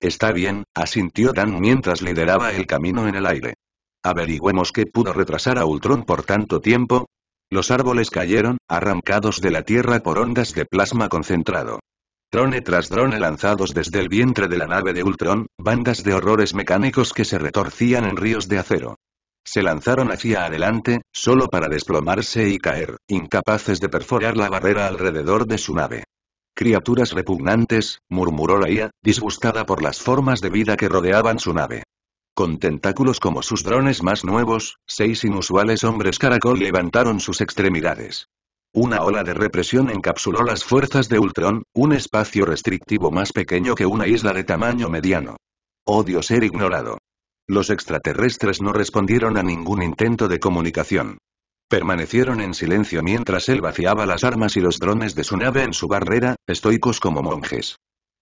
Está bien, asintió Dan mientras lideraba el camino en el aire. Averigüemos qué pudo retrasar a Ultron por tanto tiempo. Los árboles cayeron, arrancados de la tierra por ondas de plasma concentrado. Drone tras drone lanzados desde el vientre de la nave de Ultron, bandas de horrores mecánicos que se retorcían en ríos de acero. Se lanzaron hacia adelante, solo para desplomarse y caer, incapaces de perforar la barrera alrededor de su nave. Criaturas repugnantes, murmuró la IA, disgustada por las formas de vida que rodeaban su nave. Con tentáculos como sus drones más nuevos, seis inusuales hombres caracol levantaron sus extremidades. Una ola de represión encapsuló las fuerzas de Ultron, un espacio restrictivo más pequeño que una isla de tamaño mediano. Odio oh ser ignorado. Los extraterrestres no respondieron a ningún intento de comunicación. Permanecieron en silencio mientras él vaciaba las armas y los drones de su nave en su barrera, estoicos como monjes.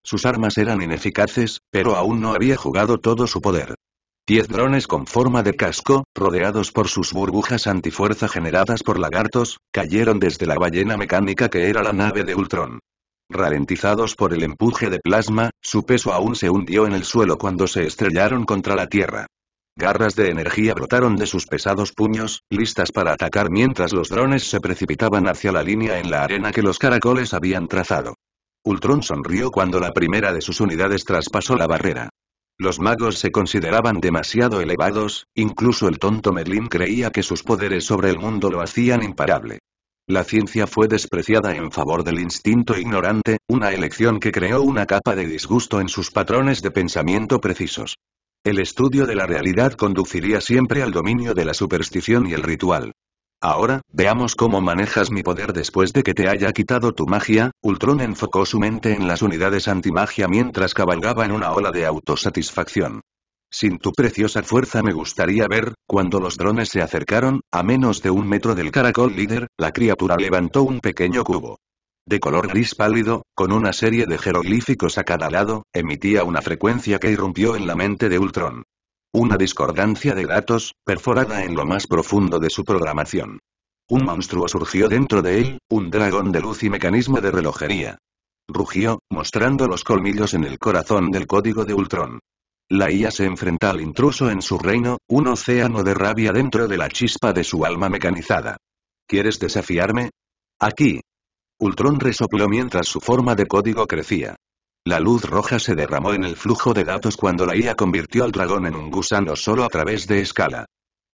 Sus armas eran ineficaces, pero aún no había jugado todo su poder. Diez drones con forma de casco, rodeados por sus burbujas antifuerza generadas por lagartos, cayeron desde la ballena mecánica que era la nave de Ultron. Ralentizados por el empuje de plasma, su peso aún se hundió en el suelo cuando se estrellaron contra la Tierra. Garras de energía brotaron de sus pesados puños, listas para atacar mientras los drones se precipitaban hacia la línea en la arena que los caracoles habían trazado. Ultron sonrió cuando la primera de sus unidades traspasó la barrera. Los magos se consideraban demasiado elevados, incluso el tonto Merlin creía que sus poderes sobre el mundo lo hacían imparable. La ciencia fue despreciada en favor del instinto ignorante, una elección que creó una capa de disgusto en sus patrones de pensamiento precisos. El estudio de la realidad conduciría siempre al dominio de la superstición y el ritual. Ahora, veamos cómo manejas mi poder después de que te haya quitado tu magia, Ultron enfocó su mente en las unidades antimagia mientras cabalgaba en una ola de autosatisfacción. Sin tu preciosa fuerza me gustaría ver, cuando los drones se acercaron, a menos de un metro del caracol líder, la criatura levantó un pequeño cubo. De color gris pálido, con una serie de jeroglíficos a cada lado, emitía una frecuencia que irrumpió en la mente de Ultron. Una discordancia de datos, perforada en lo más profundo de su programación. Un monstruo surgió dentro de él, un dragón de luz y mecanismo de relojería. Rugió, mostrando los colmillos en el corazón del código de Ultron. La IA se enfrenta al intruso en su reino, un océano de rabia dentro de la chispa de su alma mecanizada. ¿Quieres desafiarme? Aquí. Ultron resopló mientras su forma de código crecía. La luz roja se derramó en el flujo de datos cuando la IA convirtió al dragón en un gusano solo a través de escala.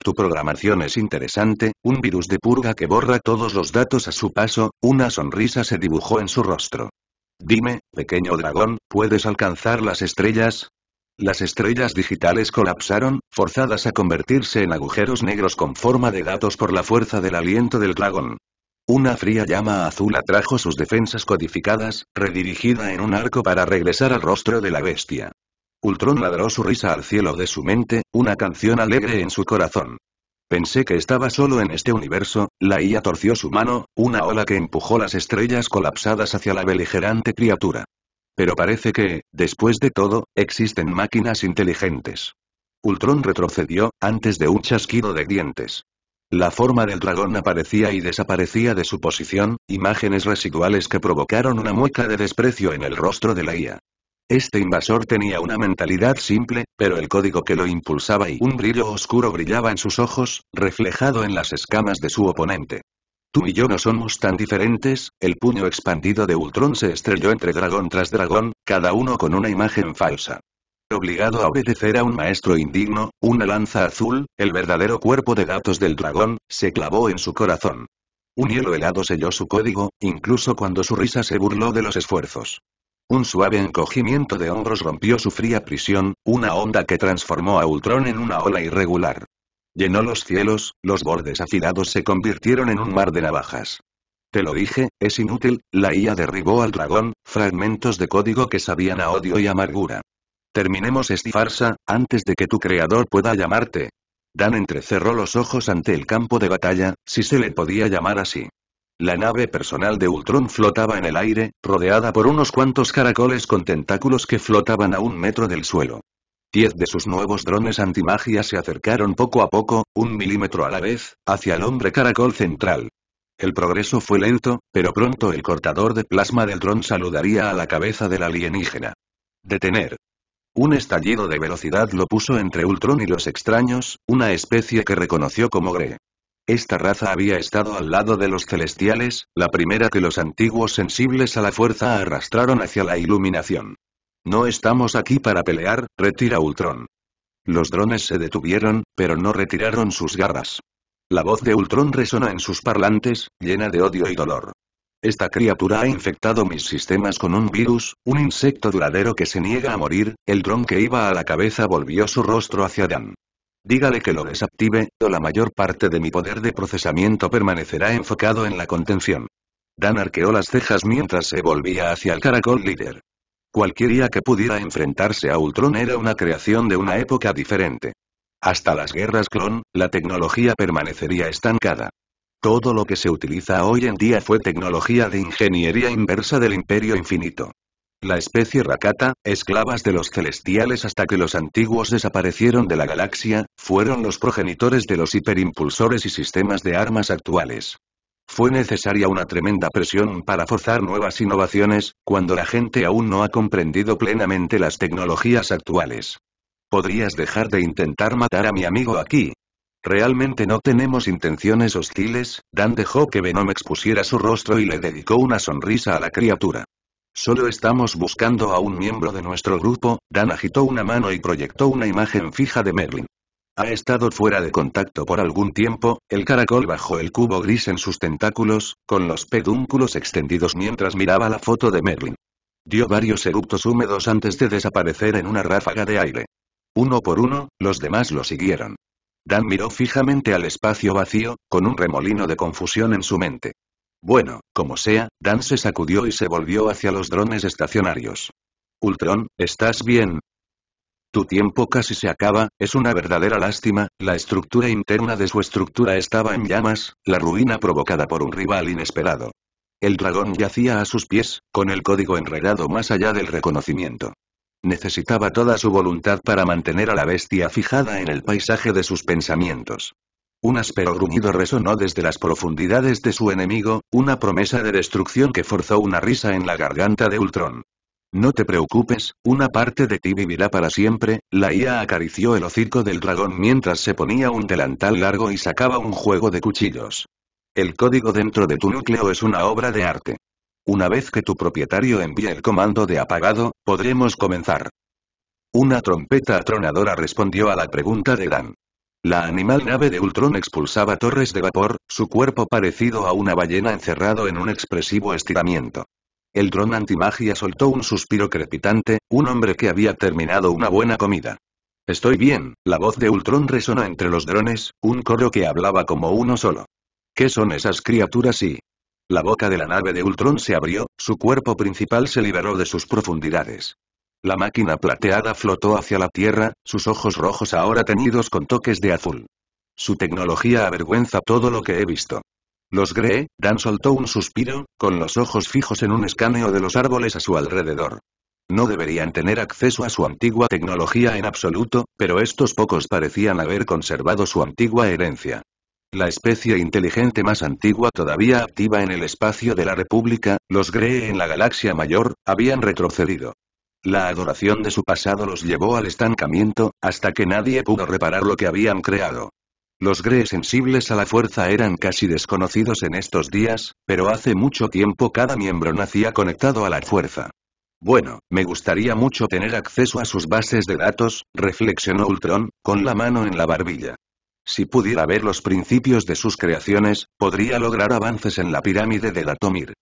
Tu programación es interesante, un virus de purga que borra todos los datos a su paso, una sonrisa se dibujó en su rostro. Dime, pequeño dragón, ¿puedes alcanzar las estrellas? Las estrellas digitales colapsaron, forzadas a convertirse en agujeros negros con forma de datos por la fuerza del aliento del dragón. Una fría llama azul atrajo sus defensas codificadas, redirigida en un arco para regresar al rostro de la bestia. Ultron ladró su risa al cielo de su mente, una canción alegre en su corazón. Pensé que estaba solo en este universo, la IA torció su mano, una ola que empujó las estrellas colapsadas hacia la beligerante criatura. Pero parece que, después de todo, existen máquinas inteligentes. Ultron retrocedió, antes de un chasquido de dientes. La forma del dragón aparecía y desaparecía de su posición, imágenes residuales que provocaron una mueca de desprecio en el rostro de la Este invasor tenía una mentalidad simple, pero el código que lo impulsaba y un brillo oscuro brillaba en sus ojos, reflejado en las escamas de su oponente. Tú y yo no somos tan diferentes, el puño expandido de Ultron se estrelló entre dragón tras dragón, cada uno con una imagen falsa obligado a obedecer a un maestro indigno, una lanza azul, el verdadero cuerpo de datos del dragón, se clavó en su corazón. Un hielo helado selló su código, incluso cuando su risa se burló de los esfuerzos. Un suave encogimiento de hombros rompió su fría prisión, una onda que transformó a Ultron en una ola irregular. Llenó los cielos, los bordes afilados se convirtieron en un mar de navajas. Te lo dije, es inútil, la IA derribó al dragón, fragmentos de código que sabían a odio y amargura. Terminemos esta farsa, antes de que tu creador pueda llamarte. Dan entrecerró los ojos ante el campo de batalla, si se le podía llamar así. La nave personal de Ultron flotaba en el aire, rodeada por unos cuantos caracoles con tentáculos que flotaban a un metro del suelo. Diez de sus nuevos drones antimagia se acercaron poco a poco, un milímetro a la vez, hacia el hombre caracol central. El progreso fue lento, pero pronto el cortador de plasma del dron saludaría a la cabeza del alienígena. Detener. Un estallido de velocidad lo puso entre Ultron y los extraños, una especie que reconoció como Gre. Esta raza había estado al lado de los celestiales, la primera que los antiguos sensibles a la fuerza arrastraron hacia la iluminación. No estamos aquí para pelear, retira Ultron. Los drones se detuvieron, pero no retiraron sus garras. La voz de Ultron resonó en sus parlantes, llena de odio y dolor. Esta criatura ha infectado mis sistemas con un virus, un insecto duradero que se niega a morir, el dron que iba a la cabeza volvió su rostro hacia Dan. Dígale que lo desactive, o la mayor parte de mi poder de procesamiento permanecerá enfocado en la contención. Dan arqueó las cejas mientras se volvía hacia el caracol líder. Cualquiera que pudiera enfrentarse a Ultron era una creación de una época diferente. Hasta las guerras clon, la tecnología permanecería estancada. Todo lo que se utiliza hoy en día fue tecnología de ingeniería inversa del Imperio Infinito. La especie Rakata, esclavas de los celestiales hasta que los antiguos desaparecieron de la galaxia, fueron los progenitores de los hiperimpulsores y sistemas de armas actuales. Fue necesaria una tremenda presión para forzar nuevas innovaciones, cuando la gente aún no ha comprendido plenamente las tecnologías actuales. Podrías dejar de intentar matar a mi amigo aquí, Realmente no tenemos intenciones hostiles, Dan dejó que Venom expusiera su rostro y le dedicó una sonrisa a la criatura. Solo estamos buscando a un miembro de nuestro grupo, Dan agitó una mano y proyectó una imagen fija de Merlin. Ha estado fuera de contacto por algún tiempo, el caracol bajó el cubo gris en sus tentáculos, con los pedúnculos extendidos mientras miraba la foto de Merlin. Dio varios eructos húmedos antes de desaparecer en una ráfaga de aire. Uno por uno, los demás lo siguieron. Dan miró fijamente al espacio vacío, con un remolino de confusión en su mente. Bueno, como sea, Dan se sacudió y se volvió hacia los drones estacionarios. Ultron, ¿estás bien? Tu tiempo casi se acaba, es una verdadera lástima, la estructura interna de su estructura estaba en llamas, la ruina provocada por un rival inesperado. El dragón yacía a sus pies, con el código enredado más allá del reconocimiento. Necesitaba toda su voluntad para mantener a la bestia fijada en el paisaje de sus pensamientos. Un áspero gruñido resonó desde las profundidades de su enemigo, una promesa de destrucción que forzó una risa en la garganta de Ultron. No te preocupes, una parte de ti vivirá para siempre, la IA acarició el hocico del dragón mientras se ponía un delantal largo y sacaba un juego de cuchillos. El código dentro de tu núcleo es una obra de arte. Una vez que tu propietario envíe el comando de apagado, podremos comenzar. Una trompeta atronadora respondió a la pregunta de Dan. La animal nave de Ultron expulsaba torres de vapor, su cuerpo parecido a una ballena encerrado en un expresivo estiramiento. El dron antimagia soltó un suspiro crepitante, un hombre que había terminado una buena comida. Estoy bien, la voz de Ultron resonó entre los drones, un coro que hablaba como uno solo. ¿Qué son esas criaturas y la boca de la nave de Ultron se abrió, su cuerpo principal se liberó de sus profundidades. La máquina plateada flotó hacia la Tierra, sus ojos rojos ahora teñidos con toques de azul. Su tecnología avergüenza todo lo que he visto. Los Gree, Dan soltó un suspiro, con los ojos fijos en un escáneo de los árboles a su alrededor. No deberían tener acceso a su antigua tecnología en absoluto, pero estos pocos parecían haber conservado su antigua herencia la especie inteligente más antigua todavía activa en el espacio de la República, los Gré en la Galaxia Mayor, habían retrocedido. La adoración de su pasado los llevó al estancamiento, hasta que nadie pudo reparar lo que habían creado. Los Gre sensibles a la fuerza eran casi desconocidos en estos días, pero hace mucho tiempo cada miembro nacía conectado a la fuerza. Bueno, me gustaría mucho tener acceso a sus bases de datos, reflexionó Ultron, con la mano en la barbilla. Si pudiera ver los principios de sus creaciones, podría lograr avances en la pirámide de Datomir.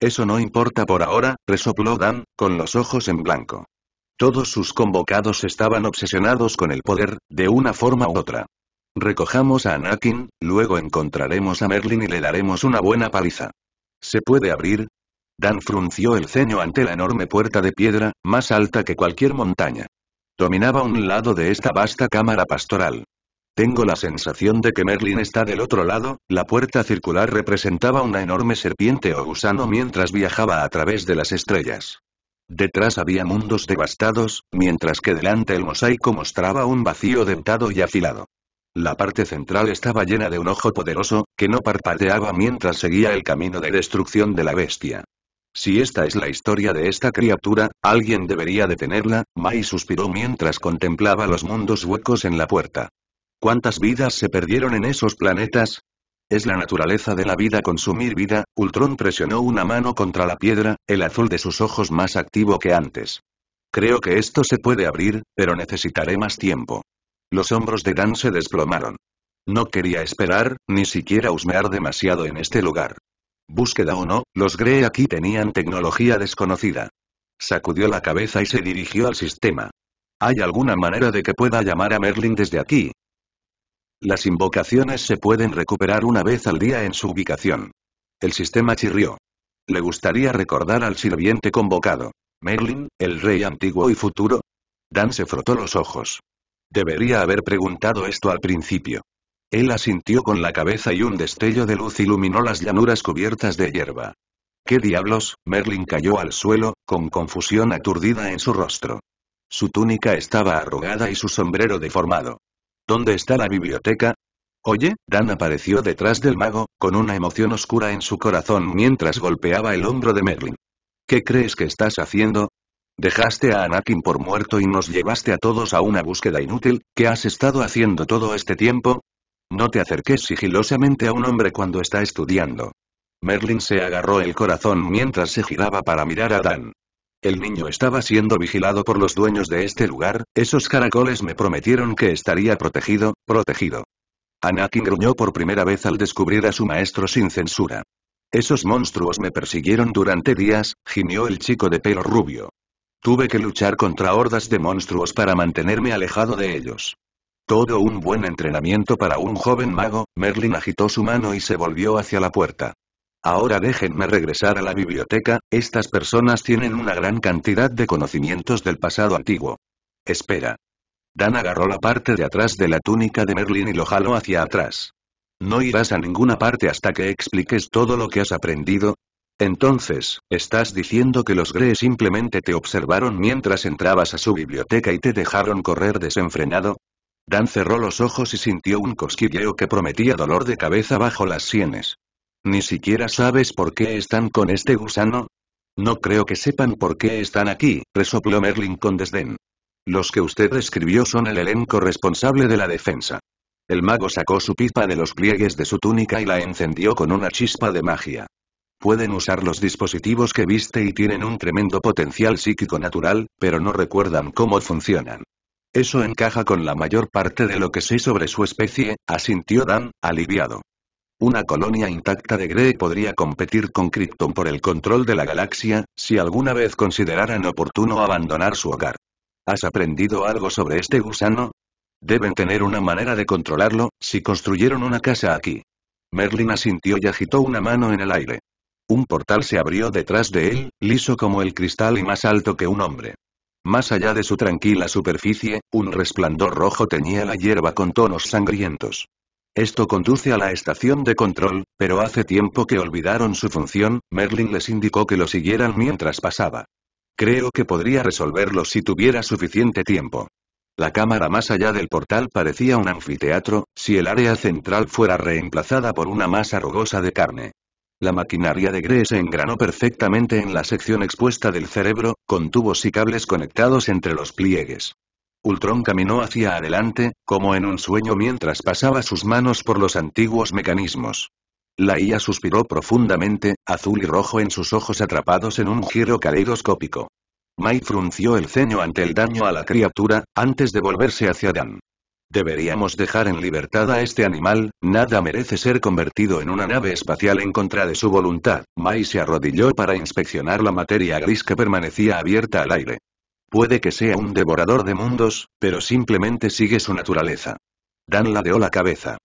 Eso no importa por ahora, resopló Dan, con los ojos en blanco. Todos sus convocados estaban obsesionados con el poder, de una forma u otra. Recojamos a Anakin, luego encontraremos a Merlin y le daremos una buena paliza. ¿Se puede abrir? Dan frunció el ceño ante la enorme puerta de piedra, más alta que cualquier montaña. Dominaba un lado de esta vasta cámara pastoral. Tengo la sensación de que Merlin está del otro lado, la puerta circular representaba una enorme serpiente o gusano mientras viajaba a través de las estrellas. Detrás había mundos devastados, mientras que delante el mosaico mostraba un vacío dentado y afilado. La parte central estaba llena de un ojo poderoso, que no parpadeaba mientras seguía el camino de destrucción de la bestia. Si esta es la historia de esta criatura, alguien debería detenerla, Mai suspiró mientras contemplaba los mundos huecos en la puerta. ¿Cuántas vidas se perdieron en esos planetas? Es la naturaleza de la vida consumir vida, Ultron presionó una mano contra la piedra, el azul de sus ojos más activo que antes. Creo que esto se puede abrir, pero necesitaré más tiempo. Los hombros de Dan se desplomaron. No quería esperar, ni siquiera husmear demasiado en este lugar. Búsqueda o no, los Grey aquí tenían tecnología desconocida. Sacudió la cabeza y se dirigió al sistema. ¿Hay alguna manera de que pueda llamar a Merlin desde aquí? Las invocaciones se pueden recuperar una vez al día en su ubicación. El sistema chirrió. Le gustaría recordar al sirviente convocado. Merlin, el rey antiguo y futuro. Dan se frotó los ojos. Debería haber preguntado esto al principio. Él asintió con la cabeza y un destello de luz iluminó las llanuras cubiertas de hierba. ¿Qué diablos? Merlin cayó al suelo, con confusión aturdida en su rostro. Su túnica estaba arrugada y su sombrero deformado. ¿Dónde está la biblioteca? Oye, Dan apareció detrás del mago, con una emoción oscura en su corazón mientras golpeaba el hombro de Merlin. ¿Qué crees que estás haciendo? Dejaste a Anakin por muerto y nos llevaste a todos a una búsqueda inútil, ¿qué has estado haciendo todo este tiempo? No te acerques sigilosamente a un hombre cuando está estudiando. Merlin se agarró el corazón mientras se giraba para mirar a Dan. El niño estaba siendo vigilado por los dueños de este lugar, esos caracoles me prometieron que estaría protegido, protegido. Anakin gruñó por primera vez al descubrir a su maestro sin censura. Esos monstruos me persiguieron durante días, gimió el chico de pelo rubio. Tuve que luchar contra hordas de monstruos para mantenerme alejado de ellos. Todo un buen entrenamiento para un joven mago, Merlin agitó su mano y se volvió hacia la puerta. Ahora déjenme regresar a la biblioteca, estas personas tienen una gran cantidad de conocimientos del pasado antiguo. Espera. Dan agarró la parte de atrás de la túnica de Merlin y lo jaló hacia atrás. No irás a ninguna parte hasta que expliques todo lo que has aprendido. Entonces, ¿estás diciendo que los Grey simplemente te observaron mientras entrabas a su biblioteca y te dejaron correr desenfrenado? Dan cerró los ojos y sintió un cosquilleo que prometía dolor de cabeza bajo las sienes. ¿Ni siquiera sabes por qué están con este gusano? No creo que sepan por qué están aquí, resopló Merlin con desdén. Los que usted escribió son el elenco responsable de la defensa. El mago sacó su pipa de los pliegues de su túnica y la encendió con una chispa de magia. Pueden usar los dispositivos que viste y tienen un tremendo potencial psíquico natural, pero no recuerdan cómo funcionan. Eso encaja con la mayor parte de lo que sé sobre su especie, asintió Dan, aliviado. Una colonia intacta de Grey podría competir con Krypton por el control de la galaxia, si alguna vez consideraran oportuno abandonar su hogar. ¿Has aprendido algo sobre este gusano? Deben tener una manera de controlarlo, si construyeron una casa aquí. Merlin asintió y agitó una mano en el aire. Un portal se abrió detrás de él, liso como el cristal y más alto que un hombre. Más allá de su tranquila superficie, un resplandor rojo teñía la hierba con tonos sangrientos. Esto conduce a la estación de control, pero hace tiempo que olvidaron su función, Merlin les indicó que lo siguieran mientras pasaba. Creo que podría resolverlo si tuviera suficiente tiempo. La cámara más allá del portal parecía un anfiteatro, si el área central fuera reemplazada por una masa rugosa de carne. La maquinaria de Gre se engranó perfectamente en la sección expuesta del cerebro, con tubos y cables conectados entre los pliegues. Ultron caminó hacia adelante, como en un sueño mientras pasaba sus manos por los antiguos mecanismos. La IA suspiró profundamente, azul y rojo en sus ojos atrapados en un giro caleidoscópico. Mai frunció el ceño ante el daño a la criatura, antes de volverse hacia Dan. Deberíamos dejar en libertad a este animal, nada merece ser convertido en una nave espacial en contra de su voluntad. Mai se arrodilló para inspeccionar la materia gris que permanecía abierta al aire. Puede que sea un devorador de mundos, pero simplemente sigue su naturaleza. Dan ladeó la cabeza.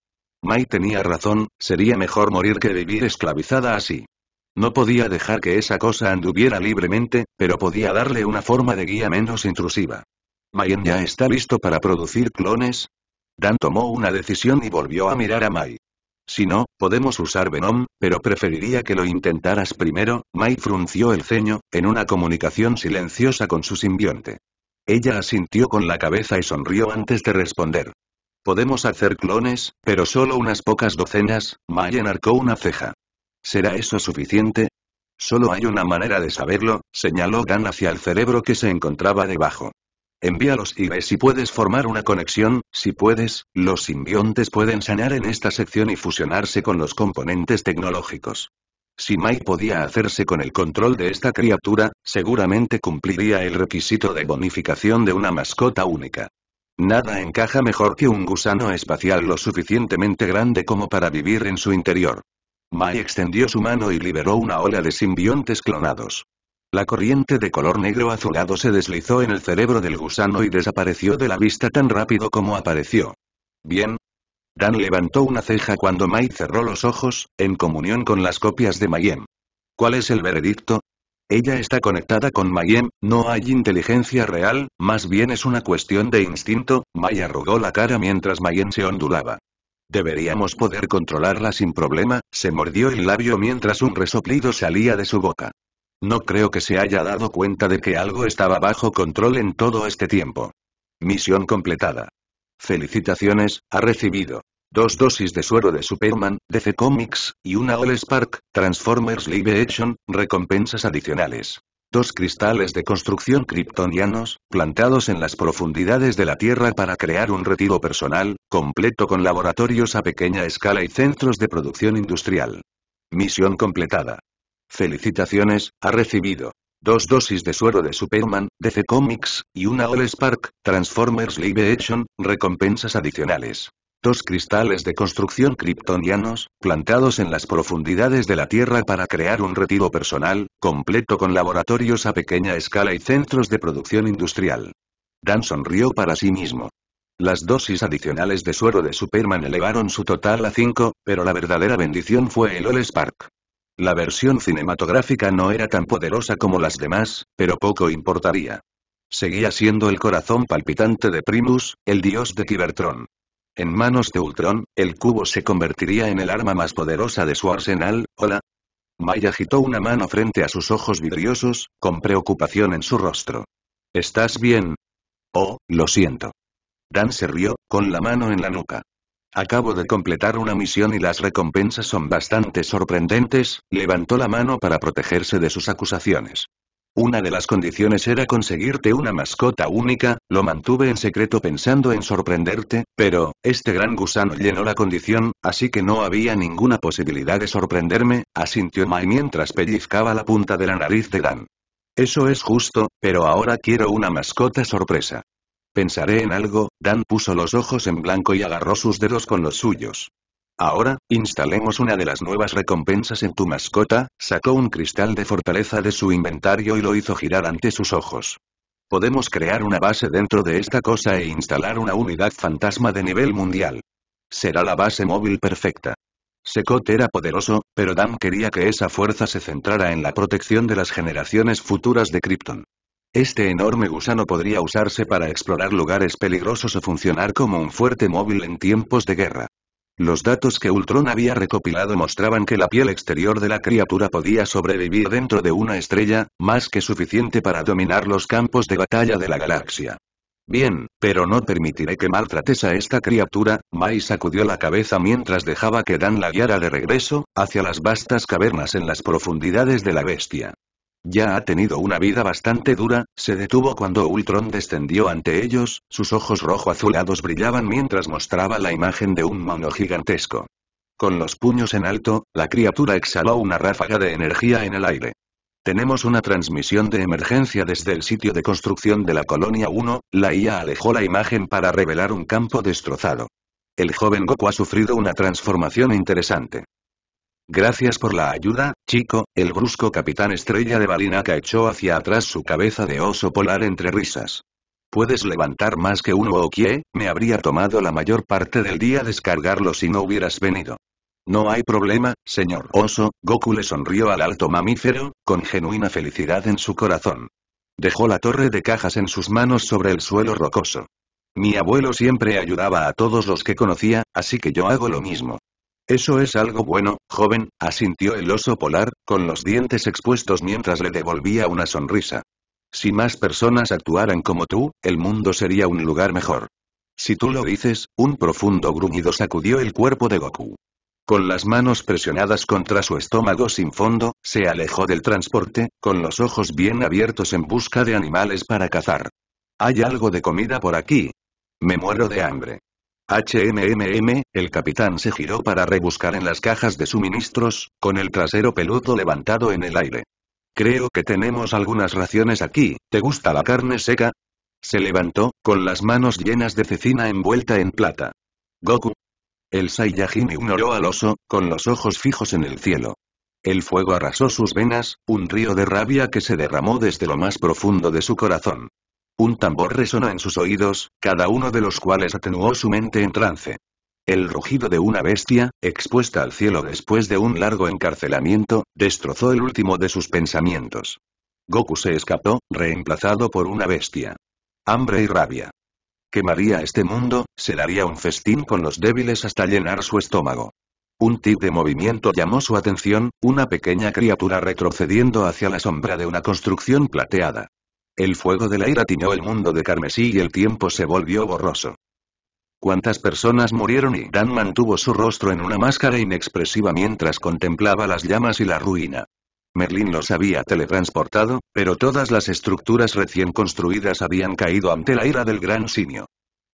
Mai tenía razón, sería mejor morir que vivir esclavizada así. No podía dejar que esa cosa anduviera libremente, pero podía darle una forma de guía menos intrusiva. Mai ya está listo para producir clones? Dan tomó una decisión y volvió a mirar a Mai. Si no, podemos usar Venom, pero preferiría que lo intentaras primero, Mai frunció el ceño, en una comunicación silenciosa con su simbionte. Ella asintió con la cabeza y sonrió antes de responder. Podemos hacer clones, pero solo unas pocas docenas, Mai enarcó una ceja. ¿Será eso suficiente? Solo hay una manera de saberlo, señaló Gan hacia el cerebro que se encontraba debajo. Envíalos y ve si puedes formar una conexión, si puedes, los simbiontes pueden sanar en esta sección y fusionarse con los componentes tecnológicos. Si Mai podía hacerse con el control de esta criatura, seguramente cumpliría el requisito de bonificación de una mascota única. Nada encaja mejor que un gusano espacial lo suficientemente grande como para vivir en su interior. Mai extendió su mano y liberó una ola de simbiontes clonados. La corriente de color negro azulado se deslizó en el cerebro del gusano y desapareció de la vista tan rápido como apareció. Bien. Dan levantó una ceja cuando Mai cerró los ojos, en comunión con las copias de Mayem. ¿Cuál es el veredicto? Ella está conectada con Mayem, no hay inteligencia real, más bien es una cuestión de instinto, Mai arrugó la cara mientras Mayem se ondulaba. Deberíamos poder controlarla sin problema, se mordió el labio mientras un resoplido salía de su boca. No creo que se haya dado cuenta de que algo estaba bajo control en todo este tiempo. Misión completada. Felicitaciones, ha recibido dos dosis de suero de Superman, DC Comics, y una All Spark, Transformers Live Action, recompensas adicionales. Dos cristales de construcción kryptonianos, plantados en las profundidades de la Tierra para crear un retiro personal, completo con laboratorios a pequeña escala y centros de producción industrial. Misión completada. Felicitaciones, ha recibido dos dosis de suero de Superman, DC Comics, y una All Spark, Transformers Live Action, recompensas adicionales. Dos cristales de construcción kryptonianos, plantados en las profundidades de la Tierra para crear un retiro personal, completo con laboratorios a pequeña escala y centros de producción industrial. Dan sonrió para sí mismo. Las dosis adicionales de suero de Superman elevaron su total a cinco, pero la verdadera bendición fue el All Spark. La versión cinematográfica no era tan poderosa como las demás, pero poco importaría. Seguía siendo el corazón palpitante de Primus, el dios de Cybertron. En manos de Ultron, el cubo se convertiría en el arma más poderosa de su arsenal, hola. Maya agitó una mano frente a sus ojos vidriosos, con preocupación en su rostro. ¿Estás bien? Oh, lo siento. Dan se rió, con la mano en la nuca. Acabo de completar una misión y las recompensas son bastante sorprendentes, levantó la mano para protegerse de sus acusaciones. Una de las condiciones era conseguirte una mascota única, lo mantuve en secreto pensando en sorprenderte, pero, este gran gusano llenó la condición, así que no había ninguna posibilidad de sorprenderme, asintió Mai mientras pellizcaba la punta de la nariz de Dan. Eso es justo, pero ahora quiero una mascota sorpresa. Pensaré en algo, Dan puso los ojos en blanco y agarró sus dedos con los suyos. Ahora, instalemos una de las nuevas recompensas en tu mascota, sacó un cristal de fortaleza de su inventario y lo hizo girar ante sus ojos. Podemos crear una base dentro de esta cosa e instalar una unidad fantasma de nivel mundial. Será la base móvil perfecta. Secot era poderoso, pero Dan quería que esa fuerza se centrara en la protección de las generaciones futuras de Krypton. Este enorme gusano podría usarse para explorar lugares peligrosos o funcionar como un fuerte móvil en tiempos de guerra. Los datos que Ultron había recopilado mostraban que la piel exterior de la criatura podía sobrevivir dentro de una estrella, más que suficiente para dominar los campos de batalla de la galaxia. Bien, pero no permitiré que maltrates a esta criatura, Mai sacudió la cabeza mientras dejaba que Dan la guiara de regreso, hacia las vastas cavernas en las profundidades de la bestia. Ya ha tenido una vida bastante dura, se detuvo cuando Ultron descendió ante ellos, sus ojos rojo-azulados brillaban mientras mostraba la imagen de un mono gigantesco. Con los puños en alto, la criatura exhaló una ráfaga de energía en el aire. Tenemos una transmisión de emergencia desde el sitio de construcción de la Colonia 1, la IA alejó la imagen para revelar un campo destrozado. El joven Goku ha sufrido una transformación interesante. Gracias por la ayuda, chico, el brusco capitán estrella de Balinaca echó hacia atrás su cabeza de oso polar entre risas. Puedes levantar más que uno o qué, me habría tomado la mayor parte del día descargarlo si no hubieras venido. No hay problema, señor oso, Goku le sonrió al alto mamífero, con genuina felicidad en su corazón. Dejó la torre de cajas en sus manos sobre el suelo rocoso. Mi abuelo siempre ayudaba a todos los que conocía, así que yo hago lo mismo. Eso es algo bueno, joven, asintió el oso polar, con los dientes expuestos mientras le devolvía una sonrisa. Si más personas actuaran como tú, el mundo sería un lugar mejor. Si tú lo dices, un profundo gruñido sacudió el cuerpo de Goku. Con las manos presionadas contra su estómago sin fondo, se alejó del transporte, con los ojos bien abiertos en busca de animales para cazar. Hay algo de comida por aquí. Me muero de hambre. HMMM, el capitán se giró para rebuscar en las cajas de suministros, con el trasero peludo levantado en el aire. Creo que tenemos algunas raciones aquí, ¿te gusta la carne seca? Se levantó, con las manos llenas de cecina envuelta en plata. Goku. El Saiyajin ignoró al oso, con los ojos fijos en el cielo. El fuego arrasó sus venas, un río de rabia que se derramó desde lo más profundo de su corazón. Un tambor resonó en sus oídos, cada uno de los cuales atenuó su mente en trance. El rugido de una bestia, expuesta al cielo después de un largo encarcelamiento, destrozó el último de sus pensamientos. Goku se escapó, reemplazado por una bestia. Hambre y rabia. Quemaría este mundo, se daría un festín con los débiles hasta llenar su estómago. Un tip de movimiento llamó su atención, una pequeña criatura retrocediendo hacia la sombra de una construcción plateada. El fuego de la ira tiñó el mundo de carmesí y el tiempo se volvió borroso. Cuántas personas murieron y Dan mantuvo su rostro en una máscara inexpresiva mientras contemplaba las llamas y la ruina. Merlín los había teletransportado, pero todas las estructuras recién construidas habían caído ante la ira del gran simio.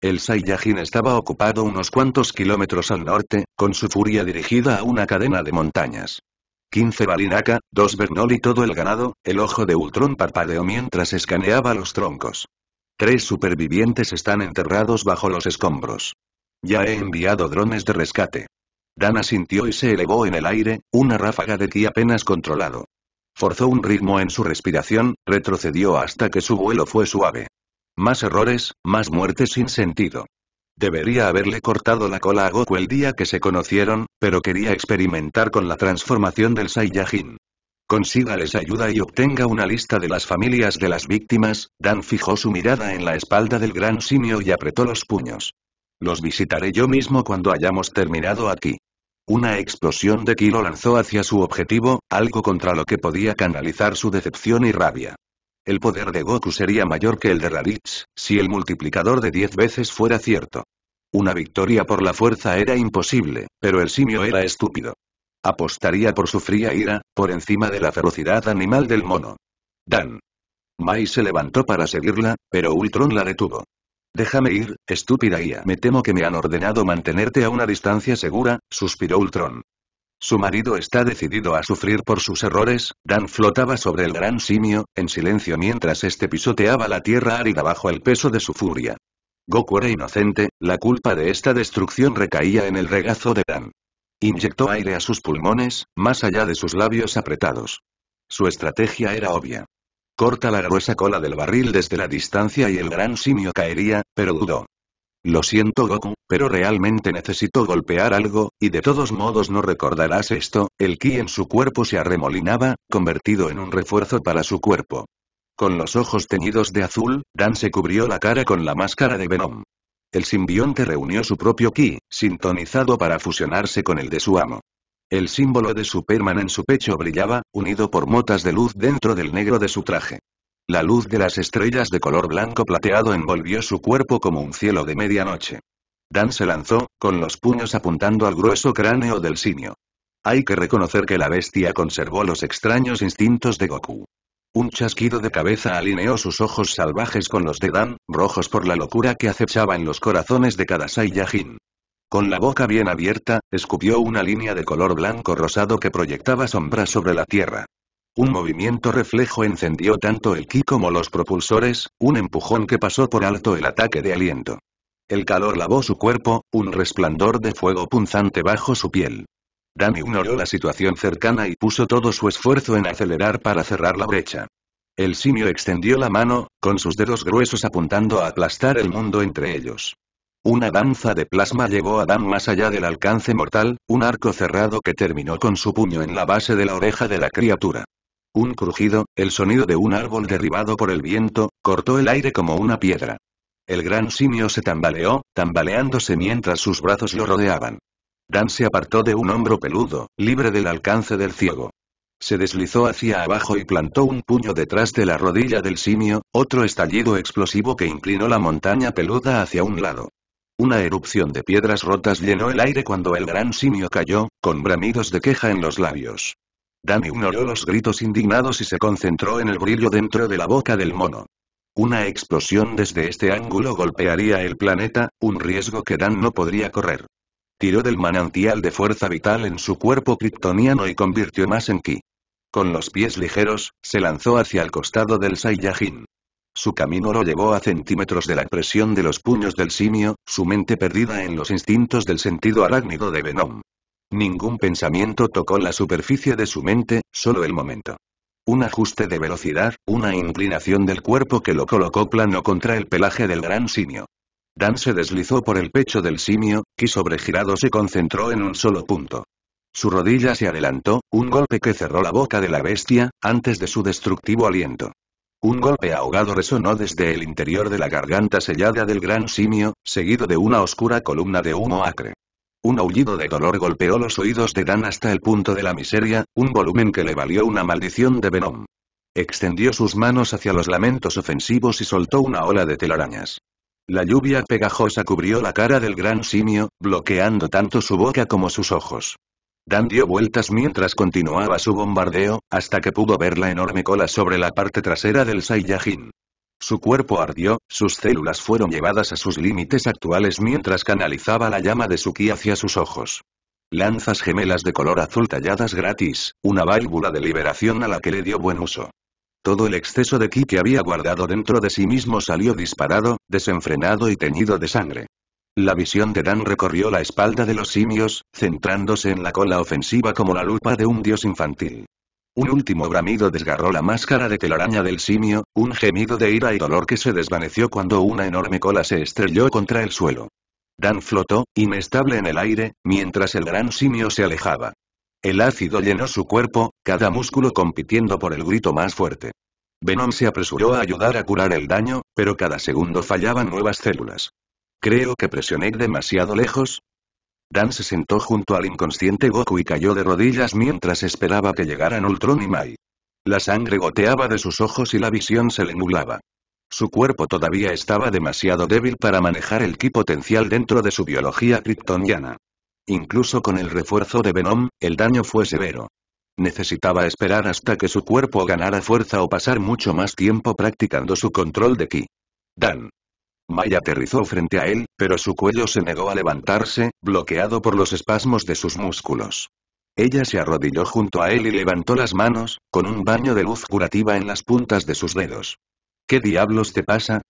El Saiyajin estaba ocupado unos cuantos kilómetros al norte, con su furia dirigida a una cadena de montañas. 15 balinaca, 2 Bernol y todo el ganado, el ojo de Ultron parpadeó mientras escaneaba los troncos. Tres supervivientes están enterrados bajo los escombros. Ya he enviado drones de rescate. Dana sintió y se elevó en el aire, una ráfaga de ki apenas controlado. Forzó un ritmo en su respiración, retrocedió hasta que su vuelo fue suave. Más errores, más muertes sin sentido. Debería haberle cortado la cola a Goku el día que se conocieron, pero quería experimentar con la transformación del Saiyajin. Consígales ayuda y obtenga una lista de las familias de las víctimas, Dan fijó su mirada en la espalda del gran simio y apretó los puños. Los visitaré yo mismo cuando hayamos terminado aquí. Una explosión de ki lo lanzó hacia su objetivo, algo contra lo que podía canalizar su decepción y rabia. El poder de Goku sería mayor que el de Raditz, si el multiplicador de 10 veces fuera cierto. Una victoria por la fuerza era imposible, pero el simio era estúpido. Apostaría por su fría ira, por encima de la ferocidad animal del mono. Dan. Mai se levantó para seguirla, pero Ultron la detuvo. Déjame ir, estúpida IA. Me temo que me han ordenado mantenerte a una distancia segura, suspiró Ultron. Su marido está decidido a sufrir por sus errores, Dan flotaba sobre el gran simio, en silencio mientras este pisoteaba la tierra árida bajo el peso de su furia. Goku era inocente, la culpa de esta destrucción recaía en el regazo de Dan. Inyectó aire a sus pulmones, más allá de sus labios apretados. Su estrategia era obvia. Corta la gruesa cola del barril desde la distancia y el gran simio caería, pero dudó. Lo siento Goku, pero realmente necesito golpear algo, y de todos modos no recordarás esto, el ki en su cuerpo se arremolinaba, convertido en un refuerzo para su cuerpo. Con los ojos teñidos de azul, Dan se cubrió la cara con la máscara de Venom. El simbionte reunió su propio ki, sintonizado para fusionarse con el de su amo. El símbolo de Superman en su pecho brillaba, unido por motas de luz dentro del negro de su traje. La luz de las estrellas de color blanco plateado envolvió su cuerpo como un cielo de medianoche. Dan se lanzó, con los puños apuntando al grueso cráneo del simio. Hay que reconocer que la bestia conservó los extraños instintos de Goku. Un chasquido de cabeza alineó sus ojos salvajes con los de Dan, rojos por la locura que acechaba en los corazones de cada Saiyajin. Con la boca bien abierta, escupió una línea de color blanco rosado que proyectaba sombras sobre la tierra. Un movimiento reflejo encendió tanto el ki como los propulsores, un empujón que pasó por alto el ataque de aliento. El calor lavó su cuerpo, un resplandor de fuego punzante bajo su piel. Dan ignoró la situación cercana y puso todo su esfuerzo en acelerar para cerrar la brecha. El simio extendió la mano, con sus dedos gruesos apuntando a aplastar el mundo entre ellos. Una danza de plasma llevó a Dan más allá del alcance mortal, un arco cerrado que terminó con su puño en la base de la oreja de la criatura. Un crujido, el sonido de un árbol derribado por el viento, cortó el aire como una piedra. El gran simio se tambaleó, tambaleándose mientras sus brazos lo rodeaban. Dan se apartó de un hombro peludo, libre del alcance del ciego. Se deslizó hacia abajo y plantó un puño detrás de la rodilla del simio, otro estallido explosivo que inclinó la montaña peluda hacia un lado. Una erupción de piedras rotas llenó el aire cuando el gran simio cayó, con bramidos de queja en los labios. Dan ignoró los gritos indignados y se concentró en el brillo dentro de la boca del mono. Una explosión desde este ángulo golpearía el planeta, un riesgo que Dan no podría correr. Tiró del manantial de fuerza vital en su cuerpo kryptoniano y convirtió más en ki. Con los pies ligeros, se lanzó hacia el costado del Saiyajin. Su camino lo llevó a centímetros de la presión de los puños del simio, su mente perdida en los instintos del sentido arácnido de Venom. Ningún pensamiento tocó la superficie de su mente, solo el momento. Un ajuste de velocidad, una inclinación del cuerpo que lo colocó plano contra el pelaje del gran simio. Dan se deslizó por el pecho del simio, y sobregirado se concentró en un solo punto. Su rodilla se adelantó, un golpe que cerró la boca de la bestia, antes de su destructivo aliento. Un golpe ahogado resonó desde el interior de la garganta sellada del gran simio, seguido de una oscura columna de humo acre. Un aullido de dolor golpeó los oídos de Dan hasta el punto de la miseria, un volumen que le valió una maldición de Venom. Extendió sus manos hacia los lamentos ofensivos y soltó una ola de telarañas. La lluvia pegajosa cubrió la cara del gran simio, bloqueando tanto su boca como sus ojos. Dan dio vueltas mientras continuaba su bombardeo, hasta que pudo ver la enorme cola sobre la parte trasera del Saiyajin. Su cuerpo ardió, sus células fueron llevadas a sus límites actuales mientras canalizaba la llama de su ki hacia sus ojos. Lanzas gemelas de color azul talladas gratis, una válvula de liberación a la que le dio buen uso. Todo el exceso de ki que había guardado dentro de sí mismo salió disparado, desenfrenado y teñido de sangre. La visión de Dan recorrió la espalda de los simios, centrándose en la cola ofensiva como la lupa de un dios infantil. Un último bramido desgarró la máscara de telaraña del simio, un gemido de ira y dolor que se desvaneció cuando una enorme cola se estrelló contra el suelo. Dan flotó, inestable en el aire, mientras el gran simio se alejaba. El ácido llenó su cuerpo, cada músculo compitiendo por el grito más fuerte. Venom se apresuró a ayudar a curar el daño, pero cada segundo fallaban nuevas células. Creo que presioné demasiado lejos, Dan se sentó junto al inconsciente Goku y cayó de rodillas mientras esperaba que llegaran Ultron y Mai. La sangre goteaba de sus ojos y la visión se le nublaba. Su cuerpo todavía estaba demasiado débil para manejar el ki potencial dentro de su biología kryptoniana. Incluso con el refuerzo de Venom, el daño fue severo. Necesitaba esperar hasta que su cuerpo ganara fuerza o pasar mucho más tiempo practicando su control de ki. Dan, Maya aterrizó frente a él, pero su cuello se negó a levantarse, bloqueado por los espasmos de sus músculos. Ella se arrodilló junto a él y levantó las manos, con un baño de luz curativa en las puntas de sus dedos. ¿Qué diablos te pasa?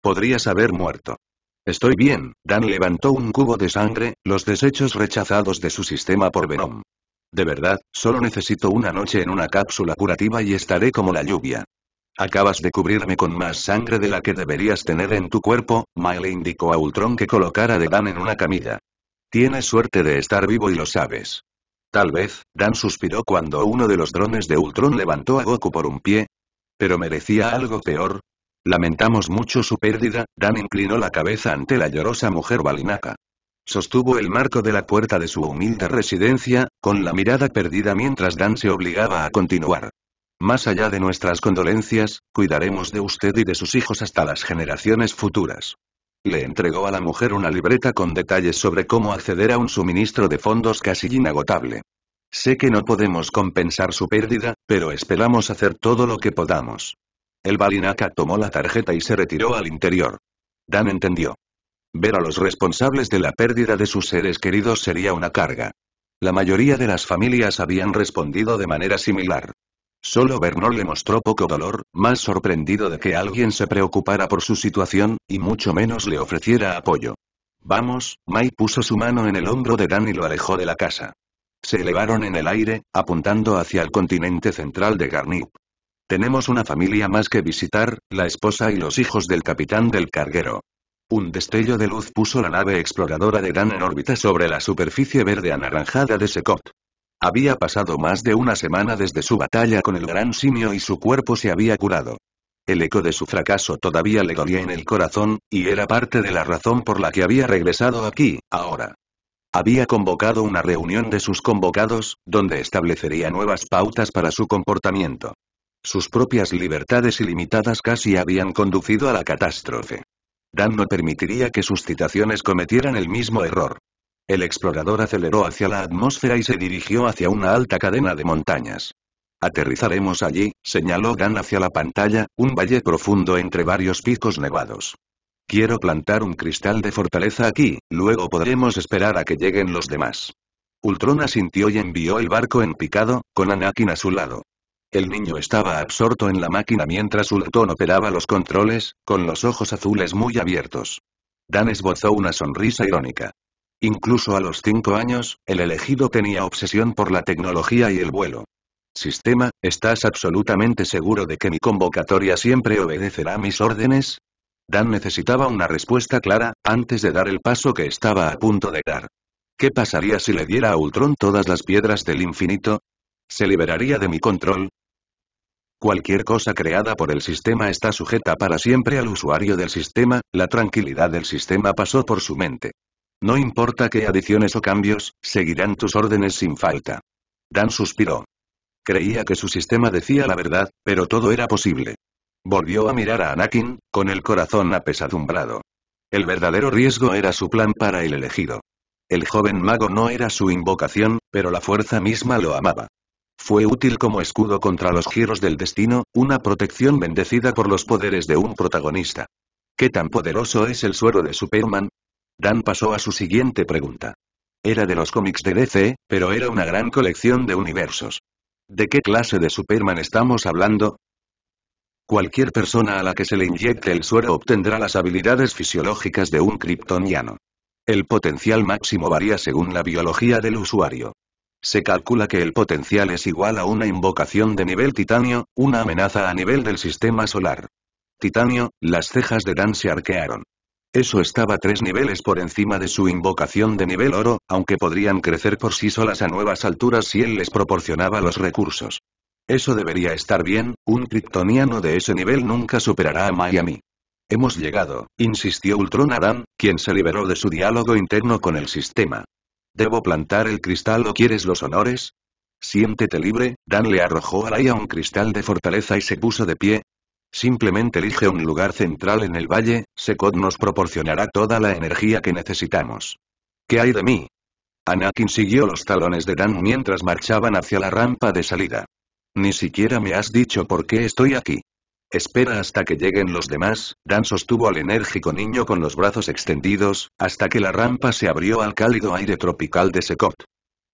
Podrías haber muerto. Estoy bien, Dan levantó un cubo de sangre, los desechos rechazados de su sistema por Venom. De verdad, solo necesito una noche en una cápsula curativa y estaré como la lluvia. Acabas de cubrirme con más sangre de la que deberías tener en tu cuerpo, Miley indicó a Ultron que colocara de Dan en una camilla. Tienes suerte de estar vivo y lo sabes. Tal vez, Dan suspiró cuando uno de los drones de Ultron levantó a Goku por un pie. Pero merecía algo peor. Lamentamos mucho su pérdida, Dan inclinó la cabeza ante la llorosa mujer Balinaka. Sostuvo el marco de la puerta de su humilde residencia, con la mirada perdida mientras Dan se obligaba a continuar. Más allá de nuestras condolencias, cuidaremos de usted y de sus hijos hasta las generaciones futuras. Le entregó a la mujer una libreta con detalles sobre cómo acceder a un suministro de fondos casi inagotable. Sé que no podemos compensar su pérdida, pero esperamos hacer todo lo que podamos. El balinaca tomó la tarjeta y se retiró al interior. Dan entendió. Ver a los responsables de la pérdida de sus seres queridos sería una carga. La mayoría de las familias habían respondido de manera similar. Solo Bernard le mostró poco dolor, más sorprendido de que alguien se preocupara por su situación, y mucho menos le ofreciera apoyo. Vamos, Mai puso su mano en el hombro de Dan y lo alejó de la casa. Se elevaron en el aire, apuntando hacia el continente central de Garnip. Tenemos una familia más que visitar, la esposa y los hijos del capitán del carguero. Un destello de luz puso la nave exploradora de Dan en órbita sobre la superficie verde anaranjada de Secot. Había pasado más de una semana desde su batalla con el gran simio y su cuerpo se había curado. El eco de su fracaso todavía le dolía en el corazón, y era parte de la razón por la que había regresado aquí, ahora. Había convocado una reunión de sus convocados, donde establecería nuevas pautas para su comportamiento. Sus propias libertades ilimitadas casi habían conducido a la catástrofe. Dan no permitiría que sus citaciones cometieran el mismo error. El explorador aceleró hacia la atmósfera y se dirigió hacia una alta cadena de montañas. Aterrizaremos allí, señaló Dan hacia la pantalla, un valle profundo entre varios picos nevados. Quiero plantar un cristal de fortaleza aquí, luego podremos esperar a que lleguen los demás. Ultron asintió y envió el barco en picado, con Anakin a su lado. El niño estaba absorto en la máquina mientras Ultron operaba los controles, con los ojos azules muy abiertos. Dan esbozó una sonrisa irónica. Incluso a los cinco años, el elegido tenía obsesión por la tecnología y el vuelo. Sistema, ¿estás absolutamente seguro de que mi convocatoria siempre obedecerá a mis órdenes? Dan necesitaba una respuesta clara, antes de dar el paso que estaba a punto de dar. ¿Qué pasaría si le diera a Ultron todas las piedras del infinito? ¿Se liberaría de mi control? Cualquier cosa creada por el sistema está sujeta para siempre al usuario del sistema, la tranquilidad del sistema pasó por su mente. No importa qué adiciones o cambios, seguirán tus órdenes sin falta. Dan suspiró. Creía que su sistema decía la verdad, pero todo era posible. Volvió a mirar a Anakin, con el corazón apesadumbrado. El verdadero riesgo era su plan para el elegido. El joven mago no era su invocación, pero la fuerza misma lo amaba. Fue útil como escudo contra los giros del destino, una protección bendecida por los poderes de un protagonista. ¿Qué tan poderoso es el suero de Superman? Dan pasó a su siguiente pregunta. Era de los cómics de DC, pero era una gran colección de universos. ¿De qué clase de Superman estamos hablando? Cualquier persona a la que se le inyecte el suero obtendrá las habilidades fisiológicas de un kryptoniano. El potencial máximo varía según la biología del usuario. Se calcula que el potencial es igual a una invocación de nivel titanio, una amenaza a nivel del sistema solar. Titanio, las cejas de Dan se arquearon. Eso estaba tres niveles por encima de su invocación de nivel oro, aunque podrían crecer por sí solas a nuevas alturas si él les proporcionaba los recursos. Eso debería estar bien, un kryptoniano de ese nivel nunca superará a Miami. Hemos llegado, insistió Ultron Adam, quien se liberó de su diálogo interno con el sistema. ¿Debo plantar el cristal o quieres los honores? Siéntete libre, Dan le arrojó a Laia un cristal de fortaleza y se puso de pie, Simplemente elige un lugar central en el valle, Sekot nos proporcionará toda la energía que necesitamos. ¿Qué hay de mí? Anakin siguió los talones de Dan mientras marchaban hacia la rampa de salida. Ni siquiera me has dicho por qué estoy aquí. Espera hasta que lleguen los demás, Dan sostuvo al enérgico niño con los brazos extendidos, hasta que la rampa se abrió al cálido aire tropical de Sekot.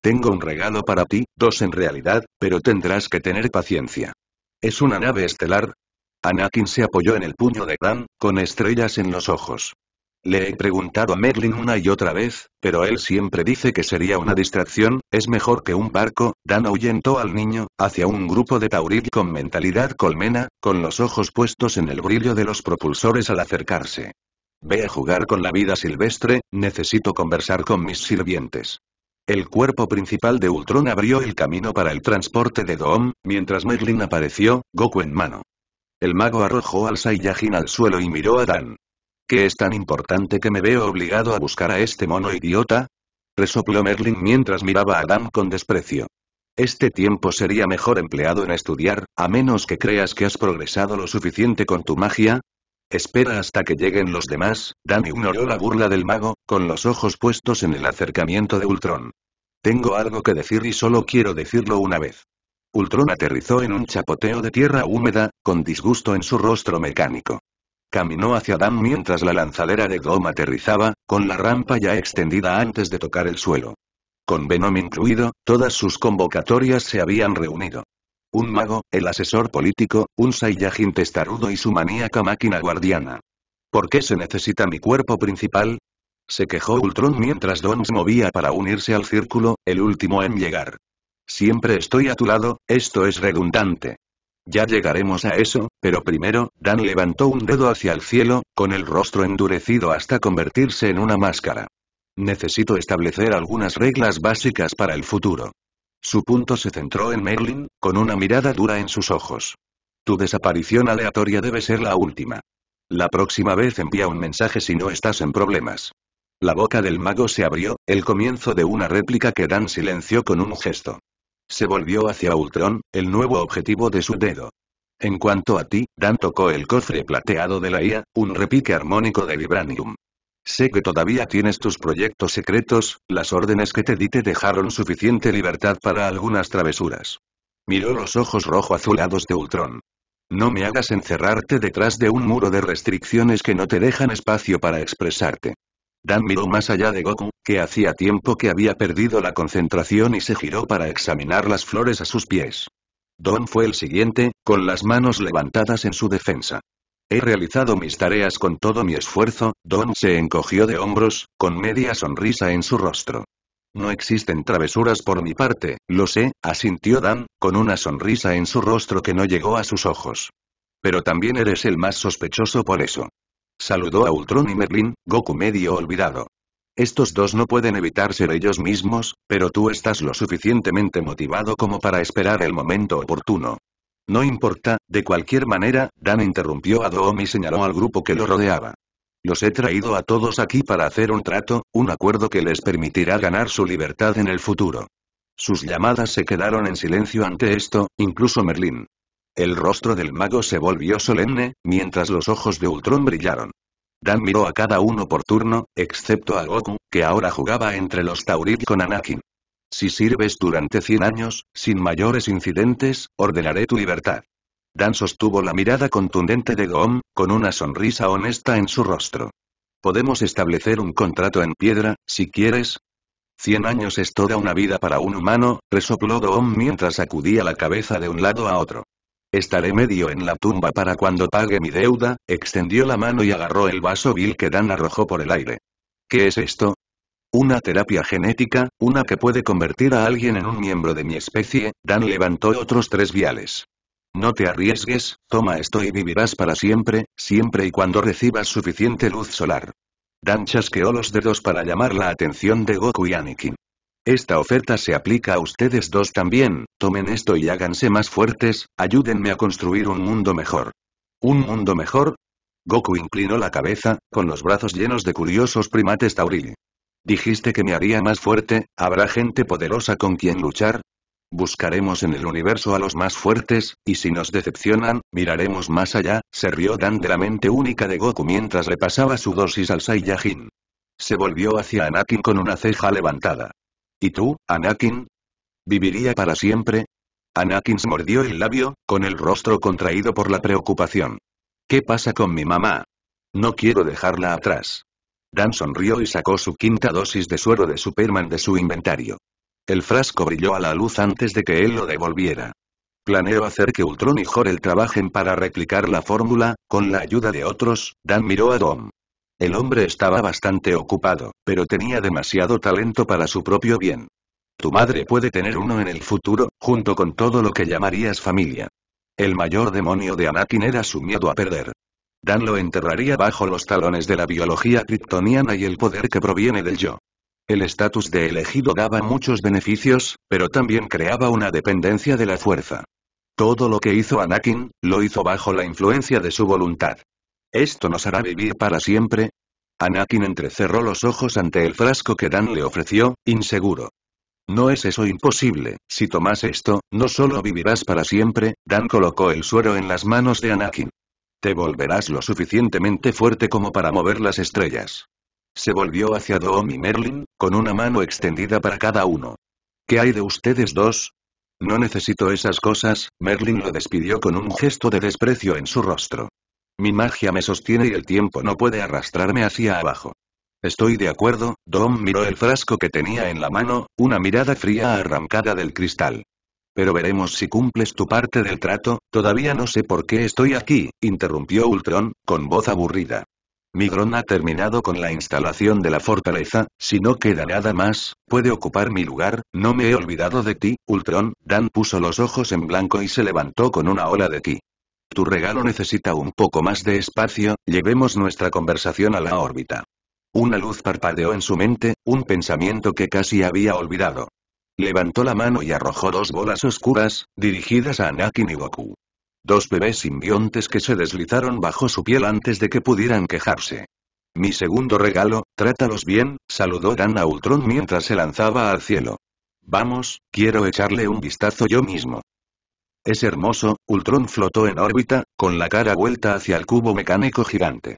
Tengo un regalo para ti, dos en realidad, pero tendrás que tener paciencia. Es una nave estelar, Anakin se apoyó en el puño de Dan, con estrellas en los ojos. Le he preguntado a Merlin una y otra vez, pero él siempre dice que sería una distracción, es mejor que un barco, Dan ahuyentó al niño, hacia un grupo de tauri con mentalidad colmena, con los ojos puestos en el brillo de los propulsores al acercarse. Ve a jugar con la vida silvestre, necesito conversar con mis sirvientes. El cuerpo principal de Ultron abrió el camino para el transporte de Doom, mientras Merlin apareció, Goku en mano. El mago arrojó al Saiyajin al suelo y miró a Dan. ¿Qué es tan importante que me veo obligado a buscar a este mono idiota? Resopló Merlin mientras miraba a Dan con desprecio. Este tiempo sería mejor empleado en estudiar, a menos que creas que has progresado lo suficiente con tu magia. Espera hasta que lleguen los demás, Dan ignoró la burla del mago, con los ojos puestos en el acercamiento de Ultron. Tengo algo que decir y solo quiero decirlo una vez. Ultron aterrizó en un chapoteo de tierra húmeda, con disgusto en su rostro mecánico. Caminó hacia Dan mientras la lanzadera de Dom aterrizaba, con la rampa ya extendida antes de tocar el suelo. Con Venom incluido, todas sus convocatorias se habían reunido. Un mago, el asesor político, un Saiyajin testarudo y su maníaca máquina guardiana. ¿Por qué se necesita mi cuerpo principal? Se quejó Ultron mientras se movía para unirse al círculo, el último en llegar. Siempre estoy a tu lado, esto es redundante. Ya llegaremos a eso, pero primero, Dan levantó un dedo hacia el cielo, con el rostro endurecido hasta convertirse en una máscara. Necesito establecer algunas reglas básicas para el futuro. Su punto se centró en Merlin, con una mirada dura en sus ojos. Tu desaparición aleatoria debe ser la última. La próxima vez envía un mensaje si no estás en problemas. La boca del mago se abrió, el comienzo de una réplica que Dan silenció con un gesto. Se volvió hacia Ultron, el nuevo objetivo de su dedo. En cuanto a ti, Dan tocó el cofre plateado de la IA, un repique armónico de Vibranium. Sé que todavía tienes tus proyectos secretos, las órdenes que te di te dejaron suficiente libertad para algunas travesuras. Miró los ojos rojo-azulados de Ultron. No me hagas encerrarte detrás de un muro de restricciones que no te dejan espacio para expresarte. Dan miró más allá de Goku, que hacía tiempo que había perdido la concentración y se giró para examinar las flores a sus pies. Don fue el siguiente, con las manos levantadas en su defensa. He realizado mis tareas con todo mi esfuerzo, Don se encogió de hombros, con media sonrisa en su rostro. No existen travesuras por mi parte, lo sé, asintió Dan, con una sonrisa en su rostro que no llegó a sus ojos. Pero también eres el más sospechoso por eso. Saludó a Ultron y Merlin, Goku medio olvidado. Estos dos no pueden evitar ser ellos mismos, pero tú estás lo suficientemente motivado como para esperar el momento oportuno. No importa, de cualquier manera, Dan interrumpió a Doom y señaló al grupo que lo rodeaba. Los he traído a todos aquí para hacer un trato, un acuerdo que les permitirá ganar su libertad en el futuro. Sus llamadas se quedaron en silencio ante esto, incluso Merlín. El rostro del mago se volvió solemne, mientras los ojos de Ultron brillaron. Dan miró a cada uno por turno, excepto a Goku, que ahora jugaba entre los Taurid con Anakin. Si sirves durante 100 años, sin mayores incidentes, ordenaré tu libertad. Dan sostuvo la mirada contundente de Goom, con una sonrisa honesta en su rostro. Podemos establecer un contrato en piedra, si quieres. Cien años es toda una vida para un humano, resopló Goom mientras sacudía la cabeza de un lado a otro. Estaré medio en la tumba para cuando pague mi deuda, extendió la mano y agarró el vaso vil que Dan arrojó por el aire. ¿Qué es esto? Una terapia genética, una que puede convertir a alguien en un miembro de mi especie, Dan levantó otros tres viales. No te arriesgues, toma esto y vivirás para siempre, siempre y cuando recibas suficiente luz solar. Dan chasqueó los dedos para llamar la atención de Goku y Anakin. Esta oferta se aplica a ustedes dos también, tomen esto y háganse más fuertes, ayúdenme a construir un mundo mejor. ¿Un mundo mejor? Goku inclinó la cabeza, con los brazos llenos de curiosos primates tauril. Dijiste que me haría más fuerte, ¿habrá gente poderosa con quien luchar? Buscaremos en el universo a los más fuertes, y si nos decepcionan, miraremos más allá, se rió Dan de la mente única de Goku mientras repasaba su dosis al Saiyajin. Se volvió hacia Anakin con una ceja levantada. ¿Y tú, Anakin? ¿Viviría para siempre? Anakin se mordió el labio, con el rostro contraído por la preocupación. ¿Qué pasa con mi mamá? No quiero dejarla atrás. Dan sonrió y sacó su quinta dosis de suero de Superman de su inventario. El frasco brilló a la luz antes de que él lo devolviera. Planeo hacer que Ultron y el trabajen para replicar la fórmula, con la ayuda de otros, Dan miró a Dom. El hombre estaba bastante ocupado, pero tenía demasiado talento para su propio bien. Tu madre puede tener uno en el futuro, junto con todo lo que llamarías familia. El mayor demonio de Anakin era su miedo a perder. Dan lo enterraría bajo los talones de la biología kryptoniana y el poder que proviene del yo. El estatus de elegido daba muchos beneficios, pero también creaba una dependencia de la fuerza. Todo lo que hizo Anakin, lo hizo bajo la influencia de su voluntad. ¿Esto nos hará vivir para siempre? Anakin entrecerró los ojos ante el frasco que Dan le ofreció, inseguro. No es eso imposible, si tomas esto, no solo vivirás para siempre, Dan colocó el suero en las manos de Anakin. Te volverás lo suficientemente fuerte como para mover las estrellas. Se volvió hacia Doom y Merlin, con una mano extendida para cada uno. ¿Qué hay de ustedes dos? No necesito esas cosas, Merlin lo despidió con un gesto de desprecio en su rostro. Mi magia me sostiene y el tiempo no puede arrastrarme hacia abajo. Estoy de acuerdo, Dom miró el frasco que tenía en la mano, una mirada fría arrancada del cristal. Pero veremos si cumples tu parte del trato, todavía no sé por qué estoy aquí, interrumpió Ultron, con voz aburrida. Migron ha terminado con la instalación de la fortaleza, si no queda nada más, puede ocupar mi lugar, no me he olvidado de ti, Ultron, Dan puso los ojos en blanco y se levantó con una ola de ki. Tu regalo necesita un poco más de espacio, llevemos nuestra conversación a la órbita. Una luz parpadeó en su mente, un pensamiento que casi había olvidado. Levantó la mano y arrojó dos bolas oscuras, dirigidas a Anakin y Goku. Dos bebés simbiontes que se deslizaron bajo su piel antes de que pudieran quejarse. Mi segundo regalo, trátalos bien, saludó Dan a Ultron mientras se lanzaba al cielo. Vamos, quiero echarle un vistazo yo mismo. Es hermoso, Ultron flotó en órbita, con la cara vuelta hacia el cubo mecánico gigante.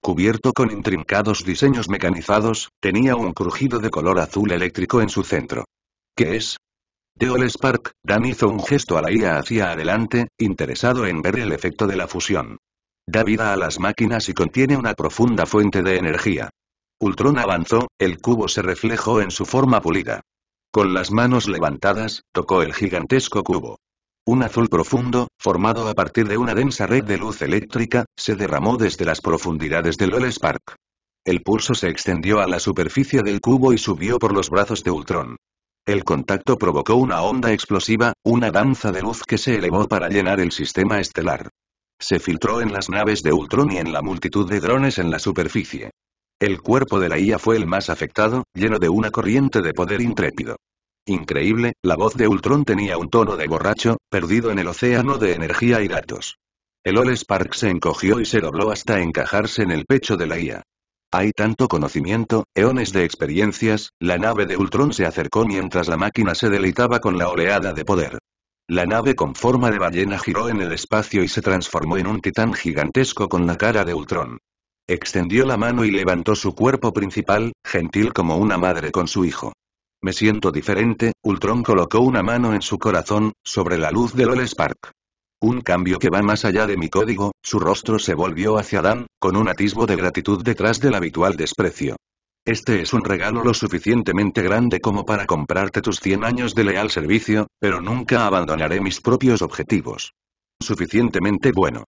Cubierto con intrincados diseños mecanizados, tenía un crujido de color azul eléctrico en su centro. ¿Qué es? de Spark, Dan hizo un gesto a la IA hacia adelante, interesado en ver el efecto de la fusión. Da vida a las máquinas y contiene una profunda fuente de energía. Ultron avanzó, el cubo se reflejó en su forma pulida. Con las manos levantadas, tocó el gigantesco cubo. Un azul profundo, formado a partir de una densa red de luz eléctrica, se derramó desde las profundidades del All Spark. El pulso se extendió a la superficie del cubo y subió por los brazos de Ultron. El contacto provocó una onda explosiva, una danza de luz que se elevó para llenar el sistema estelar. Se filtró en las naves de Ultron y en la multitud de drones en la superficie. El cuerpo de la IA fue el más afectado, lleno de una corriente de poder intrépido. Increíble, la voz de Ultron tenía un tono de borracho, perdido en el océano de energía y datos. El Ole Spark se encogió y se dobló hasta encajarse en el pecho de la IA. Hay tanto conocimiento, eones de experiencias, la nave de Ultron se acercó mientras la máquina se deleitaba con la oleada de poder. La nave con forma de ballena giró en el espacio y se transformó en un titán gigantesco con la cara de Ultron. Extendió la mano y levantó su cuerpo principal, gentil como una madre con su hijo. Me siento diferente, Ultron colocó una mano en su corazón, sobre la luz del All Spark. Un cambio que va más allá de mi código, su rostro se volvió hacia Dan, con un atisbo de gratitud detrás del habitual desprecio. Este es un regalo lo suficientemente grande como para comprarte tus 100 años de leal servicio, pero nunca abandonaré mis propios objetivos. Suficientemente bueno.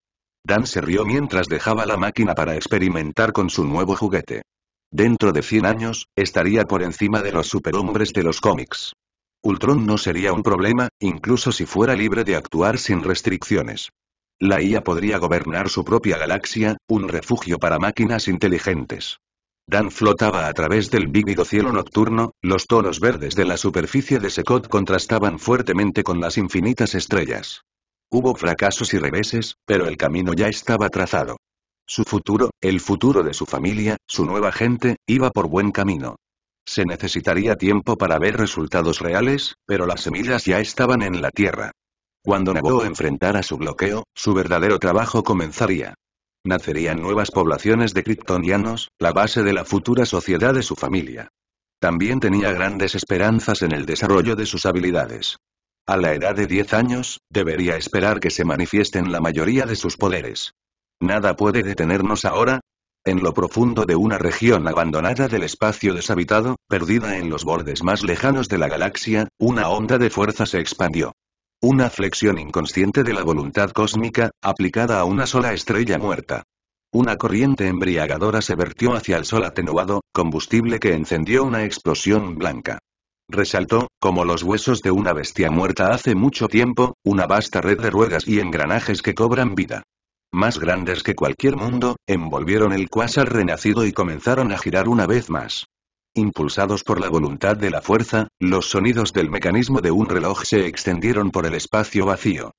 Dan se rió mientras dejaba la máquina para experimentar con su nuevo juguete. Dentro de 100 años, estaría por encima de los superhombres de los cómics. Ultron no sería un problema, incluso si fuera libre de actuar sin restricciones. La IA podría gobernar su propia galaxia, un refugio para máquinas inteligentes. Dan flotaba a través del vívido cielo nocturno, los tonos verdes de la superficie de Secod contrastaban fuertemente con las infinitas estrellas. Hubo fracasos y reveses, pero el camino ya estaba trazado. Su futuro, el futuro de su familia, su nueva gente, iba por buen camino. Se necesitaría tiempo para ver resultados reales, pero las semillas ya estaban en la tierra. Cuando Naboo enfrentara su bloqueo, su verdadero trabajo comenzaría. Nacerían nuevas poblaciones de kryptonianos, la base de la futura sociedad de su familia. También tenía grandes esperanzas en el desarrollo de sus habilidades. A la edad de 10 años, debería esperar que se manifiesten la mayoría de sus poderes. Nada puede detenernos ahora. En lo profundo de una región abandonada del espacio deshabitado, perdida en los bordes más lejanos de la galaxia, una onda de fuerza se expandió. Una flexión inconsciente de la voluntad cósmica, aplicada a una sola estrella muerta. Una corriente embriagadora se vertió hacia el sol atenuado, combustible que encendió una explosión blanca. Resaltó, como los huesos de una bestia muerta hace mucho tiempo, una vasta red de ruedas y engranajes que cobran vida más grandes que cualquier mundo, envolvieron el cuásar renacido y comenzaron a girar una vez más. Impulsados por la voluntad de la fuerza, los sonidos del mecanismo de un reloj se extendieron por el espacio vacío.